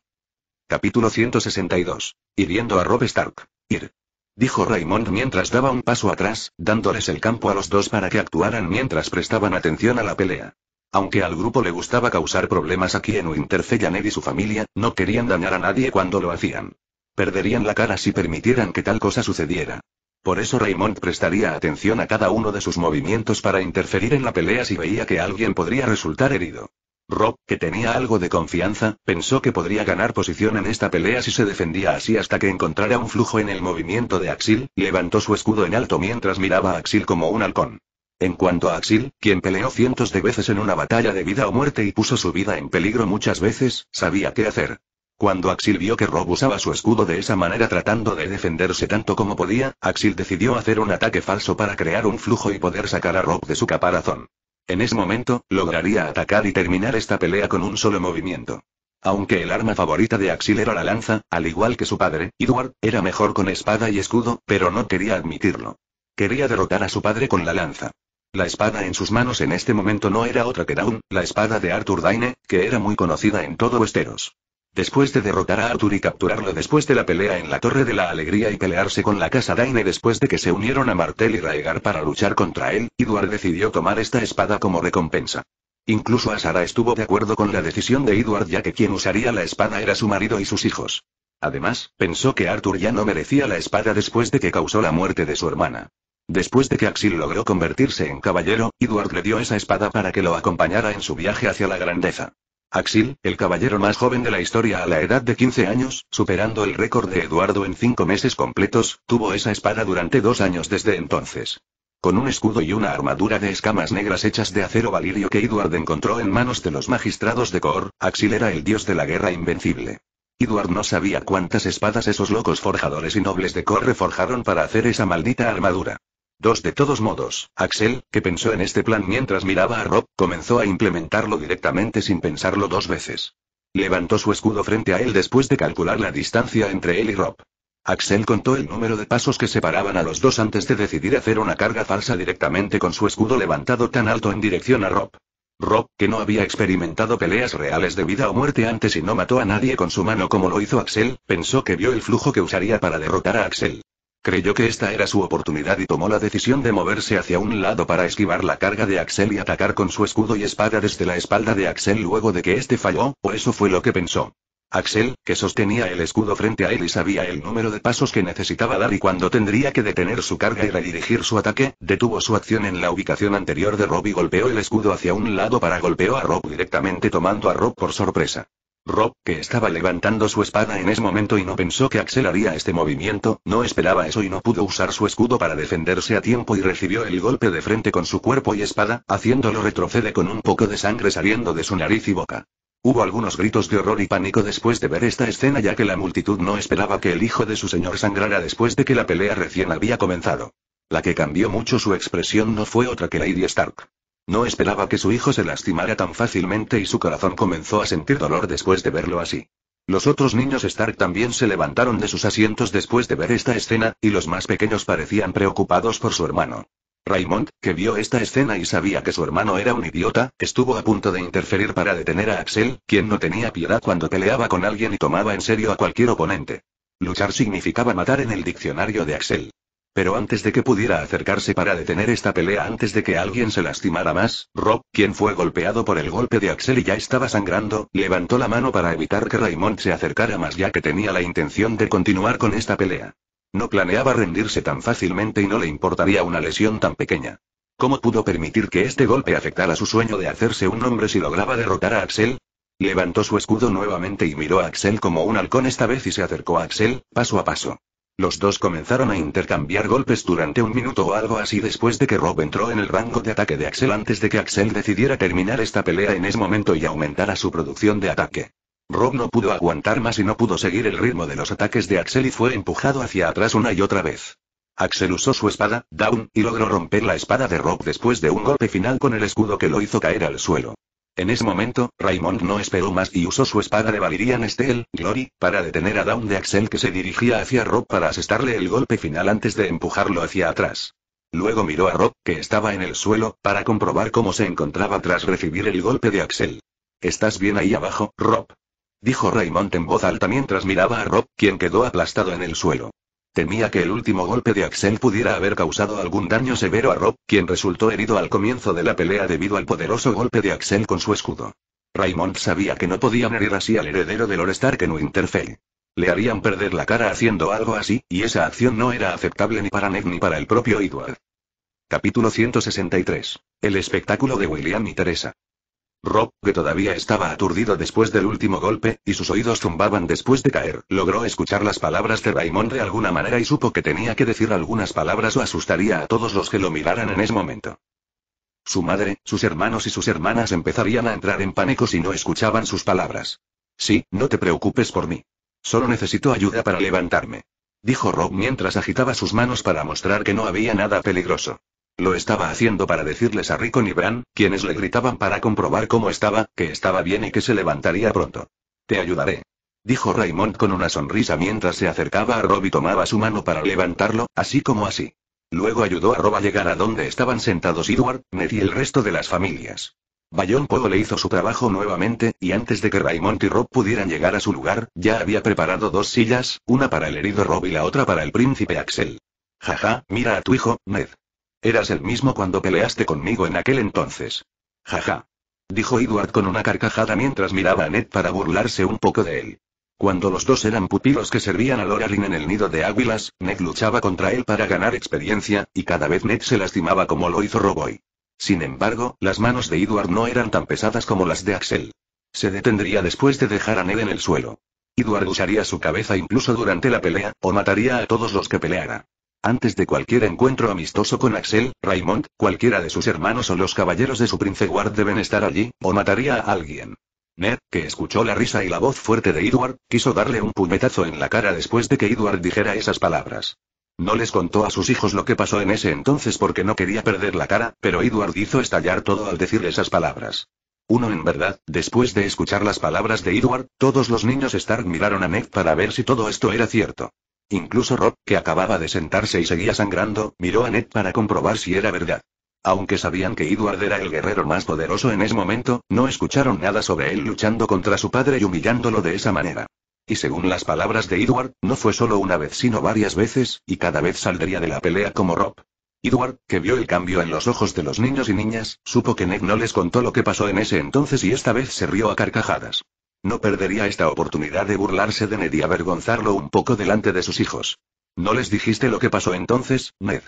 Capítulo 162. Hiriendo a Rob Stark. Ir. Dijo Raymond mientras daba un paso atrás, dándoles el campo a los dos para que actuaran mientras prestaban atención a la pelea. Aunque al grupo le gustaba causar problemas aquí en Winterfell, Ned y su familia, no querían dañar a nadie cuando lo hacían. Perderían la cara si permitieran que tal cosa sucediera. Por eso Raymond prestaría atención a cada uno de sus movimientos para interferir en la pelea si veía que alguien podría resultar herido. Rob, que tenía algo de confianza, pensó que podría ganar posición en esta pelea si se defendía así hasta que encontrara un flujo en el movimiento de Axil, levantó su escudo en alto mientras miraba a Axil como un halcón. En cuanto a Axil, quien peleó cientos de veces en una batalla de vida o muerte y puso su vida en peligro muchas veces, sabía qué hacer. Cuando Axil vio que Rob usaba su escudo de esa manera tratando de defenderse tanto como podía, Axil decidió hacer un ataque falso para crear un flujo y poder sacar a Rob de su caparazón. En ese momento, lograría atacar y terminar esta pelea con un solo movimiento. Aunque el arma favorita de Axil era la lanza, al igual que su padre, Edward, era mejor con espada y escudo, pero no quería admitirlo. Quería derrotar a su padre con la lanza. La espada en sus manos en este momento no era otra que Dawn, la espada de Arthur Daine, que era muy conocida en todo Westeros. Después de derrotar a Arthur y capturarlo después de la pelea en la Torre de la Alegría y pelearse con la Casa Daine después de que se unieron a Martel y Raegar para luchar contra él, Edward decidió tomar esta espada como recompensa. Incluso Asara estuvo de acuerdo con la decisión de Edward ya que quien usaría la espada era su marido y sus hijos. Además, pensó que Arthur ya no merecía la espada después de que causó la muerte de su hermana. Después de que Axil logró convertirse en caballero, Edward le dio esa espada para que lo acompañara en su viaje hacia la grandeza. Axil, el caballero más joven de la historia a la edad de 15 años, superando el récord de Eduardo en cinco meses completos, tuvo esa espada durante dos años desde entonces. Con un escudo y una armadura de escamas negras hechas de acero valirio que Eduard encontró en manos de los magistrados de Cor, Axil era el dios de la guerra invencible. Eduard no sabía cuántas espadas esos locos forjadores y nobles de Cor forjaron para hacer esa maldita armadura. Dos de todos modos, Axel, que pensó en este plan mientras miraba a Rob, comenzó a implementarlo directamente sin pensarlo dos veces. Levantó su escudo frente a él después de calcular la distancia entre él y Rob. Axel contó el número de pasos que separaban a los dos antes de decidir hacer una carga falsa directamente con su escudo levantado tan alto en dirección a Rob. Rob, que no había experimentado peleas reales de vida o muerte antes y no mató a nadie con su mano como lo hizo Axel, pensó que vio el flujo que usaría para derrotar a Axel. Creyó que esta era su oportunidad y tomó la decisión de moverse hacia un lado para esquivar la carga de Axel y atacar con su escudo y espada desde la espalda de Axel luego de que este falló, o eso fue lo que pensó. Axel, que sostenía el escudo frente a él y sabía el número de pasos que necesitaba dar y cuando tendría que detener su carga y redirigir su ataque, detuvo su acción en la ubicación anterior de Rob y golpeó el escudo hacia un lado para golpeó a Rob directamente tomando a Rob por sorpresa. Rob, que estaba levantando su espada en ese momento y no pensó que Axel este movimiento, no esperaba eso y no pudo usar su escudo para defenderse a tiempo y recibió el golpe de frente con su cuerpo y espada, haciéndolo retrocede con un poco de sangre saliendo de su nariz y boca. Hubo algunos gritos de horror y pánico después de ver esta escena ya que la multitud no esperaba que el hijo de su señor sangrara después de que la pelea recién había comenzado. La que cambió mucho su expresión no fue otra que Lady Stark. No esperaba que su hijo se lastimara tan fácilmente y su corazón comenzó a sentir dolor después de verlo así. Los otros niños Stark también se levantaron de sus asientos después de ver esta escena, y los más pequeños parecían preocupados por su hermano. Raymond, que vio esta escena y sabía que su hermano era un idiota, estuvo a punto de interferir para detener a Axel, quien no tenía piedad cuando peleaba con alguien y tomaba en serio a cualquier oponente. Luchar significaba matar en el diccionario de Axel. Pero antes de que pudiera acercarse para detener esta pelea, antes de que alguien se lastimara más, Rob, quien fue golpeado por el golpe de Axel y ya estaba sangrando, levantó la mano para evitar que Raymond se acercara más ya que tenía la intención de continuar con esta pelea. No planeaba rendirse tan fácilmente y no le importaría una lesión tan pequeña. ¿Cómo pudo permitir que este golpe afectara su sueño de hacerse un hombre si lograba derrotar a Axel? Levantó su escudo nuevamente y miró a Axel como un halcón esta vez y se acercó a Axel, paso a paso. Los dos comenzaron a intercambiar golpes durante un minuto o algo así después de que Rob entró en el rango de ataque de Axel antes de que Axel decidiera terminar esta pelea en ese momento y aumentara su producción de ataque. Rob no pudo aguantar más y no pudo seguir el ritmo de los ataques de Axel y fue empujado hacia atrás una y otra vez. Axel usó su espada, Down, y logró romper la espada de Rob después de un golpe final con el escudo que lo hizo caer al suelo. En ese momento, Raymond no esperó más y usó su espada de Valirian Steel, Glory, para detener a Down de Axel que se dirigía hacia Rob para asestarle el golpe final antes de empujarlo hacia atrás. Luego miró a Rob, que estaba en el suelo, para comprobar cómo se encontraba tras recibir el golpe de Axel. ¿Estás bien ahí abajo, Rob? Dijo Raymond en voz alta mientras miraba a Rob, quien quedó aplastado en el suelo. Temía que el último golpe de Axel pudiera haber causado algún daño severo a Rob, quien resultó herido al comienzo de la pelea debido al poderoso golpe de Axel con su escudo. Raymond sabía que no podían herir así al heredero de Lord Stark en Winterfell. Le harían perder la cara haciendo algo así, y esa acción no era aceptable ni para Ned ni para el propio Edward. Capítulo 163. El espectáculo de William y Teresa. Rob, que todavía estaba aturdido después del último golpe, y sus oídos zumbaban después de caer, logró escuchar las palabras de Raymond de alguna manera y supo que tenía que decir algunas palabras o asustaría a todos los que lo miraran en ese momento. Su madre, sus hermanos y sus hermanas empezarían a entrar en pánico si no escuchaban sus palabras. Sí, no te preocupes por mí. Solo necesito ayuda para levantarme. Dijo Rob mientras agitaba sus manos para mostrar que no había nada peligroso. Lo estaba haciendo para decirles a Rico y Bran, quienes le gritaban para comprobar cómo estaba, que estaba bien y que se levantaría pronto. Te ayudaré. Dijo Raymond con una sonrisa mientras se acercaba a Rob y tomaba su mano para levantarlo, así como así. Luego ayudó a Rob a llegar a donde estaban sentados Edward, Ned y el resto de las familias. Bayon Poe le hizo su trabajo nuevamente, y antes de que Raymond y Rob pudieran llegar a su lugar, ya había preparado dos sillas, una para el herido Rob y la otra para el príncipe Axel. Jaja, mira a tu hijo, Ned. Eras el mismo cuando peleaste conmigo en aquel entonces. Jaja. Dijo Edward con una carcajada mientras miraba a Ned para burlarse un poco de él. Cuando los dos eran pupilos que servían a Lorarin en el nido de águilas, Ned luchaba contra él para ganar experiencia, y cada vez Ned se lastimaba como lo hizo Roboy. Sin embargo, las manos de Edward no eran tan pesadas como las de Axel. Se detendría después de dejar a Ned en el suelo. Edward usaría su cabeza incluso durante la pelea, o mataría a todos los que peleara. Antes de cualquier encuentro amistoso con Axel, Raymond, cualquiera de sus hermanos o los caballeros de su Prince Guard deben estar allí, o mataría a alguien. Ned, que escuchó la risa y la voz fuerte de Edward, quiso darle un puñetazo en la cara después de que Edward dijera esas palabras. No les contó a sus hijos lo que pasó en ese entonces porque no quería perder la cara, pero Edward hizo estallar todo al decir esas palabras. Uno en verdad, después de escuchar las palabras de Edward, todos los niños Stark miraron a Ned para ver si todo esto era cierto. Incluso Rob, que acababa de sentarse y seguía sangrando, miró a Ned para comprobar si era verdad. Aunque sabían que Edward era el guerrero más poderoso en ese momento, no escucharon nada sobre él luchando contra su padre y humillándolo de esa manera. Y según las palabras de Edward, no fue solo una vez sino varias veces, y cada vez saldría de la pelea como Rob. Edward, que vio el cambio en los ojos de los niños y niñas, supo que Ned no les contó lo que pasó en ese entonces y esta vez se rió a carcajadas. No perdería esta oportunidad de burlarse de Ned y avergonzarlo un poco delante de sus hijos. ¿No les dijiste lo que pasó entonces, Ned?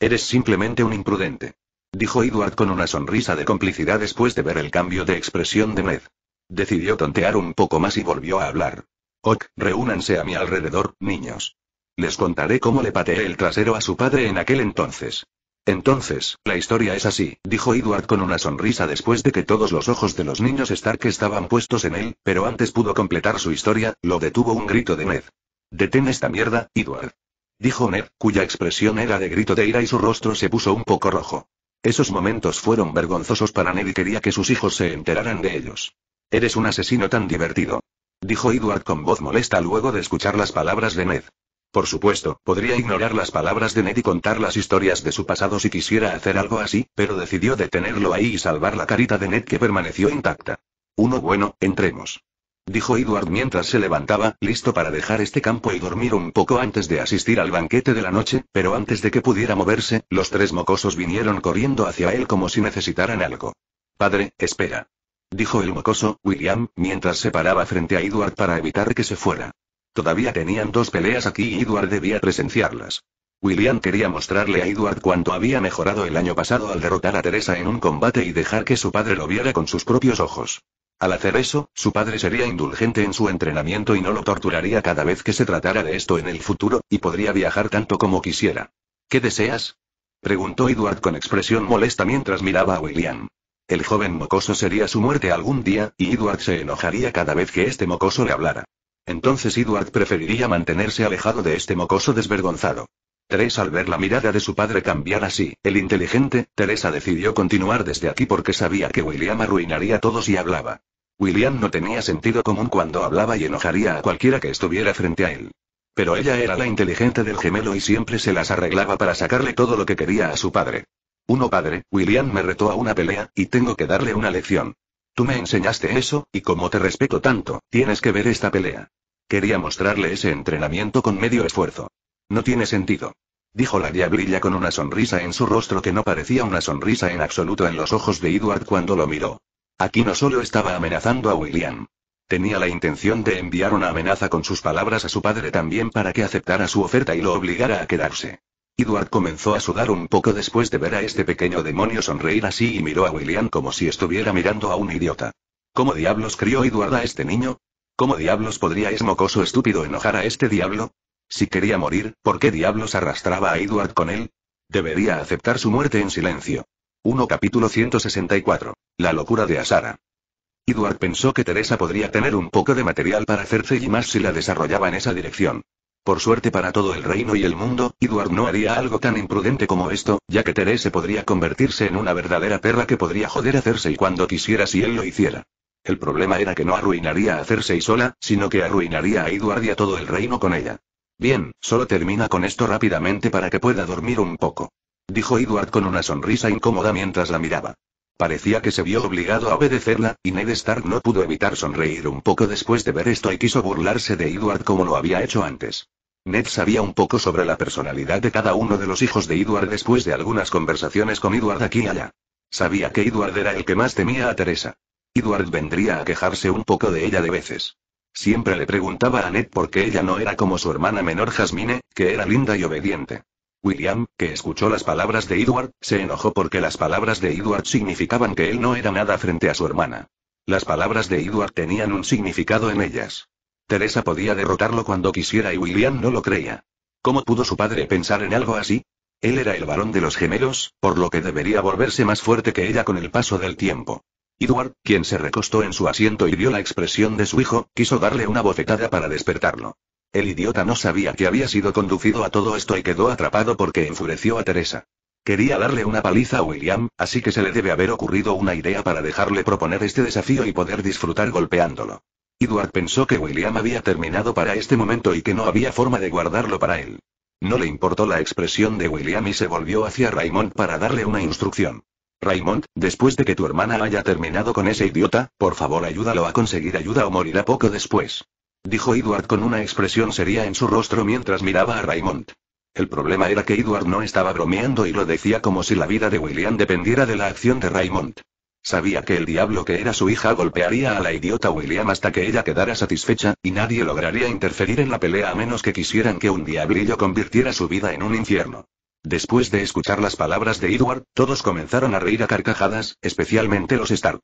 Eres simplemente un imprudente. Dijo Edward con una sonrisa de complicidad después de ver el cambio de expresión de Ned. Decidió tontear un poco más y volvió a hablar. Ok, reúnanse a mi alrededor, niños. Les contaré cómo le pateé el trasero a su padre en aquel entonces. Entonces, la historia es así, dijo Edward con una sonrisa después de que todos los ojos de los niños Stark estaban puestos en él, pero antes pudo completar su historia, lo detuvo un grito de Ned. Detén esta mierda, Edward. Dijo Ned, cuya expresión era de grito de ira y su rostro se puso un poco rojo. Esos momentos fueron vergonzosos para Ned y quería que sus hijos se enteraran de ellos. Eres un asesino tan divertido. Dijo Edward con voz molesta luego de escuchar las palabras de Ned. Por supuesto, podría ignorar las palabras de Ned y contar las historias de su pasado si quisiera hacer algo así, pero decidió detenerlo ahí y salvar la carita de Ned que permaneció intacta. Uno bueno, entremos. Dijo Edward mientras se levantaba, listo para dejar este campo y dormir un poco antes de asistir al banquete de la noche, pero antes de que pudiera moverse, los tres mocosos vinieron corriendo hacia él como si necesitaran algo. Padre, espera. Dijo el mocoso, William, mientras se paraba frente a Edward para evitar que se fuera. Todavía tenían dos peleas aquí y Edward debía presenciarlas. William quería mostrarle a Edward cuánto había mejorado el año pasado al derrotar a Teresa en un combate y dejar que su padre lo viera con sus propios ojos. Al hacer eso, su padre sería indulgente en su entrenamiento y no lo torturaría cada vez que se tratara de esto en el futuro, y podría viajar tanto como quisiera. ¿Qué deseas? preguntó Edward con expresión molesta mientras miraba a William. El joven mocoso sería su muerte algún día, y Edward se enojaría cada vez que este mocoso le hablara. Entonces Edward preferiría mantenerse alejado de este mocoso desvergonzado. Teresa al ver la mirada de su padre cambiar así, el inteligente, Teresa decidió continuar desde aquí porque sabía que William arruinaría todo si hablaba. William no tenía sentido común cuando hablaba y enojaría a cualquiera que estuviera frente a él. Pero ella era la inteligente del gemelo y siempre se las arreglaba para sacarle todo lo que quería a su padre. Uno padre, William me retó a una pelea, y tengo que darle una lección. Tú me enseñaste eso, y como te respeto tanto, tienes que ver esta pelea. Quería mostrarle ese entrenamiento con medio esfuerzo. No tiene sentido. Dijo la diablilla con una sonrisa en su rostro que no parecía una sonrisa en absoluto en los ojos de Edward cuando lo miró. Aquí no solo estaba amenazando a William. Tenía la intención de enviar una amenaza con sus palabras a su padre también para que aceptara su oferta y lo obligara a quedarse. Edward comenzó a sudar un poco después de ver a este pequeño demonio sonreír así y miró a William como si estuviera mirando a un idiota. ¿Cómo diablos crió Edward a este niño? ¿Cómo diablos podría ese mocoso estúpido enojar a este diablo? Si quería morir, ¿por qué diablos arrastraba a Edward con él? Debería aceptar su muerte en silencio. 1 capítulo 164. La locura de Asara. Edward pensó que Teresa podría tener un poco de material para hacerse y más si la desarrollaba en esa dirección. Por suerte para todo el reino y el mundo, Edward no haría algo tan imprudente como esto, ya que Teresa podría convertirse en una verdadera perra que podría joder hacerse y cuando quisiera si él lo hiciera. El problema era que no arruinaría a y sola, sino que arruinaría a Edward y a todo el reino con ella. Bien, solo termina con esto rápidamente para que pueda dormir un poco. Dijo Edward con una sonrisa incómoda mientras la miraba. Parecía que se vio obligado a obedecerla, y Ned Stark no pudo evitar sonreír un poco después de ver esto y quiso burlarse de Edward como lo había hecho antes. Ned sabía un poco sobre la personalidad de cada uno de los hijos de Edward después de algunas conversaciones con Edward aquí y allá. Sabía que Edward era el que más temía a Teresa. Edward vendría a quejarse un poco de ella de veces. Siempre le preguntaba a Annette por qué ella no era como su hermana menor Jasmine, que era linda y obediente. William, que escuchó las palabras de Edward, se enojó porque las palabras de Edward significaban que él no era nada frente a su hermana. Las palabras de Edward tenían un significado en ellas. Teresa podía derrotarlo cuando quisiera y William no lo creía. ¿Cómo pudo su padre pensar en algo así? Él era el varón de los gemelos, por lo que debería volverse más fuerte que ella con el paso del tiempo. Edward, quien se recostó en su asiento y vio la expresión de su hijo, quiso darle una bofetada para despertarlo. El idiota no sabía que había sido conducido a todo esto y quedó atrapado porque enfureció a Teresa. Quería darle una paliza a William, así que se le debe haber ocurrido una idea para dejarle proponer este desafío y poder disfrutar golpeándolo. Edward pensó que William había terminado para este momento y que no había forma de guardarlo para él. No le importó la expresión de William y se volvió hacia Raymond para darle una instrucción. Raymond, después de que tu hermana haya terminado con ese idiota, por favor ayúdalo a conseguir ayuda o morirá poco después. Dijo Edward con una expresión seria en su rostro mientras miraba a Raymond. El problema era que Edward no estaba bromeando y lo decía como si la vida de William dependiera de la acción de Raymond. Sabía que el diablo que era su hija golpearía a la idiota William hasta que ella quedara satisfecha, y nadie lograría interferir en la pelea a menos que quisieran que un diablillo convirtiera su vida en un infierno. Después de escuchar las palabras de Edward, todos comenzaron a reír a carcajadas, especialmente los Stark.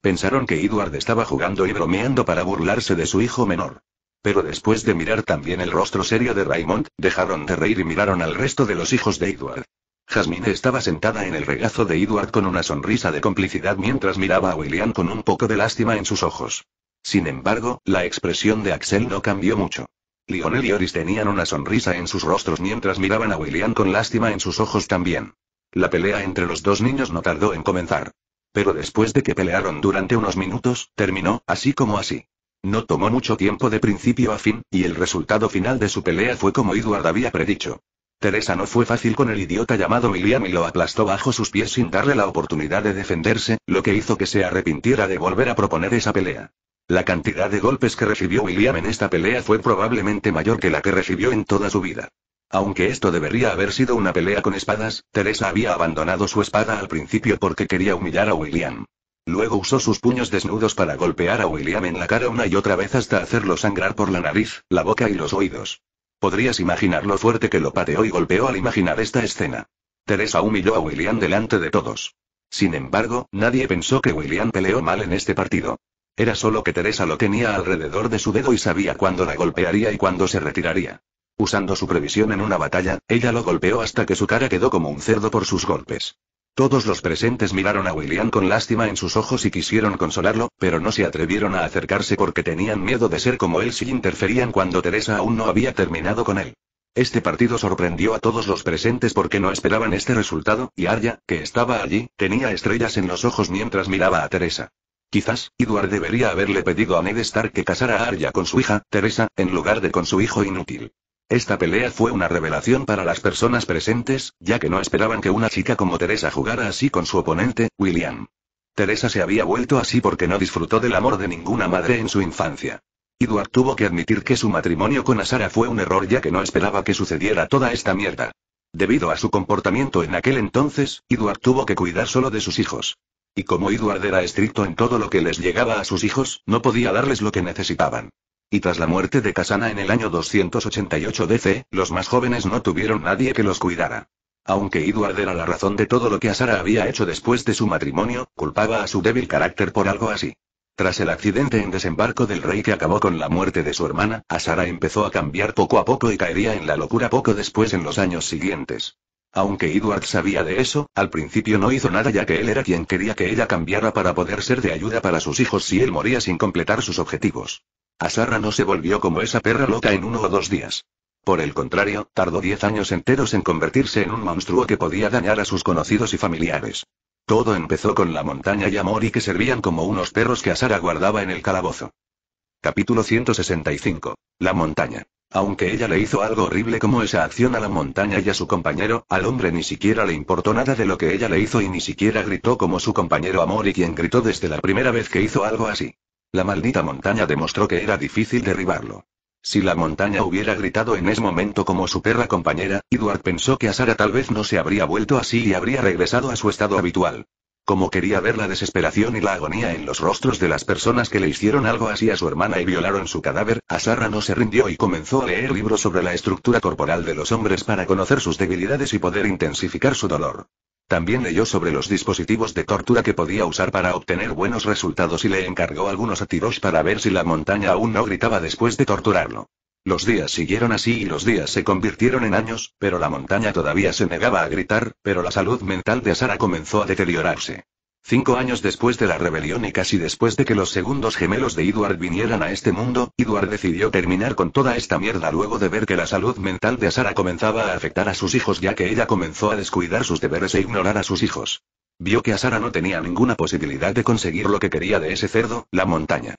Pensaron que Edward estaba jugando y bromeando para burlarse de su hijo menor. Pero después de mirar también el rostro serio de Raymond, dejaron de reír y miraron al resto de los hijos de Edward. Jasmine estaba sentada en el regazo de Edward con una sonrisa de complicidad mientras miraba a William con un poco de lástima en sus ojos. Sin embargo, la expresión de Axel no cambió mucho. Lionel y Oris tenían una sonrisa en sus rostros mientras miraban a William con lástima en sus ojos también. La pelea entre los dos niños no tardó en comenzar. Pero después de que pelearon durante unos minutos, terminó, así como así. No tomó mucho tiempo de principio a fin, y el resultado final de su pelea fue como Edward había predicho. Teresa no fue fácil con el idiota llamado William y lo aplastó bajo sus pies sin darle la oportunidad de defenderse, lo que hizo que se arrepintiera de volver a proponer esa pelea. La cantidad de golpes que recibió William en esta pelea fue probablemente mayor que la que recibió en toda su vida. Aunque esto debería haber sido una pelea con espadas, Teresa había abandonado su espada al principio porque quería humillar a William. Luego usó sus puños desnudos para golpear a William en la cara una y otra vez hasta hacerlo sangrar por la nariz, la boca y los oídos. Podrías imaginar lo fuerte que lo pateó y golpeó al imaginar esta escena. Teresa humilló a William delante de todos. Sin embargo, nadie pensó que William peleó mal en este partido. Era solo que Teresa lo tenía alrededor de su dedo y sabía cuándo la golpearía y cuándo se retiraría. Usando su previsión en una batalla, ella lo golpeó hasta que su cara quedó como un cerdo por sus golpes. Todos los presentes miraron a William con lástima en sus ojos y quisieron consolarlo, pero no se atrevieron a acercarse porque tenían miedo de ser como él si interferían cuando Teresa aún no había terminado con él. Este partido sorprendió a todos los presentes porque no esperaban este resultado, y Arya, que estaba allí, tenía estrellas en los ojos mientras miraba a Teresa. Quizás, Edward debería haberle pedido a Ned Stark que casara a Arya con su hija, Teresa, en lugar de con su hijo inútil. Esta pelea fue una revelación para las personas presentes, ya que no esperaban que una chica como Teresa jugara así con su oponente, William. Teresa se había vuelto así porque no disfrutó del amor de ninguna madre en su infancia. Edward tuvo que admitir que su matrimonio con Asara fue un error ya que no esperaba que sucediera toda esta mierda. Debido a su comportamiento en aquel entonces, Edward tuvo que cuidar solo de sus hijos. Y como Edward era estricto en todo lo que les llegaba a sus hijos, no podía darles lo que necesitaban. Y tras la muerte de Kasana en el año 288 DC, los más jóvenes no tuvieron nadie que los cuidara. Aunque Edward era la razón de todo lo que Asara había hecho después de su matrimonio, culpaba a su débil carácter por algo así. Tras el accidente en desembarco del rey que acabó con la muerte de su hermana, Asara empezó a cambiar poco a poco y caería en la locura poco después en los años siguientes. Aunque Edward sabía de eso, al principio no hizo nada ya que él era quien quería que ella cambiara para poder ser de ayuda para sus hijos si él moría sin completar sus objetivos. Asara no se volvió como esa perra loca en uno o dos días. Por el contrario, tardó diez años enteros en convertirse en un monstruo que podía dañar a sus conocidos y familiares. Todo empezó con la montaña y y que servían como unos perros que Asara guardaba en el calabozo. Capítulo 165. La montaña. Aunque ella le hizo algo horrible como esa acción a la montaña y a su compañero, al hombre ni siquiera le importó nada de lo que ella le hizo y ni siquiera gritó como su compañero Amor y quien gritó desde la primera vez que hizo algo así. La maldita montaña demostró que era difícil derribarlo. Si la montaña hubiera gritado en ese momento como su perra compañera, Edward pensó que a Sara tal vez no se habría vuelto así y habría regresado a su estado habitual. Como quería ver la desesperación y la agonía en los rostros de las personas que le hicieron algo así a su hermana y violaron su cadáver, Asarra no se rindió y comenzó a leer libros sobre la estructura corporal de los hombres para conocer sus debilidades y poder intensificar su dolor. También leyó sobre los dispositivos de tortura que podía usar para obtener buenos resultados y le encargó algunos a para ver si la montaña aún no gritaba después de torturarlo. Los días siguieron así y los días se convirtieron en años, pero la montaña todavía se negaba a gritar, pero la salud mental de Asara comenzó a deteriorarse. Cinco años después de la rebelión y casi después de que los segundos gemelos de Edward vinieran a este mundo, Edward decidió terminar con toda esta mierda luego de ver que la salud mental de Asara comenzaba a afectar a sus hijos ya que ella comenzó a descuidar sus deberes e ignorar a sus hijos. Vio que Asara no tenía ninguna posibilidad de conseguir lo que quería de ese cerdo, la montaña.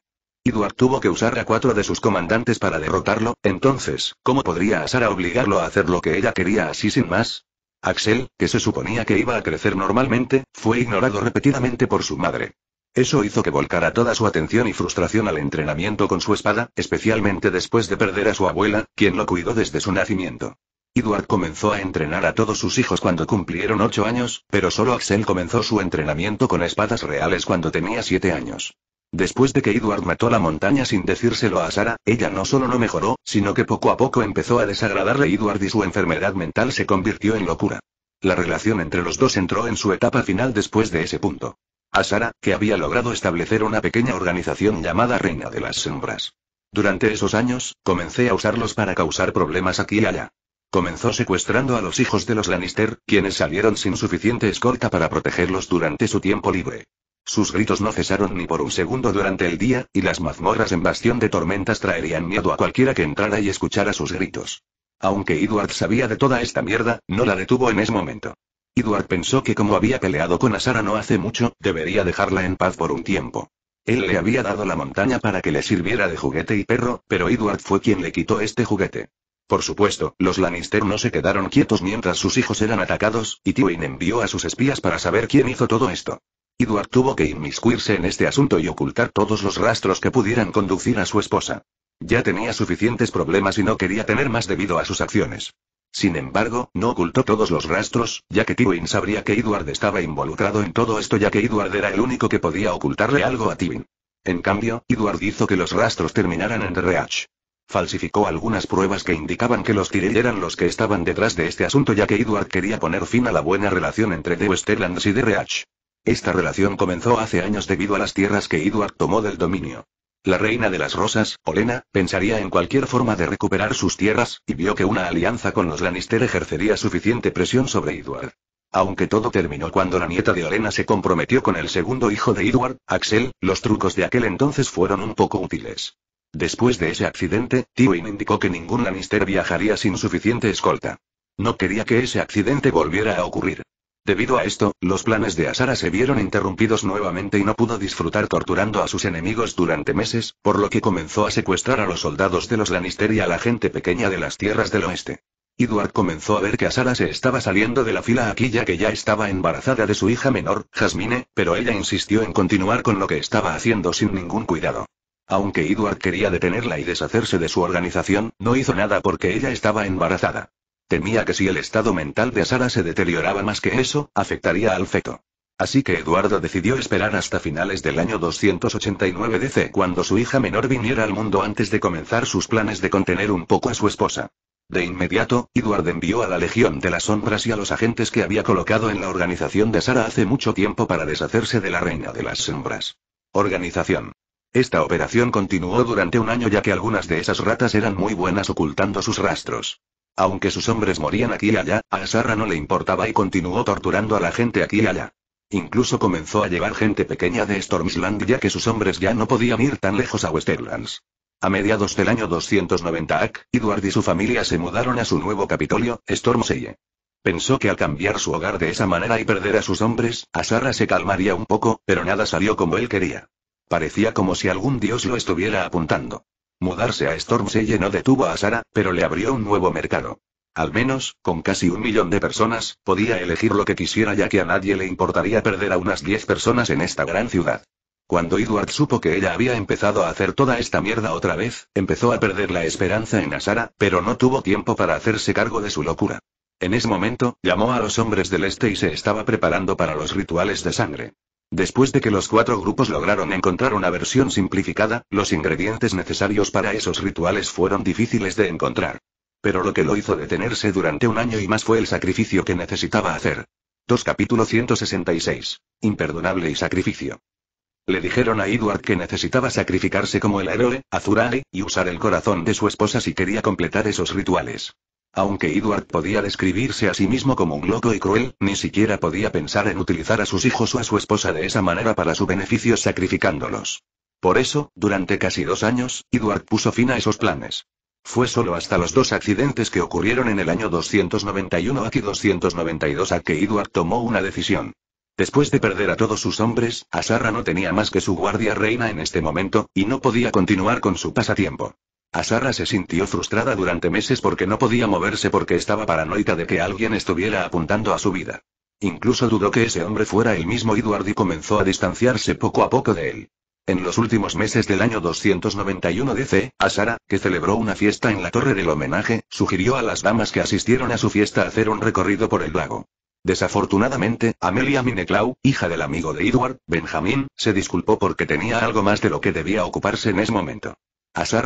Edward tuvo que usar a cuatro de sus comandantes para derrotarlo, entonces, ¿cómo podría Asara obligarlo a hacer lo que ella quería así sin más? Axel, que se suponía que iba a crecer normalmente, fue ignorado repetidamente por su madre. Eso hizo que volcara toda su atención y frustración al entrenamiento con su espada, especialmente después de perder a su abuela, quien lo cuidó desde su nacimiento. Edward comenzó a entrenar a todos sus hijos cuando cumplieron ocho años, pero solo Axel comenzó su entrenamiento con espadas reales cuando tenía siete años. Después de que Edward mató la montaña sin decírselo a Sara, ella no solo no mejoró, sino que poco a poco empezó a desagradarle a Edward y su enfermedad mental se convirtió en locura. La relación entre los dos entró en su etapa final después de ese punto. A Sara, que había logrado establecer una pequeña organización llamada Reina de las Sombras. Durante esos años, comencé a usarlos para causar problemas aquí y allá. Comenzó secuestrando a los hijos de los Lannister, quienes salieron sin suficiente escolta para protegerlos durante su tiempo libre. Sus gritos no cesaron ni por un segundo durante el día, y las mazmorras en bastión de tormentas traerían miedo a cualquiera que entrara y escuchara sus gritos. Aunque Edward sabía de toda esta mierda, no la detuvo en ese momento. Edward pensó que como había peleado con Asara no hace mucho, debería dejarla en paz por un tiempo. Él le había dado la montaña para que le sirviera de juguete y perro, pero Edward fue quien le quitó este juguete. Por supuesto, los Lannister no se quedaron quietos mientras sus hijos eran atacados, y Tywin envió a sus espías para saber quién hizo todo esto. Edward tuvo que inmiscuirse en este asunto y ocultar todos los rastros que pudieran conducir a su esposa. Ya tenía suficientes problemas y no quería tener más debido a sus acciones. Sin embargo, no ocultó todos los rastros, ya que Tywin sabría que Edward estaba involucrado en todo esto ya que Edward era el único que podía ocultarle algo a Tywin. En cambio, Edward hizo que los rastros terminaran en Falsificó algunas pruebas que indicaban que los Tyrell eran los que estaban detrás de este asunto ya que Edward quería poner fin a la buena relación entre The Westerlands y The esta relación comenzó hace años debido a las tierras que Edward tomó del dominio. La reina de las rosas, Olena, pensaría en cualquier forma de recuperar sus tierras, y vio que una alianza con los Lannister ejercería suficiente presión sobre Edward. Aunque todo terminó cuando la nieta de Olena se comprometió con el segundo hijo de Edward, Axel, los trucos de aquel entonces fueron un poco útiles. Después de ese accidente, Tywin indicó que ningún Lannister viajaría sin suficiente escolta. No quería que ese accidente volviera a ocurrir. Debido a esto, los planes de Asara se vieron interrumpidos nuevamente y no pudo disfrutar torturando a sus enemigos durante meses, por lo que comenzó a secuestrar a los soldados de los Lannister y a la gente pequeña de las tierras del oeste. Edward comenzó a ver que Asara se estaba saliendo de la fila aquí ya que ya estaba embarazada de su hija menor, Jasmine, pero ella insistió en continuar con lo que estaba haciendo sin ningún cuidado. Aunque Edward quería detenerla y deshacerse de su organización, no hizo nada porque ella estaba embarazada. Temía que si el estado mental de Sara se deterioraba más que eso, afectaría al feto. Así que Eduardo decidió esperar hasta finales del año 289 DC cuando su hija menor viniera al mundo antes de comenzar sus planes de contener un poco a su esposa. De inmediato, Eduardo envió a la Legión de las Sombras y a los agentes que había colocado en la organización de Sara hace mucho tiempo para deshacerse de la Reina de las Sombras. Organización. Esta operación continuó durante un año ya que algunas de esas ratas eran muy buenas ocultando sus rastros. Aunque sus hombres morían aquí y allá, a no le importaba y continuó torturando a la gente aquí y allá. Incluso comenzó a llevar gente pequeña de Stormsland ya que sus hombres ya no podían ir tan lejos a Westerlands. A mediados del año 290 AC, Edward y su familia se mudaron a su nuevo capitolio, Stormseye. Pensó que al cambiar su hogar de esa manera y perder a sus hombres, Asarra se calmaría un poco, pero nada salió como él quería. Parecía como si algún dios lo estuviera apuntando. Mudarse a Stormseye no detuvo a Sara, pero le abrió un nuevo mercado. Al menos, con casi un millón de personas, podía elegir lo que quisiera ya que a nadie le importaría perder a unas 10 personas en esta gran ciudad. Cuando Edward supo que ella había empezado a hacer toda esta mierda otra vez, empezó a perder la esperanza en Sara, pero no tuvo tiempo para hacerse cargo de su locura. En ese momento, llamó a los hombres del este y se estaba preparando para los rituales de sangre. Después de que los cuatro grupos lograron encontrar una versión simplificada, los ingredientes necesarios para esos rituales fueron difíciles de encontrar. Pero lo que lo hizo detenerse durante un año y más fue el sacrificio que necesitaba hacer. 2 capítulo 166. Imperdonable y sacrificio. Le dijeron a Edward que necesitaba sacrificarse como el héroe, Azurai, y usar el corazón de su esposa si quería completar esos rituales. Aunque Edward podía describirse a sí mismo como un loco y cruel, ni siquiera podía pensar en utilizar a sus hijos o a su esposa de esa manera para su beneficio sacrificándolos. Por eso, durante casi dos años, Edward puso fin a esos planes. Fue solo hasta los dos accidentes que ocurrieron en el año 291 a y 292 a que Edward tomó una decisión. Después de perder a todos sus hombres, Asarra no tenía más que su guardia reina en este momento, y no podía continuar con su pasatiempo. Asara se sintió frustrada durante meses porque no podía moverse porque estaba paranoica de que alguien estuviera apuntando a su vida. Incluso dudó que ese hombre fuera el mismo Edward y comenzó a distanciarse poco a poco de él. En los últimos meses del año 291 DC, Asara, que celebró una fiesta en la Torre del Homenaje, sugirió a las damas que asistieron a su fiesta hacer un recorrido por el lago. Desafortunadamente, Amelia Mineclau, hija del amigo de Edward, Benjamin, se disculpó porque tenía algo más de lo que debía ocuparse en ese momento.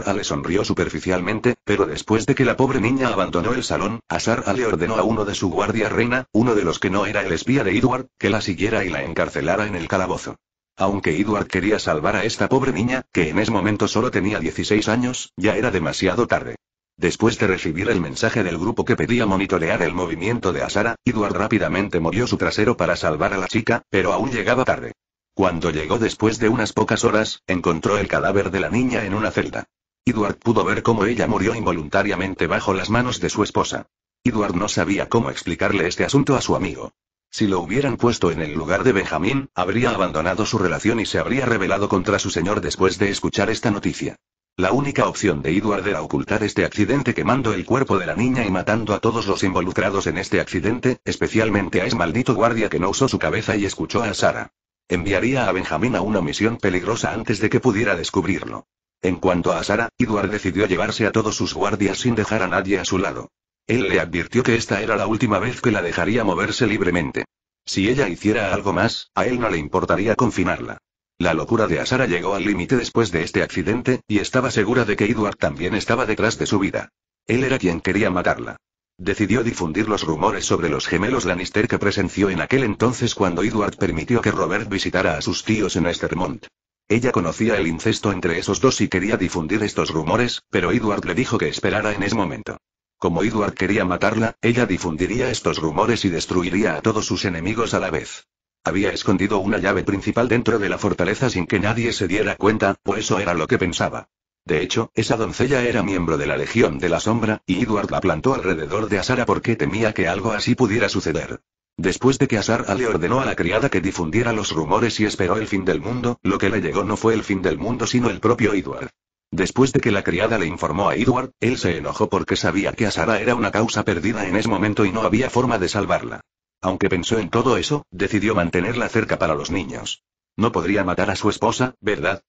A le sonrió superficialmente, pero después de que la pobre niña abandonó el salón, a le ordenó a uno de su guardia reina, uno de los que no era el espía de Edward, que la siguiera y la encarcelara en el calabozo. Aunque Edward quería salvar a esta pobre niña, que en ese momento solo tenía 16 años, ya era demasiado tarde. Después de recibir el mensaje del grupo que pedía monitorear el movimiento de Asara, Edward rápidamente movió su trasero para salvar a la chica, pero aún llegaba tarde. Cuando llegó después de unas pocas horas, encontró el cadáver de la niña en una celda. Edward pudo ver cómo ella murió involuntariamente bajo las manos de su esposa. Edward no sabía cómo explicarle este asunto a su amigo. Si lo hubieran puesto en el lugar de Benjamín, habría abandonado su relación y se habría rebelado contra su señor después de escuchar esta noticia. La única opción de Edward era ocultar este accidente quemando el cuerpo de la niña y matando a todos los involucrados en este accidente, especialmente a ese maldito guardia que no usó su cabeza y escuchó a Sara. Enviaría a Benjamín a una misión peligrosa antes de que pudiera descubrirlo. En cuanto a Sara, Edward decidió llevarse a todos sus guardias sin dejar a nadie a su lado. Él le advirtió que esta era la última vez que la dejaría moverse libremente. Si ella hiciera algo más, a él no le importaría confinarla. La locura de Sara llegó al límite después de este accidente, y estaba segura de que Edward también estaba detrás de su vida. Él era quien quería matarla. Decidió difundir los rumores sobre los gemelos Lannister que presenció en aquel entonces cuando Edward permitió que Robert visitara a sus tíos en Estermont. Ella conocía el incesto entre esos dos y quería difundir estos rumores, pero Edward le dijo que esperara en ese momento. Como Edward quería matarla, ella difundiría estos rumores y destruiría a todos sus enemigos a la vez. Había escondido una llave principal dentro de la fortaleza sin que nadie se diera cuenta, o pues eso era lo que pensaba. De hecho, esa doncella era miembro de la Legión de la Sombra, y Edward la plantó alrededor de Asara porque temía que algo así pudiera suceder. Después de que Asara le ordenó a la criada que difundiera los rumores y esperó el fin del mundo, lo que le llegó no fue el fin del mundo sino el propio Edward. Después de que la criada le informó a Edward, él se enojó porque sabía que Asara era una causa perdida en ese momento y no había forma de salvarla. Aunque pensó en todo eso, decidió mantenerla cerca para los niños. No podría matar a su esposa, ¿verdad?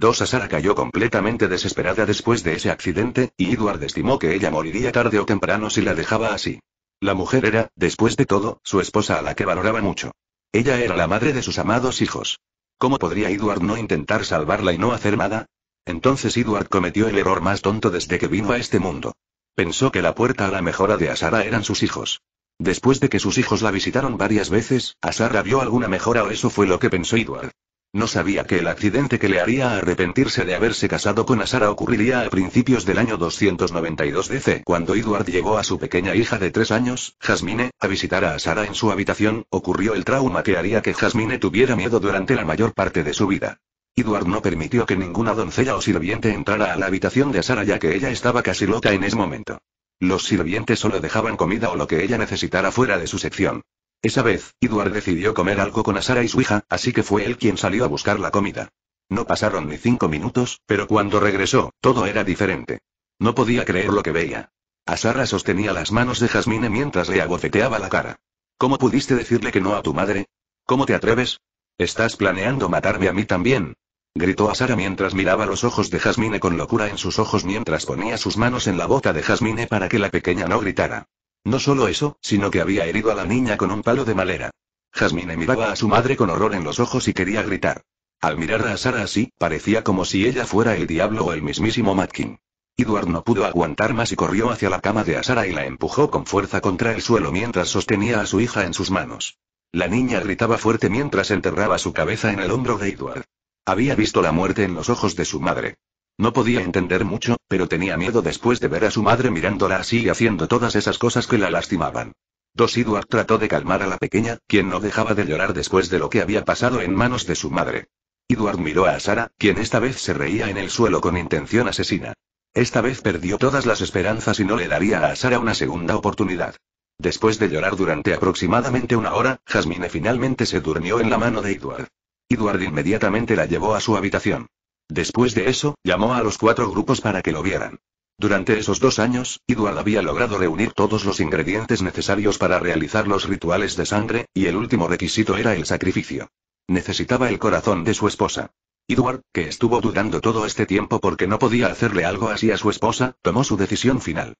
2 Asara cayó completamente desesperada después de ese accidente, y Edward estimó que ella moriría tarde o temprano si la dejaba así. La mujer era, después de todo, su esposa a la que valoraba mucho. Ella era la madre de sus amados hijos. ¿Cómo podría Edward no intentar salvarla y no hacer nada? Entonces Edward cometió el error más tonto desde que vino a este mundo. Pensó que la puerta a la mejora de Asara eran sus hijos. Después de que sus hijos la visitaron varias veces, Asara vio alguna mejora o eso fue lo que pensó Edward. No sabía que el accidente que le haría arrepentirse de haberse casado con Asara ocurriría a principios del año 292 DC, cuando Edward llegó a su pequeña hija de tres años, Jasmine, a visitar a Asara en su habitación, ocurrió el trauma que haría que Jasmine tuviera miedo durante la mayor parte de su vida. Edward no permitió que ninguna doncella o sirviente entrara a la habitación de Asara ya que ella estaba casi loca en ese momento. Los sirvientes solo dejaban comida o lo que ella necesitara fuera de su sección. Esa vez, Edward decidió comer algo con Asara y su hija, así que fue él quien salió a buscar la comida. No pasaron ni cinco minutos, pero cuando regresó, todo era diferente. No podía creer lo que veía. Asara sostenía las manos de Jasmine mientras le abofeteaba la cara. ¿Cómo pudiste decirle que no a tu madre? ¿Cómo te atreves? ¿Estás planeando matarme a mí también? Gritó Asara mientras miraba los ojos de Jasmine con locura en sus ojos mientras ponía sus manos en la bota de Jasmine para que la pequeña no gritara. No solo eso, sino que había herido a la niña con un palo de madera. Jasmine miraba a su madre con horror en los ojos y quería gritar. Al mirar a Sara así, parecía como si ella fuera el diablo o el mismísimo Matkin. Edward no pudo aguantar más y corrió hacia la cama de Sara y la empujó con fuerza contra el suelo mientras sostenía a su hija en sus manos. La niña gritaba fuerte mientras enterraba su cabeza en el hombro de Edward. Había visto la muerte en los ojos de su madre. No podía entender mucho, pero tenía miedo después de ver a su madre mirándola así y haciendo todas esas cosas que la lastimaban. Dos Edward trató de calmar a la pequeña, quien no dejaba de llorar después de lo que había pasado en manos de su madre. Edward miró a Sara, quien esta vez se reía en el suelo con intención asesina. Esta vez perdió todas las esperanzas y no le daría a Sara una segunda oportunidad. Después de llorar durante aproximadamente una hora, Jasmine finalmente se durmió en la mano de Edward. Edward inmediatamente la llevó a su habitación. Después de eso, llamó a los cuatro grupos para que lo vieran. Durante esos dos años, Edward había logrado reunir todos los ingredientes necesarios para realizar los rituales de sangre, y el último requisito era el sacrificio. Necesitaba el corazón de su esposa. Edward, que estuvo dudando todo este tiempo porque no podía hacerle algo así a su esposa, tomó su decisión final.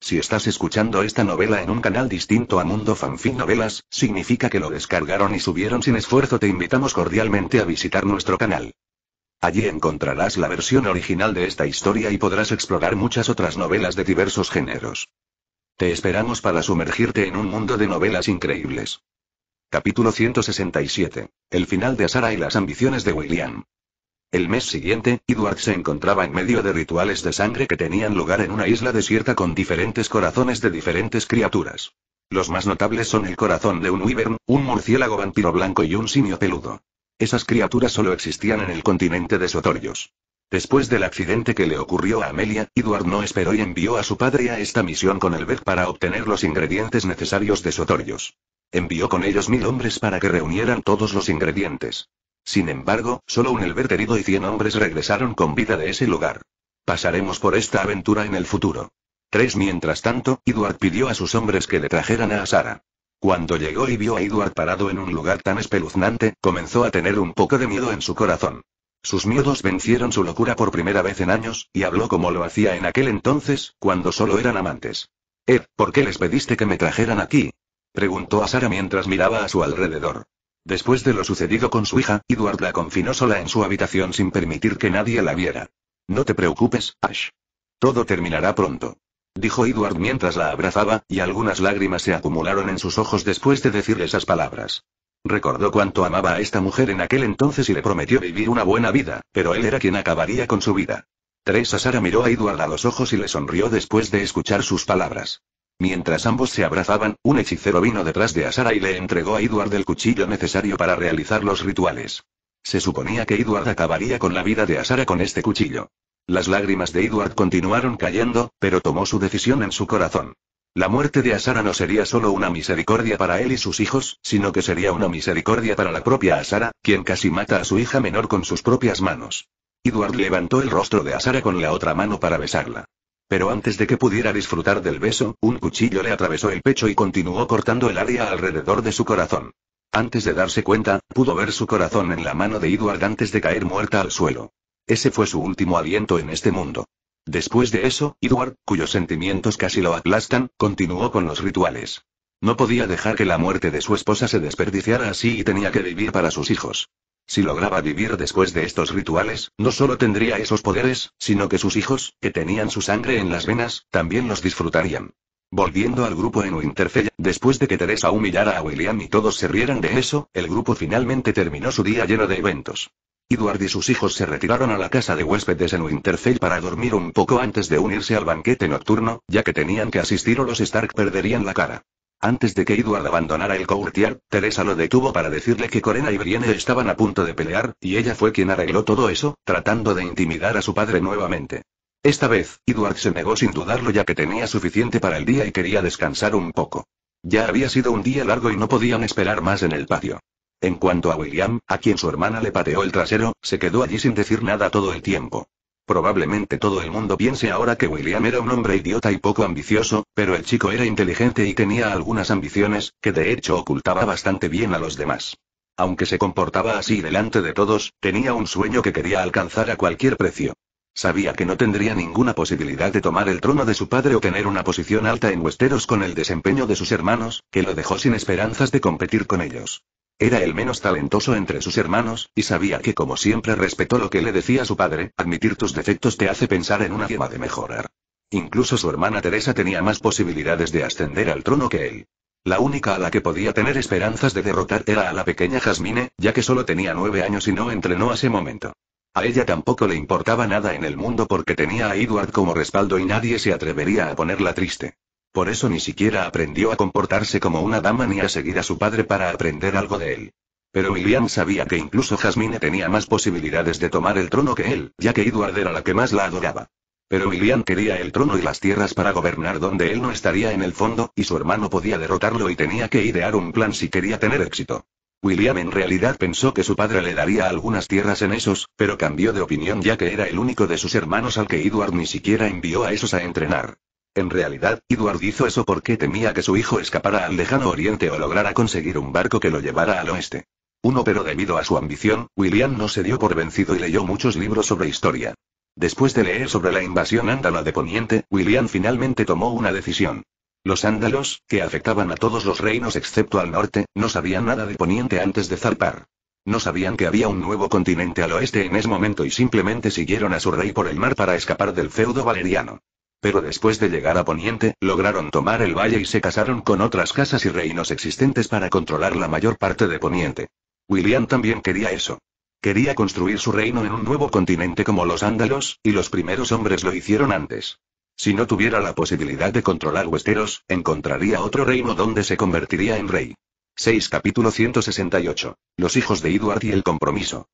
Si estás escuchando esta novela en un canal distinto a Mundo Fanfic Novelas, significa que lo descargaron y subieron sin esfuerzo. Te invitamos cordialmente a visitar nuestro canal. Allí encontrarás la versión original de esta historia y podrás explorar muchas otras novelas de diversos géneros. Te esperamos para sumergirte en un mundo de novelas increíbles. Capítulo 167. El final de Sara y las ambiciones de William. El mes siguiente, Edward se encontraba en medio de rituales de sangre que tenían lugar en una isla desierta con diferentes corazones de diferentes criaturas. Los más notables son el corazón de un wyvern, un murciélago vampiro blanco y un simio peludo. Esas criaturas solo existían en el continente de Sotorios. Después del accidente que le ocurrió a Amelia, Edward no esperó y envió a su padre a esta misión con el para obtener los ingredientes necesarios de Sotorios. Envió con ellos mil hombres para que reunieran todos los ingredientes. Sin embargo, solo un Elbert herido y cien hombres regresaron con vida de ese lugar. Pasaremos por esta aventura en el futuro. 3. Mientras tanto, Edward pidió a sus hombres que le trajeran a Sara. Cuando llegó y vio a Edward parado en un lugar tan espeluznante, comenzó a tener un poco de miedo en su corazón. Sus miedos vencieron su locura por primera vez en años, y habló como lo hacía en aquel entonces, cuando solo eran amantes. Ed, ¿por qué les pediste que me trajeran aquí? preguntó a Sara mientras miraba a su alrededor. Después de lo sucedido con su hija, Edward la confinó sola en su habitación sin permitir que nadie la viera. No te preocupes, Ash. Todo terminará pronto dijo Edward mientras la abrazaba, y algunas lágrimas se acumularon en sus ojos después de decir esas palabras. Recordó cuánto amaba a esta mujer en aquel entonces y le prometió vivir una buena vida, pero él era quien acabaría con su vida. Teresa Asara miró a Edward a los ojos y le sonrió después de escuchar sus palabras. Mientras ambos se abrazaban, un hechicero vino detrás de Asara y le entregó a Edward el cuchillo necesario para realizar los rituales. Se suponía que Edward acabaría con la vida de Asara con este cuchillo. Las lágrimas de Edward continuaron cayendo, pero tomó su decisión en su corazón. La muerte de Asara no sería solo una misericordia para él y sus hijos, sino que sería una misericordia para la propia Asara, quien casi mata a su hija menor con sus propias manos. Edward levantó el rostro de Asara con la otra mano para besarla. Pero antes de que pudiera disfrutar del beso, un cuchillo le atravesó el pecho y continuó cortando el área alrededor de su corazón. Antes de darse cuenta, pudo ver su corazón en la mano de Edward antes de caer muerta al suelo. Ese fue su último aliento en este mundo. Después de eso, Edward, cuyos sentimientos casi lo aplastan, continuó con los rituales. No podía dejar que la muerte de su esposa se desperdiciara así y tenía que vivir para sus hijos. Si lograba vivir después de estos rituales, no solo tendría esos poderes, sino que sus hijos, que tenían su sangre en las venas, también los disfrutarían. Volviendo al grupo en Winterfell, después de que Teresa humillara a William y todos se rieran de eso, el grupo finalmente terminó su día lleno de eventos. Edward y sus hijos se retiraron a la casa de huéspedes en Winterfell para dormir un poco antes de unirse al banquete nocturno, ya que tenían que asistir o los Stark perderían la cara. Antes de que Edward abandonara el courtier, Teresa lo detuvo para decirle que Corena y Brienne estaban a punto de pelear, y ella fue quien arregló todo eso, tratando de intimidar a su padre nuevamente. Esta vez, Edward se negó sin dudarlo ya que tenía suficiente para el día y quería descansar un poco. Ya había sido un día largo y no podían esperar más en el patio. En cuanto a William, a quien su hermana le pateó el trasero, se quedó allí sin decir nada todo el tiempo. Probablemente todo el mundo piense ahora que William era un hombre idiota y poco ambicioso, pero el chico era inteligente y tenía algunas ambiciones, que de hecho ocultaba bastante bien a los demás. Aunque se comportaba así delante de todos, tenía un sueño que quería alcanzar a cualquier precio. Sabía que no tendría ninguna posibilidad de tomar el trono de su padre o tener una posición alta en Westeros con el desempeño de sus hermanos, que lo dejó sin esperanzas de competir con ellos. Era el menos talentoso entre sus hermanos, y sabía que como siempre respetó lo que le decía su padre, admitir tus defectos te hace pensar en una forma de mejorar. Incluso su hermana Teresa tenía más posibilidades de ascender al trono que él. La única a la que podía tener esperanzas de derrotar era a la pequeña Jasmine, ya que solo tenía nueve años y no entrenó a ese momento. A ella tampoco le importaba nada en el mundo porque tenía a Edward como respaldo y nadie se atrevería a ponerla triste. Por eso ni siquiera aprendió a comportarse como una dama ni a seguir a su padre para aprender algo de él. Pero William sabía que incluso Jasmine tenía más posibilidades de tomar el trono que él, ya que Edward era la que más la adoraba. Pero William quería el trono y las tierras para gobernar donde él no estaría en el fondo, y su hermano podía derrotarlo y tenía que idear un plan si quería tener éxito. William en realidad pensó que su padre le daría algunas tierras en esos, pero cambió de opinión ya que era el único de sus hermanos al que Edward ni siquiera envió a esos a entrenar. En realidad, Edward hizo eso porque temía que su hijo escapara al lejano oriente o lograra conseguir un barco que lo llevara al oeste. Uno pero debido a su ambición, William no se dio por vencido y leyó muchos libros sobre historia. Después de leer sobre la invasión ándala de Poniente, William finalmente tomó una decisión. Los ándalos, que afectaban a todos los reinos excepto al norte, no sabían nada de Poniente antes de zarpar. No sabían que había un nuevo continente al oeste en ese momento y simplemente siguieron a su rey por el mar para escapar del feudo valeriano. Pero después de llegar a Poniente, lograron tomar el valle y se casaron con otras casas y reinos existentes para controlar la mayor parte de Poniente. William también quería eso. Quería construir su reino en un nuevo continente como los ándalos, y los primeros hombres lo hicieron antes. Si no tuviera la posibilidad de controlar Westeros, encontraría otro reino donde se convertiría en rey. 6 Capítulo 168. Los hijos de Edward y el compromiso.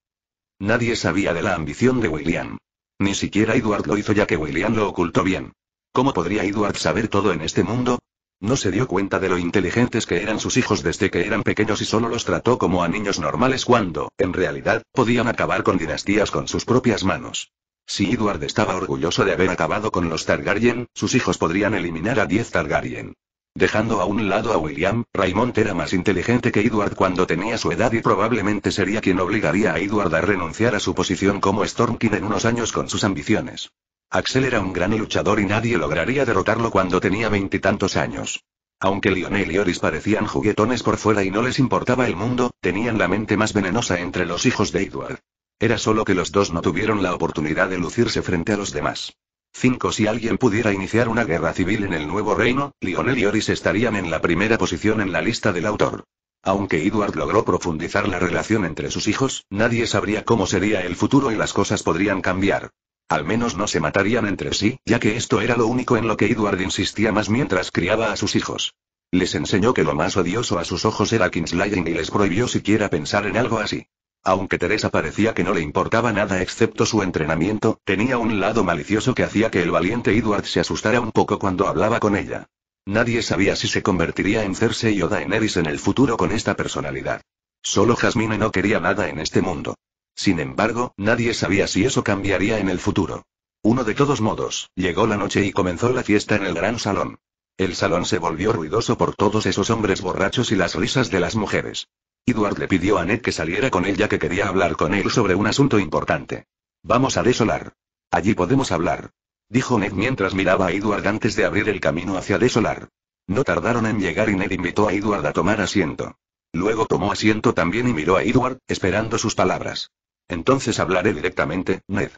Nadie sabía de la ambición de William. Ni siquiera Edward lo hizo ya que William lo ocultó bien. ¿Cómo podría Edward saber todo en este mundo? No se dio cuenta de lo inteligentes que eran sus hijos desde que eran pequeños y solo los trató como a niños normales cuando, en realidad, podían acabar con dinastías con sus propias manos. Si Edward estaba orgulloso de haber acabado con los Targaryen, sus hijos podrían eliminar a 10 Targaryen. Dejando a un lado a William, Raymond era más inteligente que Edward cuando tenía su edad y probablemente sería quien obligaría a Edward a renunciar a su posición como Storm en unos años con sus ambiciones. Axel era un gran luchador y nadie lograría derrotarlo cuando tenía veintitantos años. Aunque Lionel y Oris parecían juguetones por fuera y no les importaba el mundo, tenían la mente más venenosa entre los hijos de Edward. Era solo que los dos no tuvieron la oportunidad de lucirse frente a los demás. 5. Si alguien pudiera iniciar una guerra civil en el nuevo reino, Lionel y Oris estarían en la primera posición en la lista del autor. Aunque Edward logró profundizar la relación entre sus hijos, nadie sabría cómo sería el futuro y las cosas podrían cambiar. Al menos no se matarían entre sí, ya que esto era lo único en lo que Edward insistía más mientras criaba a sus hijos. Les enseñó que lo más odioso a sus ojos era Kingsley y les prohibió siquiera pensar en algo así. Aunque Teresa parecía que no le importaba nada excepto su entrenamiento, tenía un lado malicioso que hacía que el valiente Edward se asustara un poco cuando hablaba con ella. Nadie sabía si se convertiría en Cersei o Daenerys en el futuro con esta personalidad. Solo Jasmine no quería nada en este mundo. Sin embargo, nadie sabía si eso cambiaría en el futuro. Uno de todos modos, llegó la noche y comenzó la fiesta en el gran salón. El salón se volvió ruidoso por todos esos hombres borrachos y las risas de las mujeres. Edward le pidió a Ned que saliera con él ya que quería hablar con él sobre un asunto importante. Vamos a desolar. Allí podemos hablar. Dijo Ned mientras miraba a Edward antes de abrir el camino hacia desolar. No tardaron en llegar y Ned invitó a Edward a tomar asiento. Luego tomó asiento también y miró a Edward, esperando sus palabras. Entonces hablaré directamente, Ned.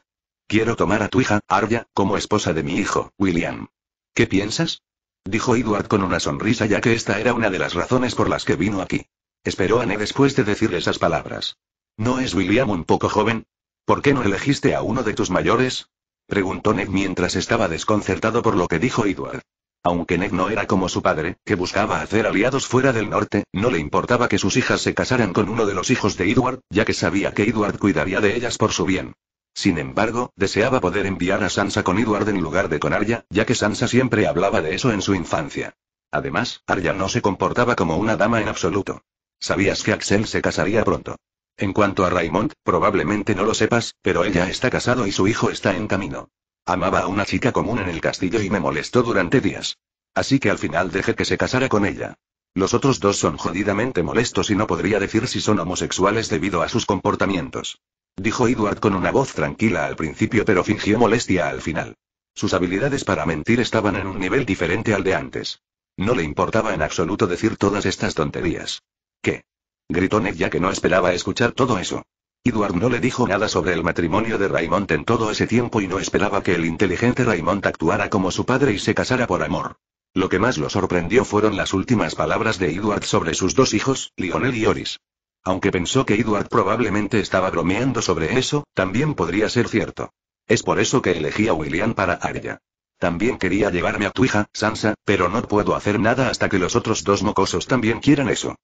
Quiero tomar a tu hija, Arya, como esposa de mi hijo, William. ¿Qué piensas? Dijo Edward con una sonrisa ya que esta era una de las razones por las que vino aquí. Esperó Anne después de decir esas palabras. ¿No es William un poco joven? ¿Por qué no elegiste a uno de tus mayores? Preguntó Ned mientras estaba desconcertado por lo que dijo Edward. Aunque Ned no era como su padre, que buscaba hacer aliados fuera del norte, no le importaba que sus hijas se casaran con uno de los hijos de Edward, ya que sabía que Edward cuidaría de ellas por su bien. Sin embargo, deseaba poder enviar a Sansa con Edward en lugar de con Arya, ya que Sansa siempre hablaba de eso en su infancia. Además, Arya no se comportaba como una dama en absoluto. ¿Sabías que Axel se casaría pronto? En cuanto a Raymond, probablemente no lo sepas, pero ella está casado y su hijo está en camino. Amaba a una chica común en el castillo y me molestó durante días. Así que al final dejé que se casara con ella. Los otros dos son jodidamente molestos y no podría decir si son homosexuales debido a sus comportamientos. Dijo Edward con una voz tranquila al principio pero fingió molestia al final. Sus habilidades para mentir estaban en un nivel diferente al de antes. No le importaba en absoluto decir todas estas tonterías. ¿Qué? Gritó Ned ya que no esperaba escuchar todo eso. Edward no le dijo nada sobre el matrimonio de Raymond en todo ese tiempo y no esperaba que el inteligente Raymond actuara como su padre y se casara por amor. Lo que más lo sorprendió fueron las últimas palabras de Edward sobre sus dos hijos, Lionel y Oris. Aunque pensó que Edward probablemente estaba bromeando sobre eso, también podría ser cierto. Es por eso que elegí a William para Arya. También quería llevarme a tu hija, Sansa, pero no puedo hacer nada hasta que los otros dos mocosos también quieran eso.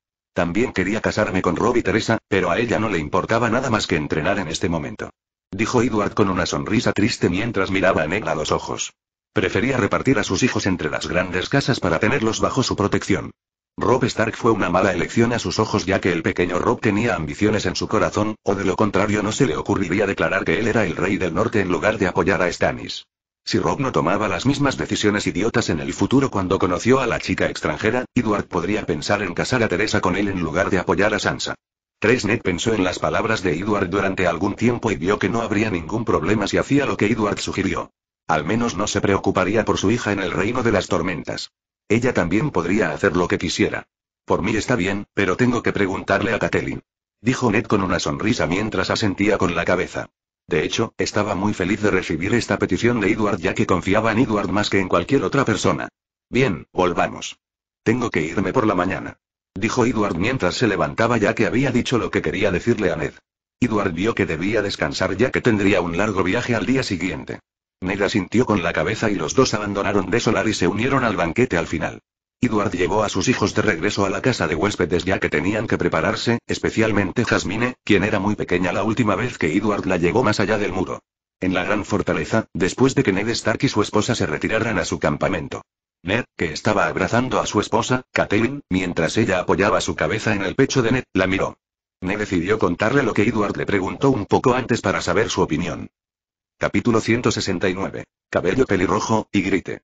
También quería casarme con Rob y Teresa, pero a ella no le importaba nada más que entrenar en este momento. Dijo Edward con una sonrisa triste mientras miraba a Ned a los ojos. Prefería repartir a sus hijos entre las grandes casas para tenerlos bajo su protección. Rob Stark fue una mala elección a sus ojos ya que el pequeño Rob tenía ambiciones en su corazón, o de lo contrario no se le ocurriría declarar que él era el rey del norte en lugar de apoyar a Stannis. Si Rob no tomaba las mismas decisiones idiotas en el futuro cuando conoció a la chica extranjera, Edward podría pensar en casar a Teresa con él en lugar de apoyar a Sansa. Ned pensó en las palabras de Edward durante algún tiempo y vio que no habría ningún problema si hacía lo que Edward sugirió. Al menos no se preocuparía por su hija en el reino de las tormentas. Ella también podría hacer lo que quisiera. Por mí está bien, pero tengo que preguntarle a Catelyn. Dijo Ned con una sonrisa mientras asentía con la cabeza. De hecho, estaba muy feliz de recibir esta petición de Edward ya que confiaba en Edward más que en cualquier otra persona. Bien, volvamos. Tengo que irme por la mañana. Dijo Edward mientras se levantaba ya que había dicho lo que quería decirle a Ned. Edward vio que debía descansar ya que tendría un largo viaje al día siguiente. Ned asintió con la cabeza y los dos abandonaron de solar y se unieron al banquete al final. Edward llevó a sus hijos de regreso a la casa de huéspedes ya que tenían que prepararse, especialmente Jasmine, quien era muy pequeña la última vez que Edward la llevó más allá del muro. En la gran fortaleza, después de que Ned Stark y su esposa se retiraran a su campamento. Ned, que estaba abrazando a su esposa, Catelyn, mientras ella apoyaba su cabeza en el pecho de Ned, la miró. Ned decidió contarle lo que Edward le preguntó un poco antes para saber su opinión. Capítulo 169. Cabello pelirrojo, y grite.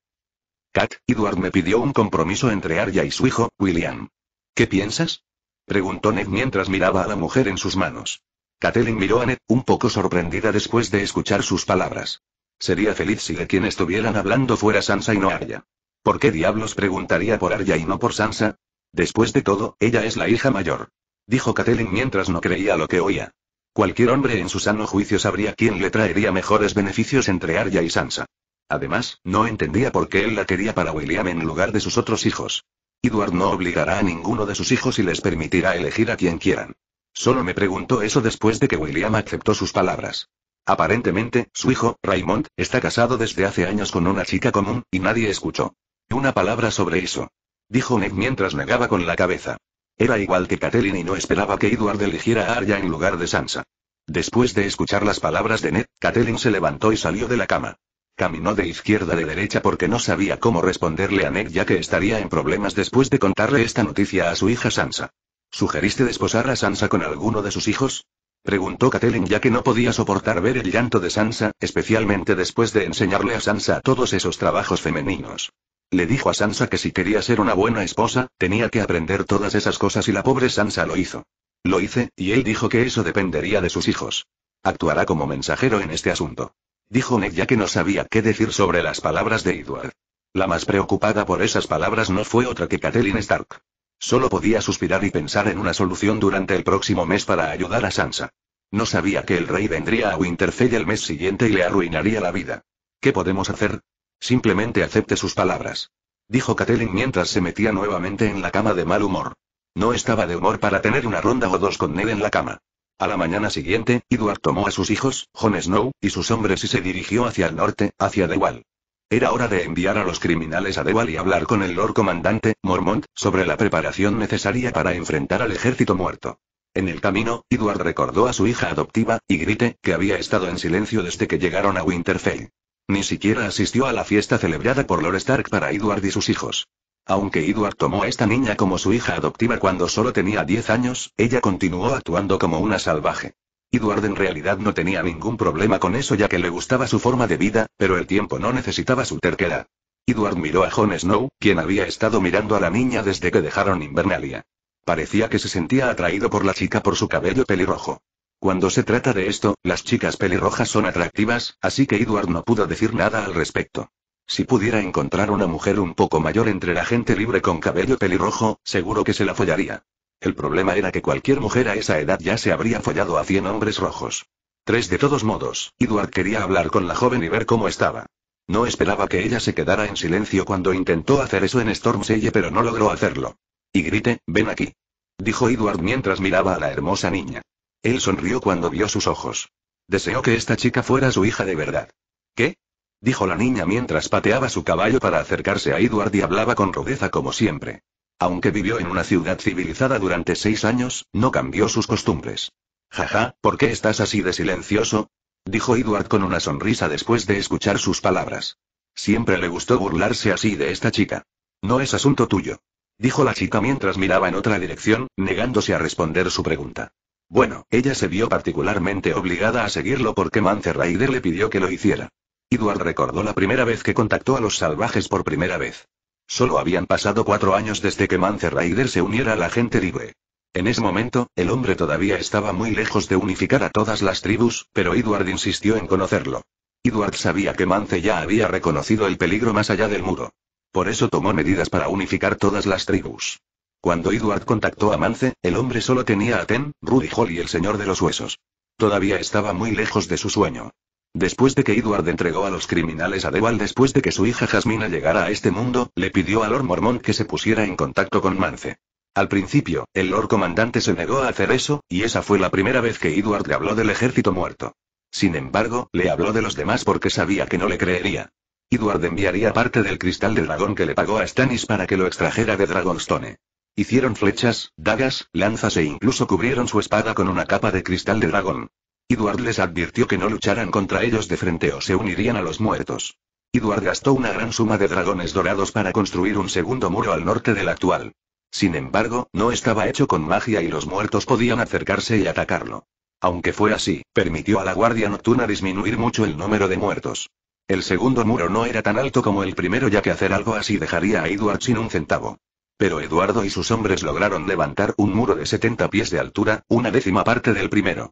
Kat, Edward me pidió un compromiso entre Arya y su hijo, William. ¿Qué piensas? Preguntó Ned mientras miraba a la mujer en sus manos. Catelyn miró a Ned, un poco sorprendida después de escuchar sus palabras. Sería feliz si de quien estuvieran hablando fuera Sansa y no Arya. ¿Por qué diablos preguntaría por Arya y no por Sansa? Después de todo, ella es la hija mayor. Dijo Catelyn mientras no creía lo que oía. Cualquier hombre en su sano juicio sabría quién le traería mejores beneficios entre Arya y Sansa. Además, no entendía por qué él la quería para William en lugar de sus otros hijos. Edward no obligará a ninguno de sus hijos y les permitirá elegir a quien quieran. Solo me preguntó eso después de que William aceptó sus palabras. Aparentemente, su hijo, Raymond, está casado desde hace años con una chica común, y nadie escuchó. Una palabra sobre eso. Dijo Ned mientras negaba con la cabeza. Era igual que Catelyn y no esperaba que Edward eligiera a Arya en lugar de Sansa. Después de escuchar las palabras de Ned, Catelyn se levantó y salió de la cama. Caminó de izquierda a de derecha porque no sabía cómo responderle a Ned, ya que estaría en problemas después de contarle esta noticia a su hija Sansa. ¿Sugeriste desposar a Sansa con alguno de sus hijos? Preguntó Catelyn ya que no podía soportar ver el llanto de Sansa, especialmente después de enseñarle a Sansa todos esos trabajos femeninos. Le dijo a Sansa que si quería ser una buena esposa, tenía que aprender todas esas cosas y la pobre Sansa lo hizo. Lo hice, y él dijo que eso dependería de sus hijos. Actuará como mensajero en este asunto dijo Ned ya que no sabía qué decir sobre las palabras de Edward. La más preocupada por esas palabras no fue otra que Catelyn Stark. Solo podía suspirar y pensar en una solución durante el próximo mes para ayudar a Sansa. No sabía que el rey vendría a Winterfell el mes siguiente y le arruinaría la vida. ¿Qué podemos hacer? Simplemente acepte sus palabras. Dijo Catelyn mientras se metía nuevamente en la cama de mal humor. No estaba de humor para tener una ronda o dos con Ned en la cama. A la mañana siguiente, Edward tomó a sus hijos, Jon Snow, y sus hombres y se dirigió hacia el norte, hacia Dewall. Era hora de enviar a los criminales a Dewall y hablar con el Lord Comandante, Mormont, sobre la preparación necesaria para enfrentar al ejército muerto. En el camino, Edward recordó a su hija adoptiva, y Ygritte, que había estado en silencio desde que llegaron a Winterfell. Ni siquiera asistió a la fiesta celebrada por Lord Stark para Edward y sus hijos. Aunque Edward tomó a esta niña como su hija adoptiva cuando solo tenía 10 años, ella continuó actuando como una salvaje. Edward en realidad no tenía ningún problema con eso ya que le gustaba su forma de vida, pero el tiempo no necesitaba su terquedad. Edward miró a Jon Snow, quien había estado mirando a la niña desde que dejaron Invernalia. Parecía que se sentía atraído por la chica por su cabello pelirrojo. Cuando se trata de esto, las chicas pelirrojas son atractivas, así que Edward no pudo decir nada al respecto. Si pudiera encontrar una mujer un poco mayor entre la gente libre con cabello pelirrojo, seguro que se la follaría. El problema era que cualquier mujer a esa edad ya se habría follado a 100 hombres rojos. Tres de todos modos, Edward quería hablar con la joven y ver cómo estaba. No esperaba que ella se quedara en silencio cuando intentó hacer eso en Stormseye pero no logró hacerlo. Y grite, ven aquí. Dijo Edward mientras miraba a la hermosa niña. Él sonrió cuando vio sus ojos. Deseó que esta chica fuera su hija de verdad. ¿Qué? dijo la niña mientras pateaba su caballo para acercarse a Edward y hablaba con rudeza como siempre. Aunque vivió en una ciudad civilizada durante seis años, no cambió sus costumbres. Jaja, ¿por qué estás así de silencioso? dijo Edward con una sonrisa después de escuchar sus palabras. Siempre le gustó burlarse así de esta chica. No es asunto tuyo. Dijo la chica mientras miraba en otra dirección, negándose a responder su pregunta. Bueno, ella se vio particularmente obligada a seguirlo porque Mance Raider le pidió que lo hiciera. Edward recordó la primera vez que contactó a los salvajes por primera vez. Solo habían pasado cuatro años desde que Mance Raider se uniera a la gente libre. En ese momento, el hombre todavía estaba muy lejos de unificar a todas las tribus, pero Edward insistió en conocerlo. Edward sabía que Mance ya había reconocido el peligro más allá del muro. Por eso tomó medidas para unificar todas las tribus. Cuando Edward contactó a Mance, el hombre solo tenía a Ten, Rudy Hall y el Señor de los Huesos. Todavía estaba muy lejos de su sueño. Después de que Edward entregó a los criminales a Deval, después de que su hija Jasmina llegara a este mundo, le pidió a Lord Mormon que se pusiera en contacto con Mance. Al principio, el Lord Comandante se negó a hacer eso, y esa fue la primera vez que Edward le habló del ejército muerto. Sin embargo, le habló de los demás porque sabía que no le creería. Edward enviaría parte del cristal de dragón que le pagó a Stannis para que lo extrajera de Dragonstone. Hicieron flechas, dagas, lanzas e incluso cubrieron su espada con una capa de cristal de dragón. Edward les advirtió que no lucharan contra ellos de frente o se unirían a los muertos. Edward gastó una gran suma de dragones dorados para construir un segundo muro al norte del actual. Sin embargo, no estaba hecho con magia y los muertos podían acercarse y atacarlo. Aunque fue así, permitió a la Guardia Nocturna disminuir mucho el número de muertos. El segundo muro no era tan alto como el primero ya que hacer algo así dejaría a Edward sin un centavo. Pero Eduardo y sus hombres lograron levantar un muro de 70 pies de altura, una décima parte del primero.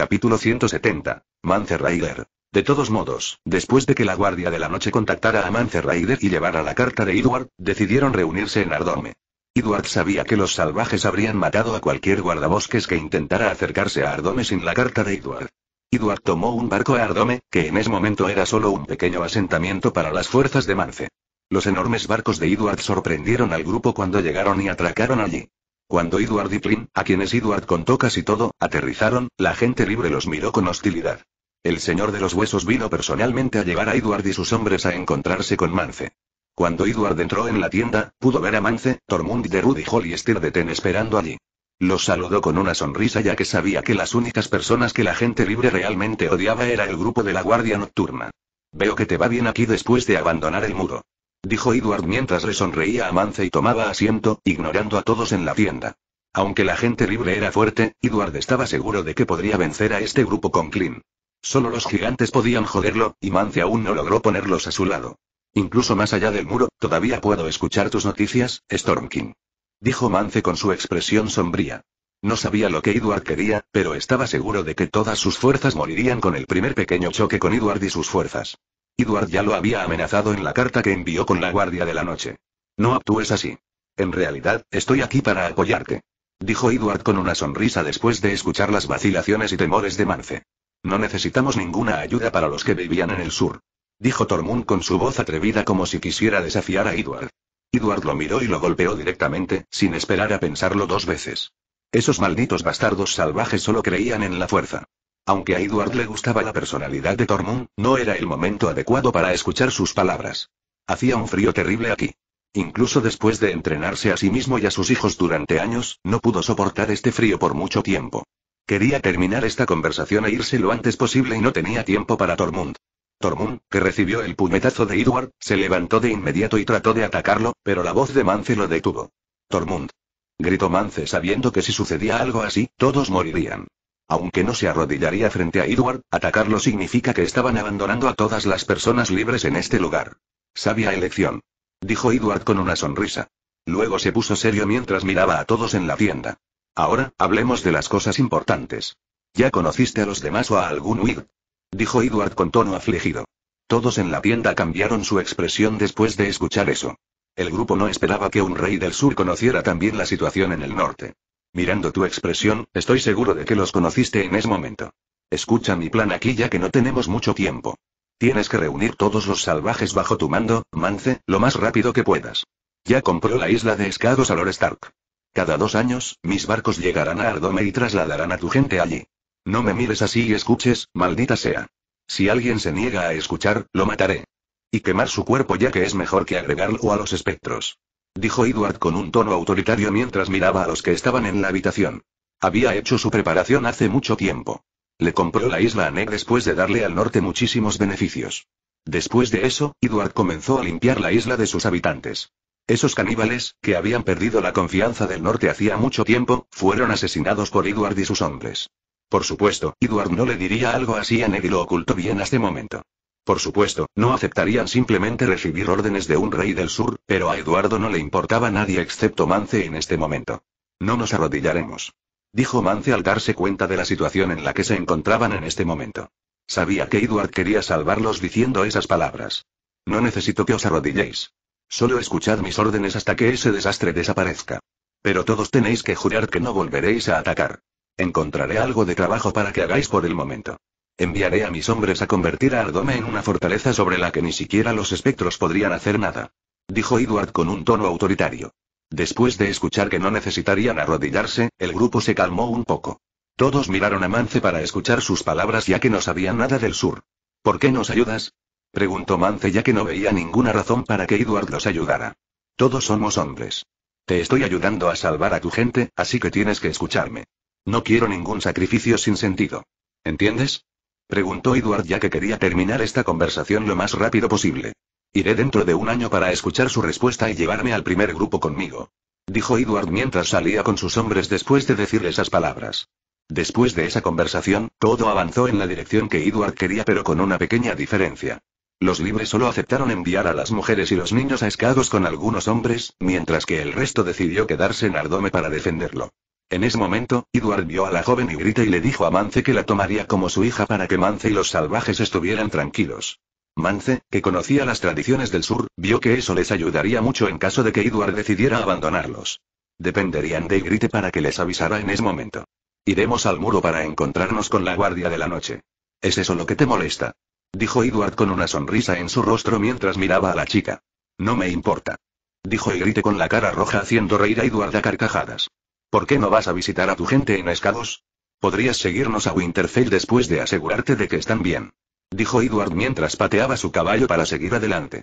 Capítulo 170. Mance Raider. De todos modos, después de que la Guardia de la Noche contactara a Mance Raider y llevara la carta de Edward, decidieron reunirse en Ardome. Edward sabía que los salvajes habrían matado a cualquier guardabosques que intentara acercarse a Ardome sin la carta de Edward. Edward tomó un barco a Ardome, que en ese momento era solo un pequeño asentamiento para las fuerzas de Mance. Los enormes barcos de Edward sorprendieron al grupo cuando llegaron y atracaron allí. Cuando Edward y Plin, a quienes Edward contó casi todo, aterrizaron, la gente libre los miró con hostilidad. El señor de los huesos vino personalmente a llevar a Edward y sus hombres a encontrarse con Mance. Cuando Edward entró en la tienda, pudo ver a Mance, Tormund de Rudy Hall y de Ten esperando allí. Los saludó con una sonrisa ya que sabía que las únicas personas que la gente libre realmente odiaba era el grupo de la Guardia Nocturna. Veo que te va bien aquí después de abandonar el muro dijo Edward mientras le sonreía a Mance y tomaba asiento, ignorando a todos en la tienda. Aunque la gente libre era fuerte, Edward estaba seguro de que podría vencer a este grupo con Clint. Solo los gigantes podían joderlo, y Mance aún no logró ponerlos a su lado. Incluso más allá del muro, todavía puedo escuchar tus noticias, Storm King. Dijo Mance con su expresión sombría. No sabía lo que Edward quería, pero estaba seguro de que todas sus fuerzas morirían con el primer pequeño choque con Edward y sus fuerzas. Edward ya lo había amenazado en la carta que envió con la guardia de la noche. No actúes así. En realidad, estoy aquí para apoyarte. Dijo Edward con una sonrisa después de escuchar las vacilaciones y temores de Mance. No necesitamos ninguna ayuda para los que vivían en el sur. Dijo Tormund con su voz atrevida como si quisiera desafiar a Edward. Edward lo miró y lo golpeó directamente, sin esperar a pensarlo dos veces. Esos malditos bastardos salvajes solo creían en la fuerza. Aunque a Edward le gustaba la personalidad de Tormund, no era el momento adecuado para escuchar sus palabras. Hacía un frío terrible aquí. Incluso después de entrenarse a sí mismo y a sus hijos durante años, no pudo soportar este frío por mucho tiempo. Quería terminar esta conversación e irse lo antes posible y no tenía tiempo para Tormund. Tormund, que recibió el puñetazo de Edward, se levantó de inmediato y trató de atacarlo, pero la voz de Mance lo detuvo. Tormund. Gritó Mance sabiendo que si sucedía algo así, todos morirían. Aunque no se arrodillaría frente a Edward, atacarlo significa que estaban abandonando a todas las personas libres en este lugar. Sabia elección. Dijo Edward con una sonrisa. Luego se puso serio mientras miraba a todos en la tienda. Ahora, hablemos de las cosas importantes. ¿Ya conociste a los demás o a algún Wig? Dijo Edward con tono afligido. Todos en la tienda cambiaron su expresión después de escuchar eso. El grupo no esperaba que un rey del sur conociera también la situación en el norte. Mirando tu expresión, estoy seguro de que los conociste en ese momento. Escucha mi plan aquí ya que no tenemos mucho tiempo. Tienes que reunir todos los salvajes bajo tu mando, Mance, lo más rápido que puedas. Ya compró la isla de escados a Lord Stark. Cada dos años, mis barcos llegarán a Ardome y trasladarán a tu gente allí. No me mires así y escuches, maldita sea. Si alguien se niega a escuchar, lo mataré. Y quemar su cuerpo ya que es mejor que agregarlo a los espectros dijo Edward con un tono autoritario mientras miraba a los que estaban en la habitación. Había hecho su preparación hace mucho tiempo. Le compró la isla a Ned después de darle al norte muchísimos beneficios. Después de eso, Edward comenzó a limpiar la isla de sus habitantes. Esos caníbales, que habían perdido la confianza del norte hacía mucho tiempo, fueron asesinados por Edward y sus hombres. Por supuesto, Edward no le diría algo así a Ned y lo ocultó bien hasta este momento. Por supuesto, no aceptarían simplemente recibir órdenes de un rey del sur, pero a Eduardo no le importaba nadie excepto Mance en este momento. No nos arrodillaremos. Dijo Mance al darse cuenta de la situación en la que se encontraban en este momento. Sabía que Eduard quería salvarlos diciendo esas palabras. No necesito que os arrodilléis. Solo escuchad mis órdenes hasta que ese desastre desaparezca. Pero todos tenéis que jurar que no volveréis a atacar. Encontraré algo de trabajo para que hagáis por el momento. Enviaré a mis hombres a convertir a Ardome en una fortaleza sobre la que ni siquiera los espectros podrían hacer nada. Dijo Edward con un tono autoritario. Después de escuchar que no necesitarían arrodillarse, el grupo se calmó un poco. Todos miraron a Mance para escuchar sus palabras ya que no sabían nada del sur. ¿Por qué nos ayudas? Preguntó Mance ya que no veía ninguna razón para que Edward los ayudara. Todos somos hombres. Te estoy ayudando a salvar a tu gente, así que tienes que escucharme. No quiero ningún sacrificio sin sentido. ¿Entiendes? Preguntó Edward ya que quería terminar esta conversación lo más rápido posible. Iré dentro de un año para escuchar su respuesta y llevarme al primer grupo conmigo. Dijo Edward mientras salía con sus hombres después de decir esas palabras. Después de esa conversación, todo avanzó en la dirección que Edward quería pero con una pequeña diferencia. Los libres solo aceptaron enviar a las mujeres y los niños a escados con algunos hombres, mientras que el resto decidió quedarse en Ardome para defenderlo. En ese momento, Edward vio a la joven Grita y le dijo a Mance que la tomaría como su hija para que Mance y los salvajes estuvieran tranquilos. Mance, que conocía las tradiciones del sur, vio que eso les ayudaría mucho en caso de que Edward decidiera abandonarlos. Dependerían de Igrite para que les avisara en ese momento. Iremos al muro para encontrarnos con la guardia de la noche. ¿Es eso lo que te molesta? Dijo Edward con una sonrisa en su rostro mientras miraba a la chica. No me importa. Dijo Igrite con la cara roja haciendo reír a Edward a carcajadas. ¿Por qué no vas a visitar a tu gente en Escados? Podrías seguirnos a Winterfell después de asegurarte de que están bien. Dijo Edward mientras pateaba su caballo para seguir adelante.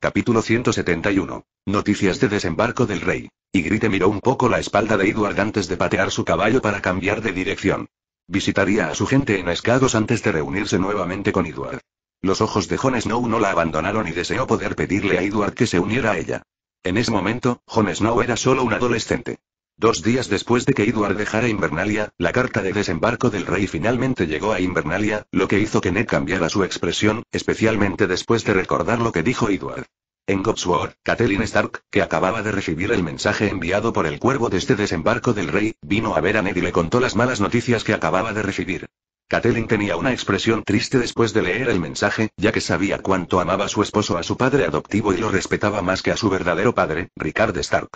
Capítulo 171. Noticias de desembarco del rey. Y Grite miró un poco la espalda de Edward antes de patear su caballo para cambiar de dirección. Visitaría a su gente en Escados antes de reunirse nuevamente con Edward. Los ojos de Jon Snow no la abandonaron y deseó poder pedirle a Edward que se uniera a ella. En ese momento, Jon Snow era solo un adolescente. Dos días después de que Edward dejara Invernalia, la carta de desembarco del rey finalmente llegó a Invernalia, lo que hizo que Ned cambiara su expresión, especialmente después de recordar lo que dijo Edward. En Godsword, Catelyn Stark, que acababa de recibir el mensaje enviado por el cuervo de este desembarco del rey, vino a ver a Ned y le contó las malas noticias que acababa de recibir. Catelyn tenía una expresión triste después de leer el mensaje, ya que sabía cuánto amaba su esposo a su padre adoptivo y lo respetaba más que a su verdadero padre, Ricard Stark.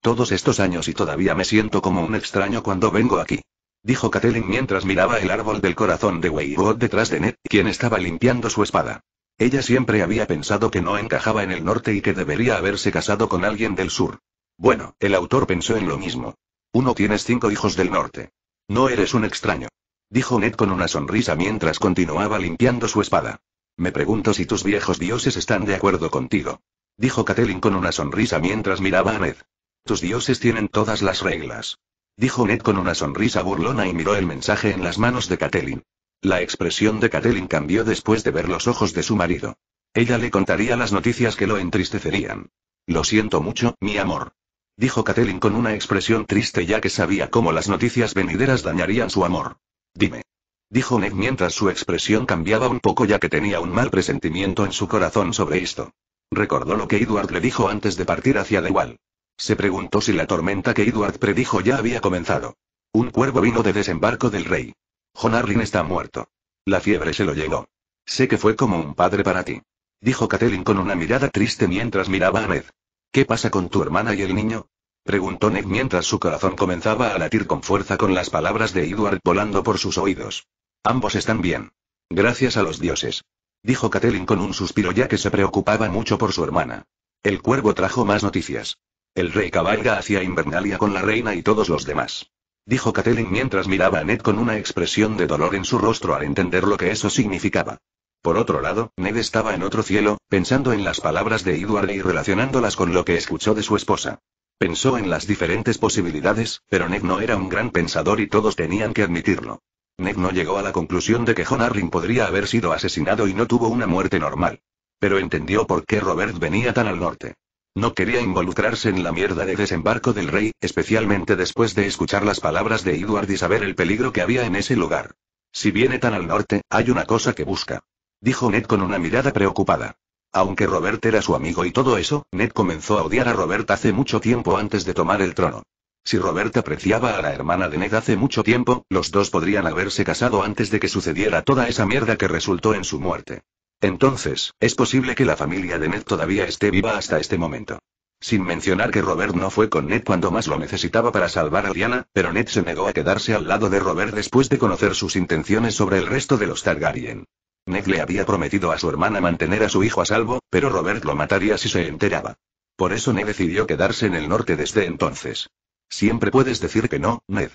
Todos estos años y todavía me siento como un extraño cuando vengo aquí. Dijo Catelyn mientras miraba el árbol del corazón de Weigot detrás de Ned, quien estaba limpiando su espada. Ella siempre había pensado que no encajaba en el norte y que debería haberse casado con alguien del sur. Bueno, el autor pensó en lo mismo. Uno tienes cinco hijos del norte. No eres un extraño. Dijo Ned con una sonrisa mientras continuaba limpiando su espada. Me pregunto si tus viejos dioses están de acuerdo contigo. Dijo Catelyn con una sonrisa mientras miraba a Ned. Tus dioses tienen todas las reglas. Dijo Ned con una sonrisa burlona y miró el mensaje en las manos de Catelyn. La expresión de Catelyn cambió después de ver los ojos de su marido. Ella le contaría las noticias que lo entristecerían. Lo siento mucho, mi amor. Dijo Catelyn con una expresión triste ya que sabía cómo las noticias venideras dañarían su amor. Dime. Dijo Ned mientras su expresión cambiaba un poco ya que tenía un mal presentimiento en su corazón sobre esto. Recordó lo que Edward le dijo antes de partir hacia Wall. Se preguntó si la tormenta que Edward predijo ya había comenzado. Un cuervo vino de desembarco del rey. Jonarlin está muerto. La fiebre se lo llevó. Sé que fue como un padre para ti. Dijo Catelyn con una mirada triste mientras miraba a Ned. ¿Qué pasa con tu hermana y el niño? Preguntó Ned mientras su corazón comenzaba a latir con fuerza con las palabras de Edward volando por sus oídos. Ambos están bien. Gracias a los dioses. Dijo Catelyn con un suspiro ya que se preocupaba mucho por su hermana. El cuervo trajo más noticias. El rey cabalga hacia Invernalia con la reina y todos los demás. Dijo Catelyn mientras miraba a Ned con una expresión de dolor en su rostro al entender lo que eso significaba. Por otro lado, Ned estaba en otro cielo, pensando en las palabras de Edward y relacionándolas con lo que escuchó de su esposa. Pensó en las diferentes posibilidades, pero Ned no era un gran pensador y todos tenían que admitirlo. Ned no llegó a la conclusión de que Jon Arryn podría haber sido asesinado y no tuvo una muerte normal. Pero entendió por qué Robert venía tan al norte. No quería involucrarse en la mierda de desembarco del rey, especialmente después de escuchar las palabras de Edward y saber el peligro que había en ese lugar. Si viene tan al norte, hay una cosa que busca. Dijo Ned con una mirada preocupada. Aunque Robert era su amigo y todo eso, Ned comenzó a odiar a Robert hace mucho tiempo antes de tomar el trono. Si Robert apreciaba a la hermana de Ned hace mucho tiempo, los dos podrían haberse casado antes de que sucediera toda esa mierda que resultó en su muerte. Entonces, es posible que la familia de Ned todavía esté viva hasta este momento. Sin mencionar que Robert no fue con Ned cuando más lo necesitaba para salvar a Diana, pero Ned se negó a quedarse al lado de Robert después de conocer sus intenciones sobre el resto de los Targaryen. Ned le había prometido a su hermana mantener a su hijo a salvo, pero Robert lo mataría si se enteraba. Por eso Ned decidió quedarse en el norte desde entonces. Siempre puedes decir que no, Ned.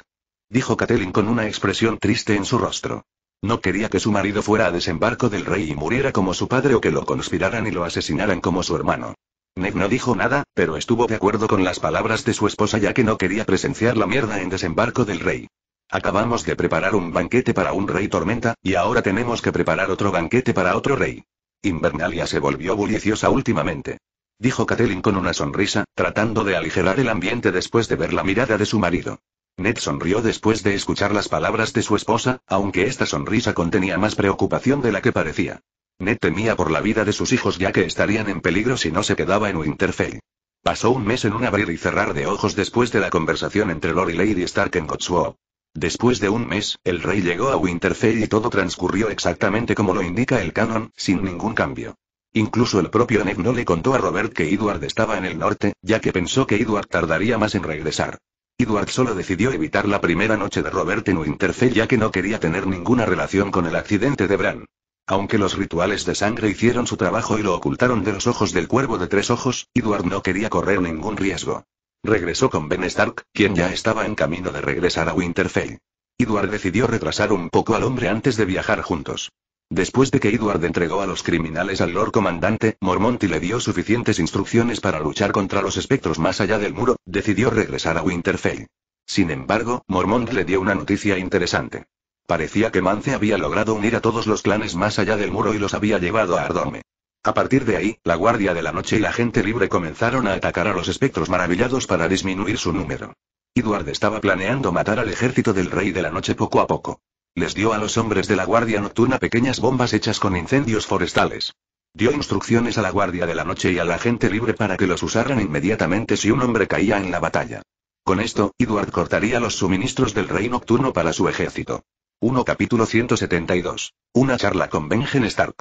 Dijo Catelyn con una expresión triste en su rostro. No quería que su marido fuera a desembarco del rey y muriera como su padre o que lo conspiraran y lo asesinaran como su hermano. Ned no dijo nada, pero estuvo de acuerdo con las palabras de su esposa ya que no quería presenciar la mierda en desembarco del rey. Acabamos de preparar un banquete para un rey tormenta, y ahora tenemos que preparar otro banquete para otro rey. Invernalia se volvió bulliciosa últimamente. Dijo Catelyn con una sonrisa, tratando de aligerar el ambiente después de ver la mirada de su marido. Ned sonrió después de escuchar las palabras de su esposa, aunque esta sonrisa contenía más preocupación de la que parecía. Ned temía por la vida de sus hijos ya que estarían en peligro si no se quedaba en Winterfell. Pasó un mes en un abrir y cerrar de ojos después de la conversación entre Lord y Lady Stark en Cotswold. Después de un mes, el rey llegó a Winterfell y todo transcurrió exactamente como lo indica el canon, sin ningún cambio. Incluso el propio Ned no le contó a Robert que Edward estaba en el norte, ya que pensó que Edward tardaría más en regresar. Edward solo decidió evitar la primera noche de Robert en Winterfell ya que no quería tener ninguna relación con el accidente de Bran. Aunque los rituales de sangre hicieron su trabajo y lo ocultaron de los ojos del cuervo de tres ojos, Edward no quería correr ningún riesgo. Regresó con Ben Stark, quien ya estaba en camino de regresar a Winterfell. Edward decidió retrasar un poco al hombre antes de viajar juntos. Después de que Edward entregó a los criminales al Lord Comandante, y le dio suficientes instrucciones para luchar contra los espectros más allá del muro, decidió regresar a Winterfell. Sin embargo, Mormont le dio una noticia interesante. Parecía que Mance había logrado unir a todos los clanes más allá del muro y los había llevado a Ardorme. A partir de ahí, la Guardia de la Noche y la gente libre comenzaron a atacar a los espectros maravillados para disminuir su número. Edward estaba planeando matar al ejército del Rey de la Noche poco a poco. Les dio a los hombres de la Guardia Nocturna pequeñas bombas hechas con incendios forestales. Dio instrucciones a la Guardia de la Noche y a la gente libre para que los usaran inmediatamente si un hombre caía en la batalla. Con esto, Edward cortaría los suministros del Rey Nocturno para su ejército. 1 capítulo 172. Una charla con Benjen Stark.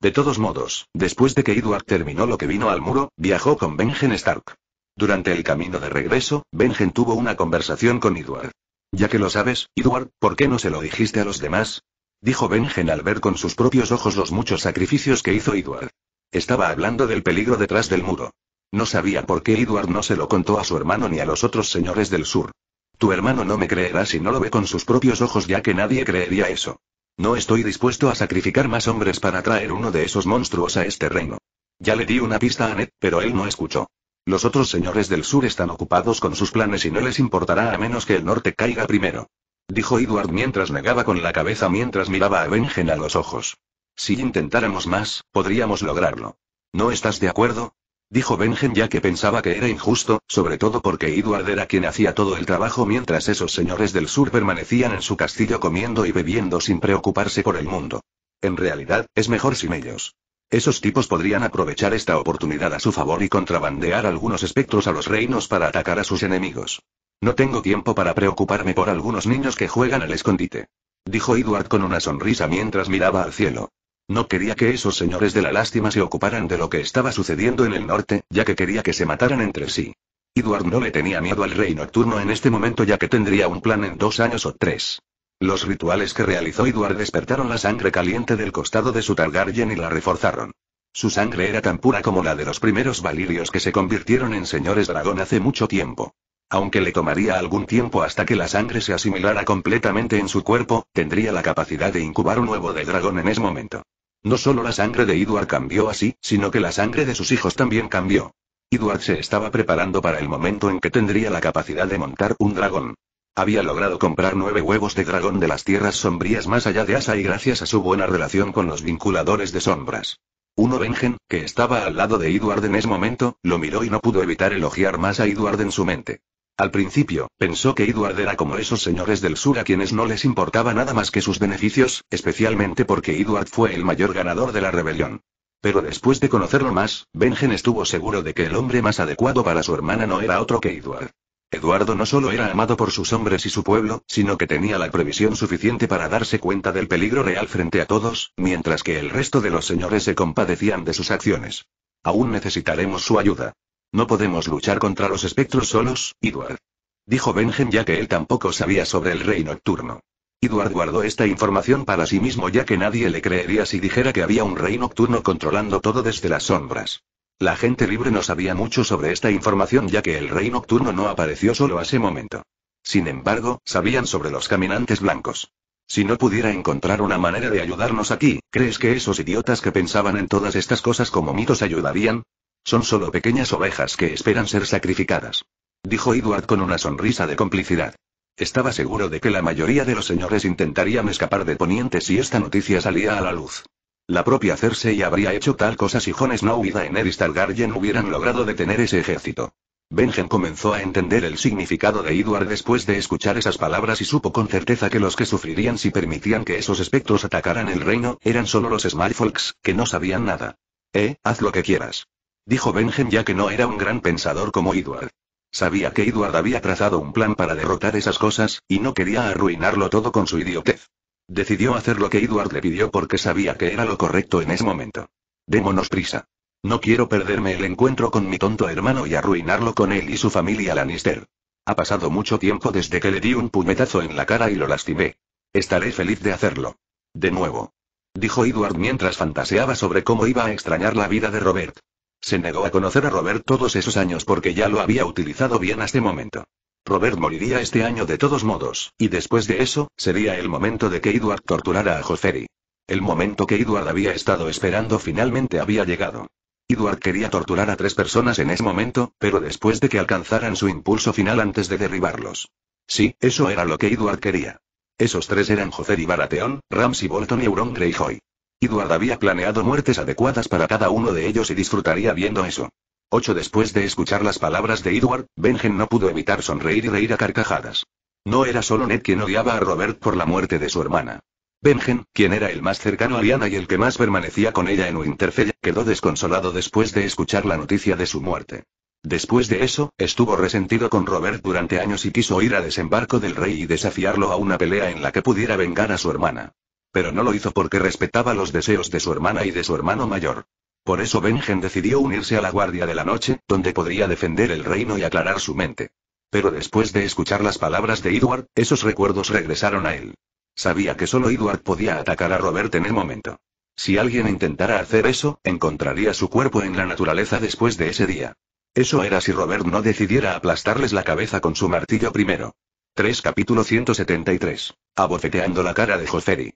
De todos modos, después de que Edward terminó lo que vino al muro, viajó con Benjen Stark. Durante el camino de regreso, Benjen tuvo una conversación con Edward. Ya que lo sabes, Edward, ¿por qué no se lo dijiste a los demás? Dijo Benjen al ver con sus propios ojos los muchos sacrificios que hizo Edward. Estaba hablando del peligro detrás del muro. No sabía por qué Edward no se lo contó a su hermano ni a los otros señores del sur. Tu hermano no me creerá si no lo ve con sus propios ojos ya que nadie creería eso. No estoy dispuesto a sacrificar más hombres para traer uno de esos monstruos a este reino. Ya le di una pista a Ned, pero él no escuchó. Los otros señores del sur están ocupados con sus planes y no les importará a menos que el norte caiga primero. Dijo Edward mientras negaba con la cabeza mientras miraba a Benjen a los ojos. Si intentáramos más, podríamos lograrlo. ¿No estás de acuerdo? Dijo Benjen ya que pensaba que era injusto, sobre todo porque Edward era quien hacía todo el trabajo mientras esos señores del sur permanecían en su castillo comiendo y bebiendo sin preocuparse por el mundo. En realidad, es mejor sin ellos. Esos tipos podrían aprovechar esta oportunidad a su favor y contrabandear algunos espectros a los reinos para atacar a sus enemigos. No tengo tiempo para preocuparme por algunos niños que juegan al escondite. Dijo Edward con una sonrisa mientras miraba al cielo. No quería que esos señores de la lástima se ocuparan de lo que estaba sucediendo en el norte, ya que quería que se mataran entre sí. Edward no le tenía miedo al rey nocturno en este momento ya que tendría un plan en dos años o tres. Los rituales que realizó Edward despertaron la sangre caliente del costado de su Targaryen y la reforzaron. Su sangre era tan pura como la de los primeros valirios que se convirtieron en señores dragón hace mucho tiempo. Aunque le tomaría algún tiempo hasta que la sangre se asimilara completamente en su cuerpo, tendría la capacidad de incubar un huevo de dragón en ese momento. No solo la sangre de Edward cambió así, sino que la sangre de sus hijos también cambió. Edward se estaba preparando para el momento en que tendría la capacidad de montar un dragón. Había logrado comprar nueve huevos de dragón de las tierras sombrías más allá de Asa y gracias a su buena relación con los vinculadores de sombras. Uno Benjen, que estaba al lado de Edward en ese momento, lo miró y no pudo evitar elogiar más a Edward en su mente. Al principio, pensó que Edward era como esos señores del sur a quienes no les importaba nada más que sus beneficios, especialmente porque Edward fue el mayor ganador de la rebelión. Pero después de conocerlo más, Benjen estuvo seguro de que el hombre más adecuado para su hermana no era otro que Edward. Eduardo no solo era amado por sus hombres y su pueblo, sino que tenía la previsión suficiente para darse cuenta del peligro real frente a todos, mientras que el resto de los señores se compadecían de sus acciones. Aún necesitaremos su ayuda. No podemos luchar contra los espectros solos, Edward. Dijo Benjen ya que él tampoco sabía sobre el rey nocturno. Edward guardó esta información para sí mismo ya que nadie le creería si dijera que había un rey nocturno controlando todo desde las sombras. La gente libre no sabía mucho sobre esta información ya que el rey nocturno no apareció solo a ese momento. Sin embargo, sabían sobre los caminantes blancos. Si no pudiera encontrar una manera de ayudarnos aquí, ¿crees que esos idiotas que pensaban en todas estas cosas como mitos ayudarían? Son solo pequeñas ovejas que esperan ser sacrificadas. Dijo Edward con una sonrisa de complicidad. Estaba seguro de que la mayoría de los señores intentarían escapar de Poniente si esta noticia salía a la luz. La propia Cersei habría hecho tal cosa si Jones Snow y Daenerys Targaryen hubieran logrado detener ese ejército. Benjen comenzó a entender el significado de Edward después de escuchar esas palabras y supo con certeza que los que sufrirían si permitían que esos espectros atacaran el reino, eran solo los Smallfolks, que no sabían nada. Eh, haz lo que quieras. Dijo Benjen ya que no era un gran pensador como Edward. Sabía que Edward había trazado un plan para derrotar esas cosas, y no quería arruinarlo todo con su idiotez. Decidió hacer lo que Edward le pidió porque sabía que era lo correcto en ese momento. Démonos prisa. No quiero perderme el encuentro con mi tonto hermano y arruinarlo con él y su familia Lannister. Ha pasado mucho tiempo desde que le di un puñetazo en la cara y lo lastimé. Estaré feliz de hacerlo. De nuevo. Dijo Edward mientras fantaseaba sobre cómo iba a extrañar la vida de Robert. Se negó a conocer a Robert todos esos años porque ya lo había utilizado bien hasta momento. Robert moriría este año de todos modos, y después de eso, sería el momento de que Edward torturara a Joffrey. El momento que Edward había estado esperando finalmente había llegado. Edward quería torturar a tres personas en ese momento, pero después de que alcanzaran su impulso final antes de derribarlos. Sí, eso era lo que Edward quería. Esos tres eran Joffrey Baratheon, Ramsay Bolton y Euron Greyjoy. Edward había planeado muertes adecuadas para cada uno de ellos y disfrutaría viendo eso. Ocho después de escuchar las palabras de Edward, Benjen no pudo evitar sonreír y reír a carcajadas. No era solo Ned quien odiaba a Robert por la muerte de su hermana. Benjen, quien era el más cercano a Liana y el que más permanecía con ella en Winterfell, quedó desconsolado después de escuchar la noticia de su muerte. Después de eso, estuvo resentido con Robert durante años y quiso ir a desembarco del rey y desafiarlo a una pelea en la que pudiera vengar a su hermana. Pero no lo hizo porque respetaba los deseos de su hermana y de su hermano mayor. Por eso Benjen decidió unirse a la Guardia de la Noche, donde podría defender el reino y aclarar su mente. Pero después de escuchar las palabras de Edward, esos recuerdos regresaron a él. Sabía que solo Edward podía atacar a Robert en el momento. Si alguien intentara hacer eso, encontraría su cuerpo en la naturaleza después de ese día. Eso era si Robert no decidiera aplastarles la cabeza con su martillo primero. 3 capítulo 173. Abofeteando la cara de Joferi.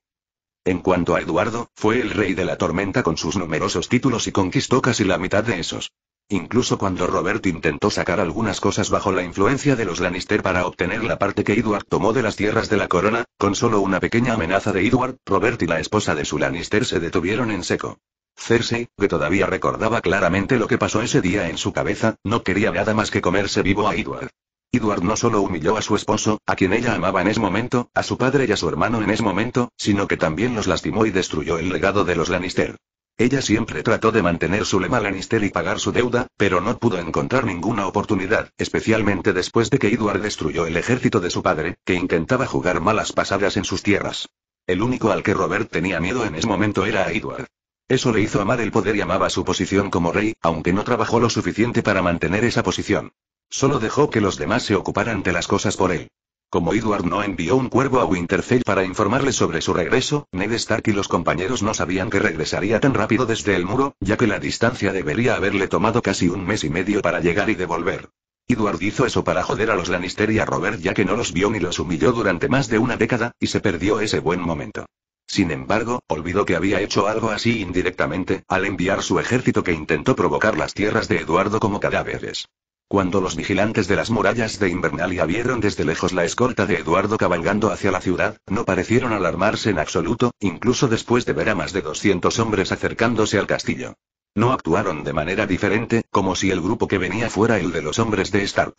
En cuanto a Eduardo, fue el rey de la tormenta con sus numerosos títulos y conquistó casi la mitad de esos. Incluso cuando Robert intentó sacar algunas cosas bajo la influencia de los Lannister para obtener la parte que Edward tomó de las tierras de la corona, con solo una pequeña amenaza de Edward, Robert y la esposa de su Lannister se detuvieron en seco. Cersei, que todavía recordaba claramente lo que pasó ese día en su cabeza, no quería nada más que comerse vivo a Edward. Edward no solo humilló a su esposo, a quien ella amaba en ese momento, a su padre y a su hermano en ese momento, sino que también los lastimó y destruyó el legado de los Lannister. Ella siempre trató de mantener su lema Lannister y pagar su deuda, pero no pudo encontrar ninguna oportunidad, especialmente después de que Edward destruyó el ejército de su padre, que intentaba jugar malas pasadas en sus tierras. El único al que Robert tenía miedo en ese momento era a Edward. Eso le hizo amar el poder y amaba su posición como rey, aunque no trabajó lo suficiente para mantener esa posición. Solo dejó que los demás se ocuparan de las cosas por él. Como Edward no envió un cuervo a Winterfell para informarle sobre su regreso, Ned Stark y los compañeros no sabían que regresaría tan rápido desde el muro, ya que la distancia debería haberle tomado casi un mes y medio para llegar y devolver. Edward hizo eso para joder a los Lannister y a Robert ya que no los vio ni los humilló durante más de una década, y se perdió ese buen momento. Sin embargo, olvidó que había hecho algo así indirectamente, al enviar su ejército que intentó provocar las tierras de Eduardo como cadáveres. Cuando los vigilantes de las murallas de Invernalia vieron desde lejos la escolta de Eduardo cabalgando hacia la ciudad, no parecieron alarmarse en absoluto, incluso después de ver a más de 200 hombres acercándose al castillo. No actuaron de manera diferente, como si el grupo que venía fuera el de los hombres de Stark.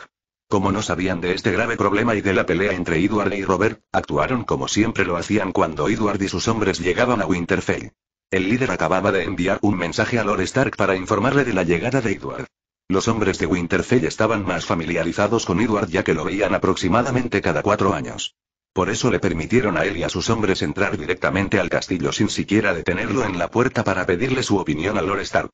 Como no sabían de este grave problema y de la pelea entre Edward y Robert, actuaron como siempre lo hacían cuando Edward y sus hombres llegaban a Winterfell. El líder acababa de enviar un mensaje a Lord Stark para informarle de la llegada de Edward. Los hombres de Winterfell estaban más familiarizados con Edward ya que lo veían aproximadamente cada cuatro años. Por eso le permitieron a él y a sus hombres entrar directamente al castillo sin siquiera detenerlo en la puerta para pedirle su opinión a Lord Stark.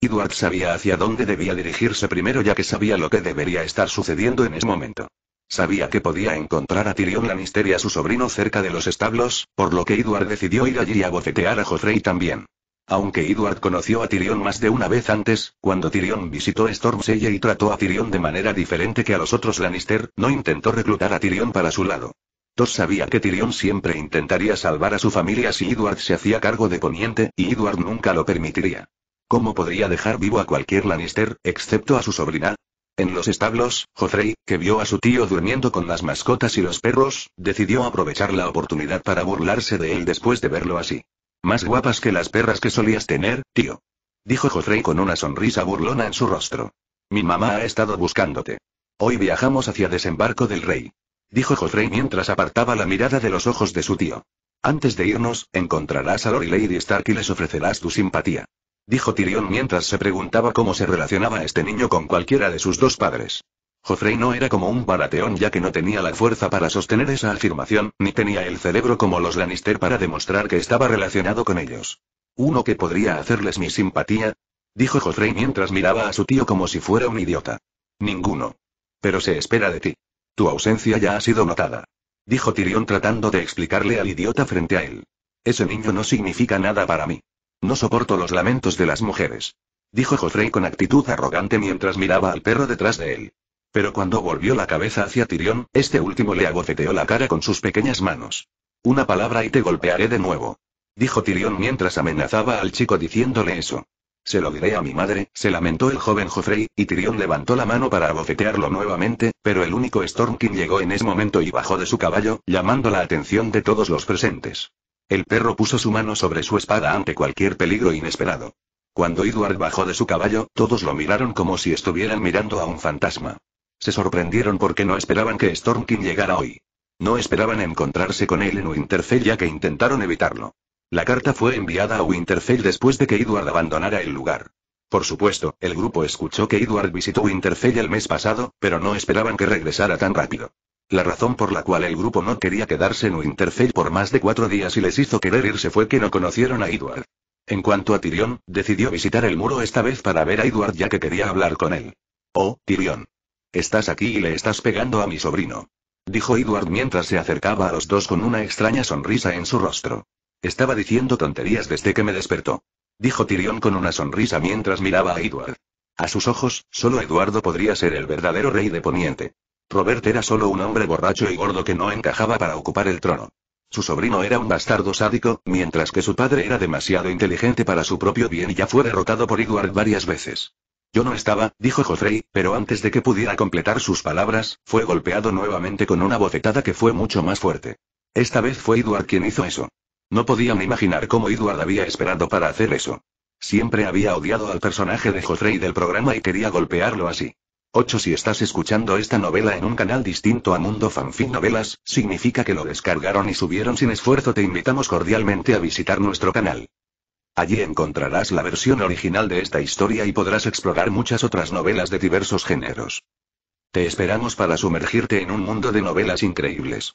Edward sabía hacia dónde debía dirigirse primero ya que sabía lo que debería estar sucediendo en ese momento. Sabía que podía encontrar a Tyrion Lannister y a su sobrino cerca de los establos, por lo que Edward decidió ir allí a bofetear a Joffrey también. Aunque Edward conoció a Tyrion más de una vez antes, cuando Tyrion visitó Stormsella y trató a Tyrion de manera diferente que a los otros Lannister, no intentó reclutar a Tyrion para su lado. Tos sabía que Tyrion siempre intentaría salvar a su familia si Edward se hacía cargo de Poniente, y Edward nunca lo permitiría. ¿Cómo podría dejar vivo a cualquier Lannister, excepto a su sobrina? En los establos, Joffrey, que vio a su tío durmiendo con las mascotas y los perros, decidió aprovechar la oportunidad para burlarse de él después de verlo así. Más guapas que las perras que solías tener, tío. Dijo Joffrey con una sonrisa burlona en su rostro. Mi mamá ha estado buscándote. Hoy viajamos hacia desembarco del rey. Dijo Joffrey mientras apartaba la mirada de los ojos de su tío. Antes de irnos, encontrarás a Lori Lady Stark y les ofrecerás tu simpatía. Dijo Tyrion mientras se preguntaba cómo se relacionaba este niño con cualquiera de sus dos padres. Joffrey no era como un barateón ya que no tenía la fuerza para sostener esa afirmación, ni tenía el cerebro como los Lannister para demostrar que estaba relacionado con ellos. Uno que podría hacerles mi simpatía, dijo Joffrey mientras miraba a su tío como si fuera un idiota. Ninguno. Pero se espera de ti. Tu ausencia ya ha sido notada. Dijo Tyrion tratando de explicarle al idiota frente a él. Ese niño no significa nada para mí. No soporto los lamentos de las mujeres. Dijo Joffrey con actitud arrogante mientras miraba al perro detrás de él. Pero cuando volvió la cabeza hacia Tirión, este último le abofeteó la cara con sus pequeñas manos. Una palabra y te golpearé de nuevo. Dijo Tirión mientras amenazaba al chico diciéndole eso. Se lo diré a mi madre, se lamentó el joven Joffrey, y Tirión levantó la mano para abofetearlo nuevamente, pero el único Stormkin llegó en ese momento y bajó de su caballo, llamando la atención de todos los presentes. El perro puso su mano sobre su espada ante cualquier peligro inesperado. Cuando Edward bajó de su caballo, todos lo miraron como si estuvieran mirando a un fantasma. Se sorprendieron porque no esperaban que Storm King llegara hoy. No esperaban encontrarse con él en Winterfell ya que intentaron evitarlo. La carta fue enviada a Winterfell después de que Edward abandonara el lugar. Por supuesto, el grupo escuchó que Edward visitó Winterfell el mes pasado, pero no esperaban que regresara tan rápido. La razón por la cual el grupo no quería quedarse en Winterfell por más de cuatro días y les hizo querer irse fue que no conocieron a Edward. En cuanto a Tyrion, decidió visitar el muro esta vez para ver a Edward ya que quería hablar con él. Oh, Tyrion. Estás aquí y le estás pegando a mi sobrino. Dijo Edward mientras se acercaba a los dos con una extraña sonrisa en su rostro. Estaba diciendo tonterías desde que me despertó. Dijo Tyrion con una sonrisa mientras miraba a Edward. A sus ojos, solo Eduardo podría ser el verdadero rey de Poniente. Robert era solo un hombre borracho y gordo que no encajaba para ocupar el trono. Su sobrino era un bastardo sádico, mientras que su padre era demasiado inteligente para su propio bien y ya fue derrotado por Edward varias veces. Yo no estaba, dijo Joffrey, pero antes de que pudiera completar sus palabras, fue golpeado nuevamente con una bofetada que fue mucho más fuerte. Esta vez fue Edward quien hizo eso. No podían imaginar cómo Edward había esperado para hacer eso. Siempre había odiado al personaje de Joffrey del programa y quería golpearlo así. 8 Si estás escuchando esta novela en un canal distinto a Mundo Fanfic Novelas, significa que lo descargaron y subieron sin esfuerzo. Te invitamos cordialmente a visitar nuestro canal. Allí encontrarás la versión original de esta historia y podrás explorar muchas otras novelas de diversos géneros. Te esperamos para sumergirte en un mundo de novelas increíbles.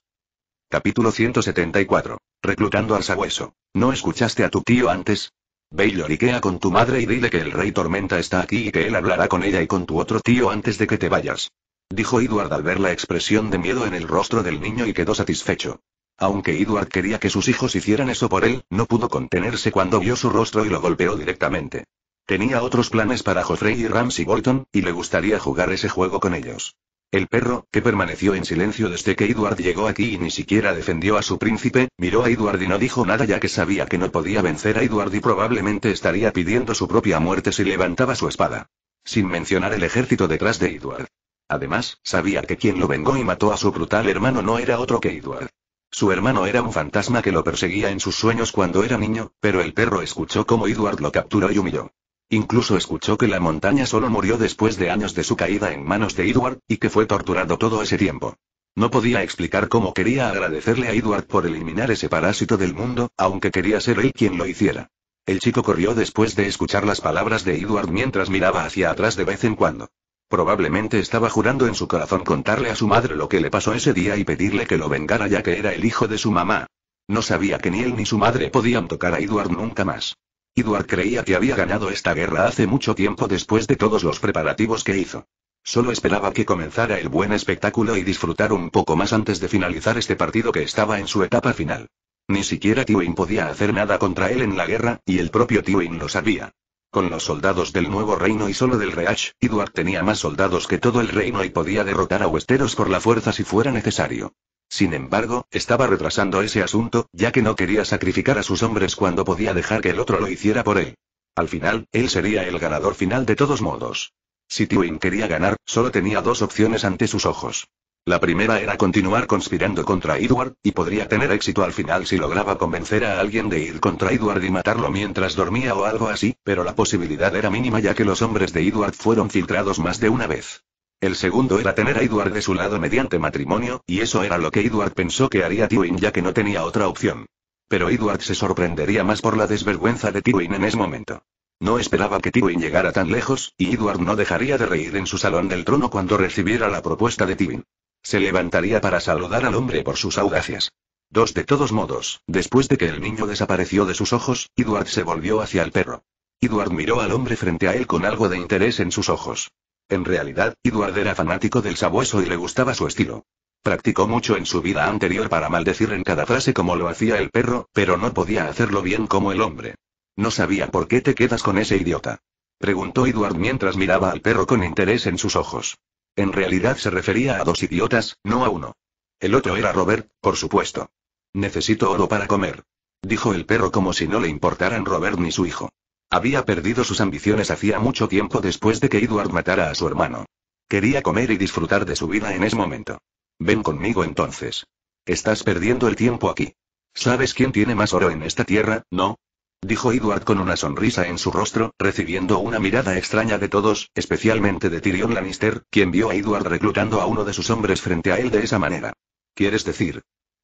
Capítulo 174. Reclutando al sabueso. ¿No escuchaste a tu tío antes? Ve y lloriquea con tu madre y dile que el rey Tormenta está aquí y que él hablará con ella y con tu otro tío antes de que te vayas. Dijo Edward al ver la expresión de miedo en el rostro del niño y quedó satisfecho. Aunque Edward quería que sus hijos hicieran eso por él, no pudo contenerse cuando vio su rostro y lo golpeó directamente. Tenía otros planes para Joffrey y Ramsay Bolton, y le gustaría jugar ese juego con ellos. El perro, que permaneció en silencio desde que Edward llegó aquí y ni siquiera defendió a su príncipe, miró a Edward y no dijo nada ya que sabía que no podía vencer a Edward y probablemente estaría pidiendo su propia muerte si levantaba su espada. Sin mencionar el ejército detrás de Edward. Además, sabía que quien lo vengó y mató a su brutal hermano no era otro que Edward. Su hermano era un fantasma que lo perseguía en sus sueños cuando era niño, pero el perro escuchó cómo Edward lo capturó y humilló. Incluso escuchó que la montaña solo murió después de años de su caída en manos de Edward, y que fue torturado todo ese tiempo. No podía explicar cómo quería agradecerle a Edward por eliminar ese parásito del mundo, aunque quería ser él quien lo hiciera. El chico corrió después de escuchar las palabras de Edward mientras miraba hacia atrás de vez en cuando. Probablemente estaba jurando en su corazón contarle a su madre lo que le pasó ese día y pedirle que lo vengara ya que era el hijo de su mamá. No sabía que ni él ni su madre podían tocar a Edward nunca más. Edward creía que había ganado esta guerra hace mucho tiempo después de todos los preparativos que hizo. Solo esperaba que comenzara el buen espectáculo y disfrutar un poco más antes de finalizar este partido que estaba en su etapa final. Ni siquiera Tywin podía hacer nada contra él en la guerra, y el propio Tywin lo sabía. Con los soldados del nuevo reino y solo del Reach, Edward tenía más soldados que todo el reino y podía derrotar a Westeros por la fuerza si fuera necesario. Sin embargo, estaba retrasando ese asunto, ya que no quería sacrificar a sus hombres cuando podía dejar que el otro lo hiciera por él. Al final, él sería el ganador final de todos modos. Si Tywin quería ganar, solo tenía dos opciones ante sus ojos. La primera era continuar conspirando contra Edward, y podría tener éxito al final si lograba convencer a alguien de ir contra Edward y matarlo mientras dormía o algo así, pero la posibilidad era mínima ya que los hombres de Edward fueron filtrados más de una vez. El segundo era tener a Edward de su lado mediante matrimonio, y eso era lo que Edward pensó que haría Tywin ya que no tenía otra opción. Pero Edward se sorprendería más por la desvergüenza de Tywin en ese momento. No esperaba que Tywin llegara tan lejos, y Edward no dejaría de reír en su salón del trono cuando recibiera la propuesta de Tywin. Se levantaría para saludar al hombre por sus audacias. Dos de todos modos, después de que el niño desapareció de sus ojos, Edward se volvió hacia el perro. Edward miró al hombre frente a él con algo de interés en sus ojos. En realidad, Edward era fanático del sabueso y le gustaba su estilo. Practicó mucho en su vida anterior para maldecir en cada frase como lo hacía el perro, pero no podía hacerlo bien como el hombre. No sabía por qué te quedas con ese idiota. Preguntó Edward mientras miraba al perro con interés en sus ojos. En realidad se refería a dos idiotas, no a uno. El otro era Robert, por supuesto. Necesito oro para comer. Dijo el perro como si no le importaran Robert ni su hijo. Había perdido sus ambiciones hacía mucho tiempo después de que Edward matara a su hermano. Quería comer y disfrutar de su vida en ese momento. Ven conmigo entonces. Estás perdiendo el tiempo aquí. ¿Sabes quién tiene más oro en esta tierra, no? Dijo Edward con una sonrisa en su rostro, recibiendo una mirada extraña de todos, especialmente de Tyrion Lannister, quien vio a Edward reclutando a uno de sus hombres frente a él de esa manera. ¿Quieres decir?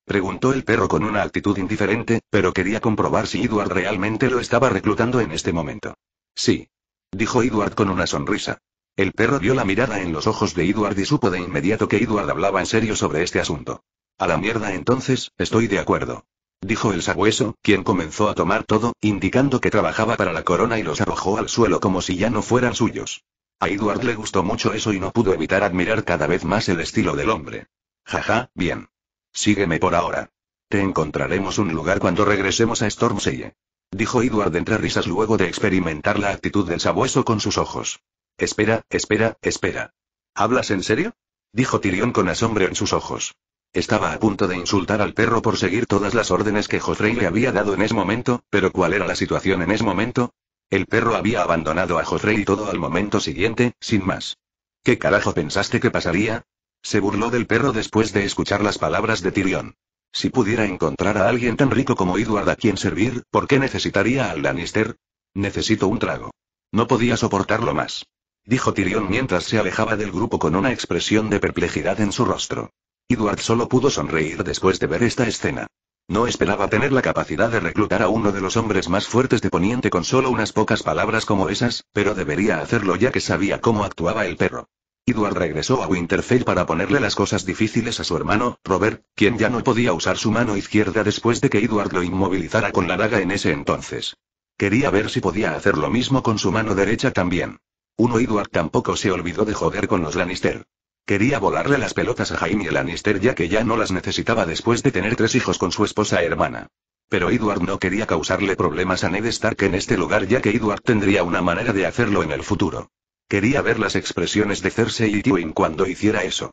Preguntó el perro con una actitud indiferente, pero quería comprobar si Edward realmente lo estaba reclutando en este momento. Sí. Dijo Edward con una sonrisa. El perro vio la mirada en los ojos de Edward y supo de inmediato que Edward hablaba en serio sobre este asunto. A la mierda entonces, estoy de acuerdo. Dijo el sabueso, quien comenzó a tomar todo, indicando que trabajaba para la corona y los arrojó al suelo como si ya no fueran suyos. A Edward le gustó mucho eso y no pudo evitar admirar cada vez más el estilo del hombre. Jaja, bien. Sígueme por ahora. Te encontraremos un lugar cuando regresemos a Stormseye. Dijo Edward entre risas luego de experimentar la actitud del sabueso con sus ojos. Espera, espera, espera. ¿Hablas en serio? Dijo Tyrion con asombro en sus ojos. Estaba a punto de insultar al perro por seguir todas las órdenes que Joffrey le había dado en ese momento, pero ¿cuál era la situación en ese momento? El perro había abandonado a Joffrey todo al momento siguiente, sin más. ¿Qué carajo pensaste que pasaría? Se burló del perro después de escuchar las palabras de Tyrion. Si pudiera encontrar a alguien tan rico como Edward a quien servir, ¿por qué necesitaría al Lannister? Necesito un trago. No podía soportarlo más. Dijo Tyrion mientras se alejaba del grupo con una expresión de perplejidad en su rostro. Edward solo pudo sonreír después de ver esta escena. No esperaba tener la capacidad de reclutar a uno de los hombres más fuertes de Poniente con solo unas pocas palabras como esas, pero debería hacerlo ya que sabía cómo actuaba el perro. Edward regresó a Winterfell para ponerle las cosas difíciles a su hermano, Robert, quien ya no podía usar su mano izquierda después de que Edward lo inmovilizara con la daga en ese entonces. Quería ver si podía hacer lo mismo con su mano derecha también. Uno Edward tampoco se olvidó de joder con los Lannister. Quería volarle las pelotas a Jaime Lannister ya que ya no las necesitaba después de tener tres hijos con su esposa e hermana. Pero Edward no quería causarle problemas a Ned Stark en este lugar ya que Edward tendría una manera de hacerlo en el futuro. Quería ver las expresiones de Cersei y Tywin cuando hiciera eso.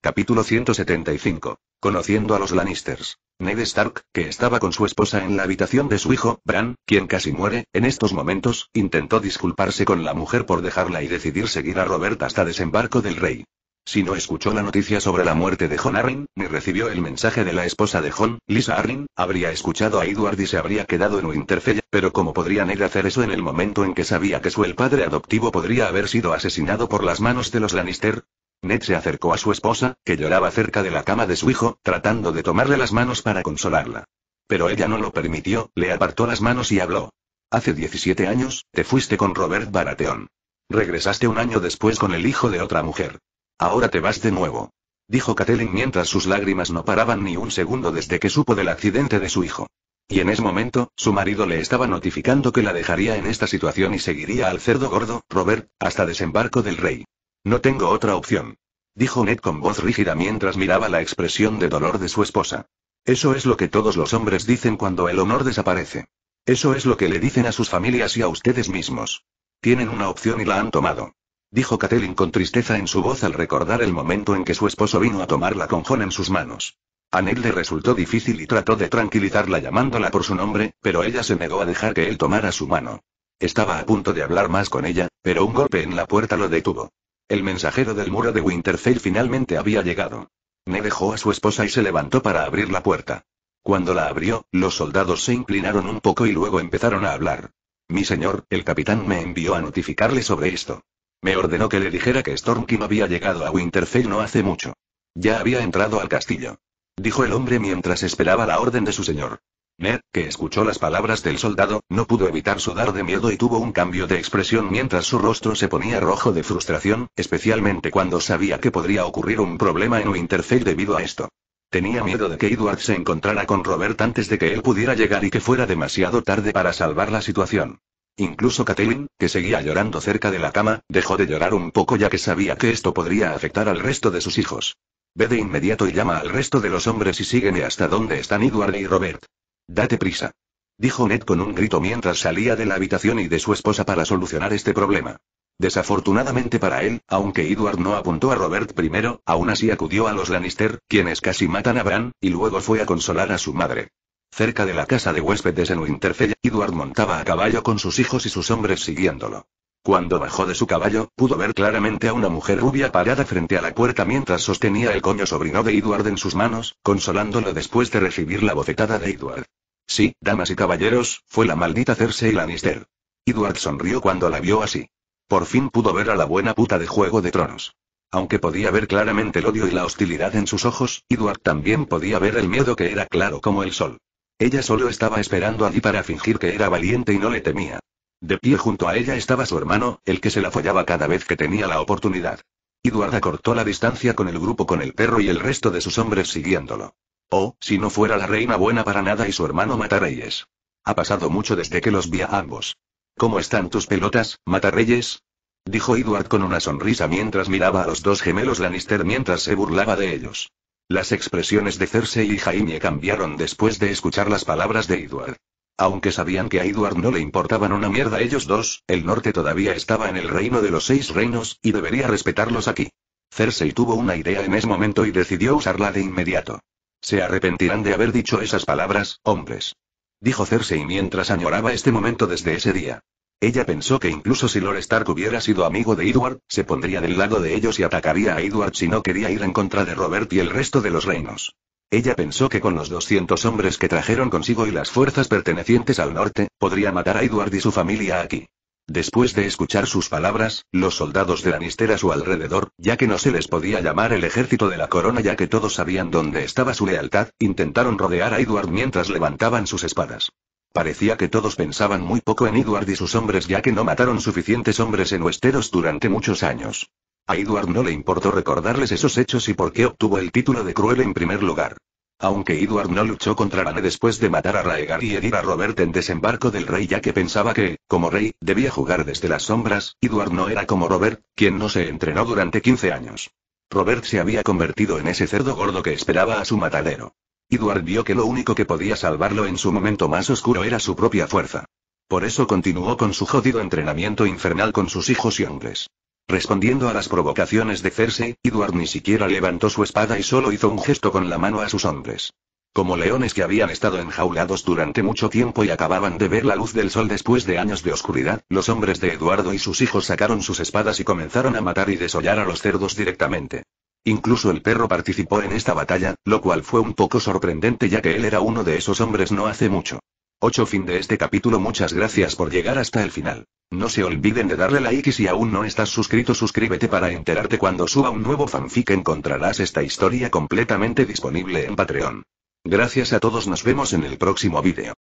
Capítulo 175. Conociendo a los Lannisters. Ned Stark, que estaba con su esposa en la habitación de su hijo, Bran, quien casi muere, en estos momentos, intentó disculparse con la mujer por dejarla y decidir seguir a Robert hasta desembarco del rey. Si no escuchó la noticia sobre la muerte de John Arryn, ni recibió el mensaje de la esposa de John, Lisa Arryn, habría escuchado a Edward y se habría quedado en Winterfell, pero ¿cómo podría Ned hacer eso en el momento en que sabía que su el padre adoptivo podría haber sido asesinado por las manos de los Lannister? Ned se acercó a su esposa, que lloraba cerca de la cama de su hijo, tratando de tomarle las manos para consolarla. Pero ella no lo permitió, le apartó las manos y habló. Hace 17 años, te fuiste con Robert Baratheon. Regresaste un año después con el hijo de otra mujer. Ahora te vas de nuevo. Dijo Catelyn mientras sus lágrimas no paraban ni un segundo desde que supo del accidente de su hijo. Y en ese momento, su marido le estaba notificando que la dejaría en esta situación y seguiría al cerdo gordo, Robert, hasta desembarco del rey. No tengo otra opción. Dijo Ned con voz rígida mientras miraba la expresión de dolor de su esposa. Eso es lo que todos los hombres dicen cuando el honor desaparece. Eso es lo que le dicen a sus familias y a ustedes mismos. Tienen una opción y la han tomado dijo Catelyn con tristeza en su voz al recordar el momento en que su esposo vino a tomar la conjón en sus manos. A Neil le resultó difícil y trató de tranquilizarla llamándola por su nombre, pero ella se negó a dejar que él tomara su mano. Estaba a punto de hablar más con ella, pero un golpe en la puerta lo detuvo. El mensajero del muro de Winterfell finalmente había llegado. Ne dejó a su esposa y se levantó para abrir la puerta. Cuando la abrió, los soldados se inclinaron un poco y luego empezaron a hablar. Mi señor, el capitán me envió a notificarle sobre esto. Me ordenó que le dijera que Stormkin había llegado a Winterfell no hace mucho. Ya había entrado al castillo. Dijo el hombre mientras esperaba la orden de su señor. Ned, que escuchó las palabras del soldado, no pudo evitar sudar de miedo y tuvo un cambio de expresión mientras su rostro se ponía rojo de frustración, especialmente cuando sabía que podría ocurrir un problema en Winterfell debido a esto. Tenía miedo de que Edward se encontrara con Robert antes de que él pudiera llegar y que fuera demasiado tarde para salvar la situación. Incluso Catelyn, que seguía llorando cerca de la cama, dejó de llorar un poco ya que sabía que esto podría afectar al resto de sus hijos. Ve de inmediato y llama al resto de los hombres y sígueme hasta donde están Edward y Robert. Date prisa. Dijo Ned con un grito mientras salía de la habitación y de su esposa para solucionar este problema. Desafortunadamente para él, aunque Edward no apuntó a Robert primero, aún así acudió a los Lannister, quienes casi matan a Bran, y luego fue a consolar a su madre. Cerca de la casa de huéspedes en Winterfell, Edward montaba a caballo con sus hijos y sus hombres siguiéndolo. Cuando bajó de su caballo, pudo ver claramente a una mujer rubia parada frente a la puerta mientras sostenía el coño sobrino de Edward en sus manos, consolándolo después de recibir la bofetada de Edward. Sí, damas y caballeros, fue la maldita Cersei Lannister. Edward sonrió cuando la vio así. Por fin pudo ver a la buena puta de Juego de Tronos. Aunque podía ver claramente el odio y la hostilidad en sus ojos, Edward también podía ver el miedo que era claro como el sol. Ella solo estaba esperando allí para fingir que era valiente y no le temía. De pie junto a ella estaba su hermano, el que se la follaba cada vez que tenía la oportunidad. Edward acortó la distancia con el grupo con el perro y el resto de sus hombres siguiéndolo. Oh, si no fuera la reina buena para nada y su hermano Matarreyes. Ha pasado mucho desde que los vi a ambos. ¿Cómo están tus pelotas, Matarreyes? Dijo Edward con una sonrisa mientras miraba a los dos gemelos Lannister mientras se burlaba de ellos. Las expresiones de Cersei y Jaime cambiaron después de escuchar las palabras de Edward. Aunque sabían que a Edward no le importaban una mierda ellos dos, el norte todavía estaba en el reino de los seis reinos, y debería respetarlos aquí. Cersei tuvo una idea en ese momento y decidió usarla de inmediato. Se arrepentirán de haber dicho esas palabras, hombres. Dijo Cersei mientras añoraba este momento desde ese día. Ella pensó que incluso si Lord Stark hubiera sido amigo de Edward, se pondría del lado de ellos y atacaría a Edward si no quería ir en contra de Robert y el resto de los reinos. Ella pensó que con los 200 hombres que trajeron consigo y las fuerzas pertenecientes al norte, podría matar a Edward y su familia aquí. Después de escuchar sus palabras, los soldados de la Lannister a su alrededor, ya que no se les podía llamar el ejército de la corona ya que todos sabían dónde estaba su lealtad, intentaron rodear a Edward mientras levantaban sus espadas. Parecía que todos pensaban muy poco en Edward y sus hombres ya que no mataron suficientes hombres en Westeros durante muchos años. A Edward no le importó recordarles esos hechos y por qué obtuvo el título de cruel en primer lugar. Aunque Edward no luchó contra Rane después de matar a Raegar y herir a Robert en desembarco del rey ya que pensaba que, como rey, debía jugar desde las sombras, Edward no era como Robert, quien no se entrenó durante 15 años. Robert se había convertido en ese cerdo gordo que esperaba a su matadero. Edward vio que lo único que podía salvarlo en su momento más oscuro era su propia fuerza. Por eso continuó con su jodido entrenamiento infernal con sus hijos y hombres. Respondiendo a las provocaciones de Cersei, Edward ni siquiera levantó su espada y solo hizo un gesto con la mano a sus hombres. Como leones que habían estado enjaulados durante mucho tiempo y acababan de ver la luz del sol después de años de oscuridad, los hombres de Eduardo y sus hijos sacaron sus espadas y comenzaron a matar y desollar a los cerdos directamente. Incluso el perro participó en esta batalla, lo cual fue un poco sorprendente ya que él era uno de esos hombres no hace mucho. 8 Fin de este capítulo Muchas gracias por llegar hasta el final. No se olviden de darle like y si aún no estás suscrito suscríbete para enterarte cuando suba un nuevo fanfic encontrarás esta historia completamente disponible en Patreon. Gracias a todos nos vemos en el próximo vídeo.